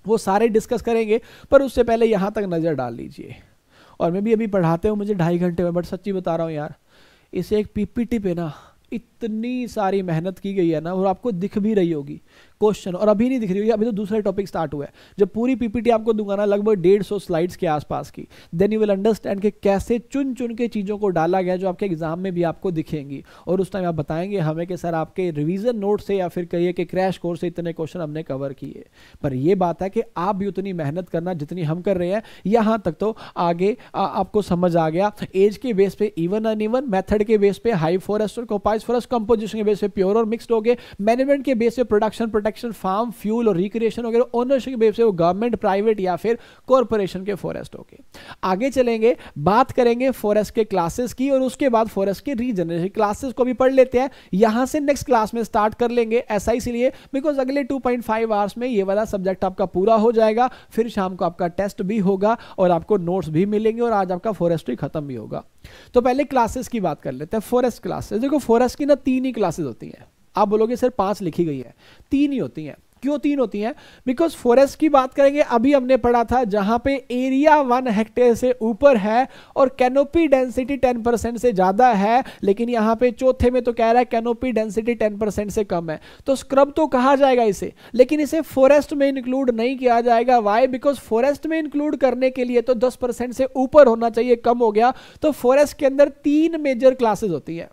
वो सारे डिस्कस करेंगे पर उससे पहले यहाँ तक नज़र डाल लीजिए और मैं भी अभी पढ़ाते हूँ मुझे ढाई घंटे में बट सच्ची बता रहा हूँ यार इसे एक पीपीटी पे ना इतनी सारी मेहनत की गई है ना और आपको दिख भी रही होगी क्वेश्चन और अभी नहीं दिख रही है अभी तो दूसरा टॉपिक स्टार्ट हुआ है जब पूरी पीपीटी आपको दूंगा ना लगभग डेढ़ सौ स्लाइड्स के आसपास की देन यू विल अंडरस्टैंड कि कैसे चुन चुन के चीज़ों को डाला गया जो आपके एग्जाम में भी आपको दिखेंगी और उस टाइम आप बताएंगे हमें कि सर आपके रिविजन नोट से या फिर कहिए कि क्रैश कोर्स से इतने क्वेश्चन हमने कवर किए पर यह बात है कि आप भी उतनी मेहनत करना जितनी हम कर रहे हैं यहाँ तक तो आगे आ, आपको समझ आ गया एज के बेस पे इवन अन इवन मैथड के बेस पे हाई फॉरेस्ट और कोपाइस फॉरेस्ट कंपोजिशन के बेस पे प्योर और मिक्सड हो गए मैनेजमेंट के बेस पे production protect protection farm fuel और रिक्रिएशन वगैरह ओनरशिप बेस से वो गवर्नमेंट प्राइवेट या फिर कॉरपोरेशन के फॉरेस्ट होके आगे चलेंगे बात करेंगे फॉरेस्ट के क्लासेस की और उसके बाद फॉरेस्ट के रीजनरेशन क्लासेस को भी पढ़ लेते हैं यहां से नेक्स्ट क्लास में स्टार्ट कर लेंगे ऐसा इसलिए बिकॉज अगले टू पॉइंट आवर्स में ये वाला सब्जेक्ट आपका पूरा हो जाएगा फिर शाम को आपका टेस्ट भी होगा और आपको नोट्स भी मिलेंगे और आज आपका फॉरेस्ट्री खत्म भी होगा तो पहले क्लासेस की बात कर लेते हैं फॉरेस्ट क्लासेस देखो फॉरेस्ट की ना तीन ही क्लासेस होती हैं आप बोलोगे सर पांच लिखी गई है तीन ही होती हैं क्यों तीन होती हैं बिकॉज फॉरेस्ट की बात करेंगे अभी हमने पढ़ा था जहां पे एरिया वन हेक्टेयर से ऊपर है और कैनोपी डेंसिटी टेन परसेंट से ज़्यादा है लेकिन यहां पे चौथे में तो कह रहा है कैनोपी डेंसिटी टेन परसेंट से कम है तो स्क्रब तो कहा जाएगा इसे लेकिन इसे फॉरेस्ट में इंक्लूड नहीं किया जाएगा वाई बिकॉज फॉरेस्ट में इंक्लूड करने के लिए तो दस से ऊपर होना चाहिए कम हो गया तो फॉरेस्ट के अंदर तीन मेजर क्लासेज होती है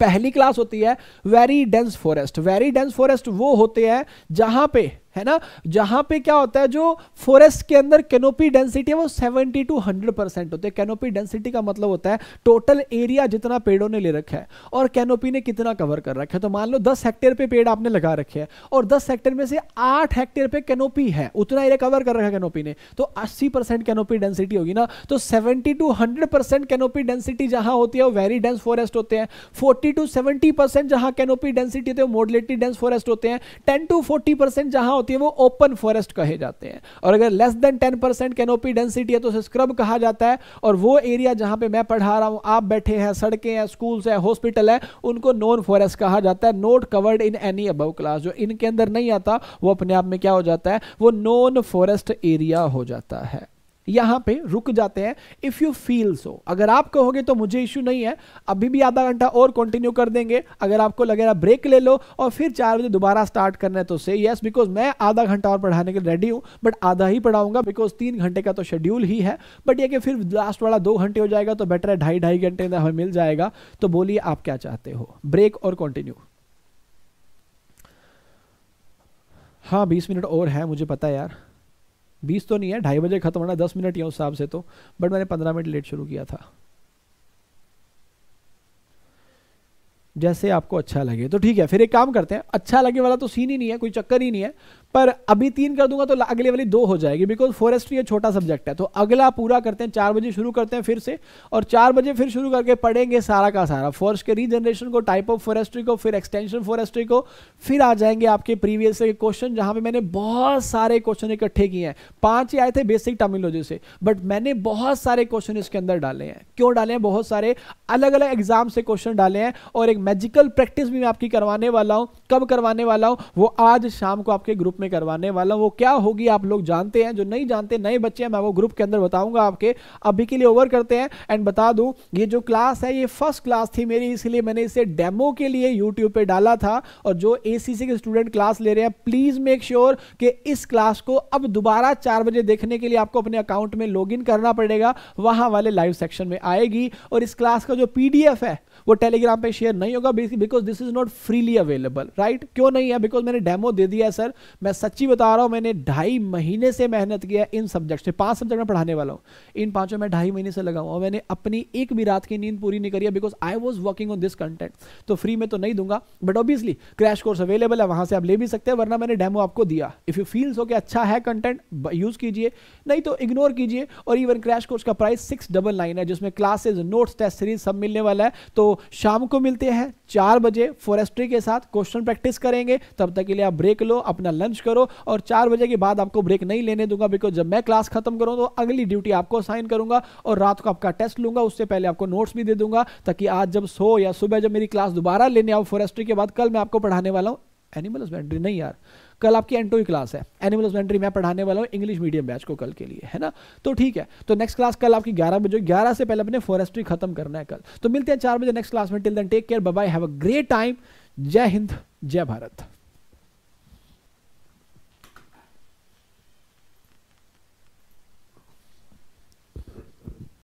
पहली क्लास होती है very dense forest very dense forest वो होते हैं जहां पे है ना जहां पे क्या होता है जो फॉरेस्ट के अंदर कैनोपी डेंसिटी है वो 70 टू 100 परसेंट होते हैं कैनोपी डेंसिटी का मतलब होता है टोटल एरिया जितना पेड़ों ने ले रखा है और कैनोपी ने कितना कवर कर रखा है तो मान लो दस हेक्टेयर पे पेड़ आपने लगा रखे हैं और दस हेक्टेयर में से आठ हेक्टेयर पे कैनोपी है उतना एरिया कवर कर रखा है कैनोपी ने तो अस्सी कैनोपी डेंसिटी होगी ना तो seventy to hundred canopy density जहां होती है वो वेरी डेंस फॉरेस्ट होते हैं फोर्टी टू सेवेंटी परसेंट जहां कैनोपी डेंसिटी होते हैं मोडलेटी डेंस फॉरेस्ट होते हैं टेन टू फोर्टी परसेंट जहां होती है वो ओपन फॉरेस्ट कहे जाते हैं और अगर less than ten percent canopy density है तो उसे स्क्रब कहा जाता है और वो एरिया जहां पे मैं पढ़ा रहा हूं आप बैठे हैं सड़कें हैं स्कूल्स हैं हॉस्पिटल है उनको नॉन फॉरेस्ट कहा जाता है not covered in any above class जो इनके अंदर नहीं आता वो अपने आप में क्या हो जाता है वो नॉन फॉरेस्ट एरिया हो जाता है यहां पे रुक जाते हैं इफ यू फील सो अगर आप कहोगे तो मुझे इश्यू नहीं है अभी भी आधा घंटा और कंटिन्यू कर देंगे अगर आपको लगेगा ब्रेक ले लो और फिर चार बजे दोबारा स्टार्ट करना है तो से यस बिकॉज मैं आधा घंटा और पढ़ाने के लिए रेडी हूं बट आधा ही पढ़ाऊंगा बिकॉज तीन घंटे का तो शेड्यूल ही है बट यह कि फिर लास्ट वाला दो घंटे हो जाएगा तो बेटर है ढाई ढाई घंटे हमें मिल जाएगा तो बोलिए आप क्या चाहते हो ब्रेक और कॉन्टिन्यू हाँ बीस मिनट और है मुझे पता है यार बीस तो नहीं है ढाई बजे खत्म होना दस मिनट या उस हिसाब से तो बट मैंने पंद्रह मिनट लेट शुरू किया था जैसे आपको अच्छा लगे तो ठीक है फिर एक काम करते हैं अच्छा लगे वाला तो सीन ही नहीं है कोई चक्कर ही नहीं है पर अभी तीन कर दूंगा तो अगले वाली दो हो जाएगी बिकॉज फॉरेस्ट्री ये छोटा सब्जेक्ट है तो अगला पूरा करते हैं चार बजे शुरू करते हैं फिर से और चार बजे फिर शुरू करके पढ़ेंगे सारा का सारा फॉरेस्ट के रीजनरेशन को टाइप ऑफ फॉरेस्ट्री को फिर एक्सटेंशन फॉरेस्ट्री को फिर आ जाएंगे आपके प्रीवियस क्वेश्चन जहां पर मैंने बहुत सारे क्वेश्चन इकट्ठे किए हैं पांच ही आए थे बेसिक टर्मिनोलॉजी से बट मैंने बहुत सारे क्वेश्चन इसके अंदर डाले हैं क्यों डाले हैं बहुत सारे अलग अलग एग्जाम से क्वेश्चन डाले हैं और एक मैजिकल प्रैक्टिस भी मैं आपकी करवाने वाला हूँ कब करवाने वाला हूँ वो आज शाम को आपके ग्रुप में करवाने वाला वो क्या होगी आप लोग जानते हैं जो नहीं जानते नए बच्चे हैं मैं वो ग्रुप के अंदर बताऊंगा आपके अभी के लिए ओवर करते हैं एंड बता दूं ये जो क्लास है ये फर्स्ट क्लास थी मेरी इसलिए मैंने इसे डेमो के लिए यूट्यूब पर डाला था और जो ए के स्टूडेंट क्लास ले रहे हैं प्लीज़ मेक श्योर कि इस क्लास को अब दोबारा चार बजे देखने के लिए आपको अपने अकाउंट में लॉग करना पड़ेगा वहाँ वाले लाइव सेक्शन में आएगी और इस क्लास का जो पी है वो टेलीग्राम पे शेयर नहीं होगा because this is not freely available right क्यों नहीं है बिकॉज मैंने डेमो दे दिया है सर मैं सच्ची बता रहा हूं मैंने ढाई महीने से मेहनत किया इन सब्जेक्ट से पांच सब्जेक्ट में पढ़ाने वाला हूं इन पांचों में ढाई महीने से लगा हुआ मैंने अपनी एक भी रात की नींद पूरी नहीं करी है because I was working on this content तो फ्री में तो नहीं दूंगा but obviously crash course available है वहां से आप ले भी सकते हैं वरना मैंने डेमो आपको दिया इफ यू फील्स हो कि अच्छा है कंटेंट यूज कीजिए नहीं तो इग्नोर कीजिए और इवन क्रैश कोर्स का प्राइस सिक्स डबल नाइन है जिसमें क्लासेज नोट्स टेस्ट सीरीज सब मिलने वाला है तो शाम को मिलते हैं चार बजे फॉरेस्ट्री के साथ क्वेश्चन प्रैक्टिस करेंगे तब तक के लिए आप ब्रेक लो अपना लंच करो और चार बजे के बाद आपको ब्रेक नहीं लेने दूंगा बिकॉज जब मैं क्लास खत्म करूँ तो अगली ड्यूटी आपको साइन करूंगा और रात को आपका टेस्ट लूंगा उससे पहले आपको नोट्स भी दे दूंगा ताकि आज जब सो या सुबह जब मेरी क्लास दोबारा लेने आओ फॉरेस्ट्री के बाद कल मैं आपको पढ़ाने वाला हूँ एनिमल हस्बेंड्री नहीं यार कल आपकी एंट्री क्लास e है एनिमल हस्बेंड्री मैं पढ़ाने वाला हूँ इंग्लिश मीडियम बैच को कल के लिए है ना तो ठीक है तो नेक्स्ट क्लास कल आपकी ग्यारह बजे ग्यारह से पहले अपने फॉरेस्ट्री खत्म करना है कल तो मिलते हैं चार बजे नेक्स्ट क्लास में till then take care bye have a great time जय हिंद जय भारत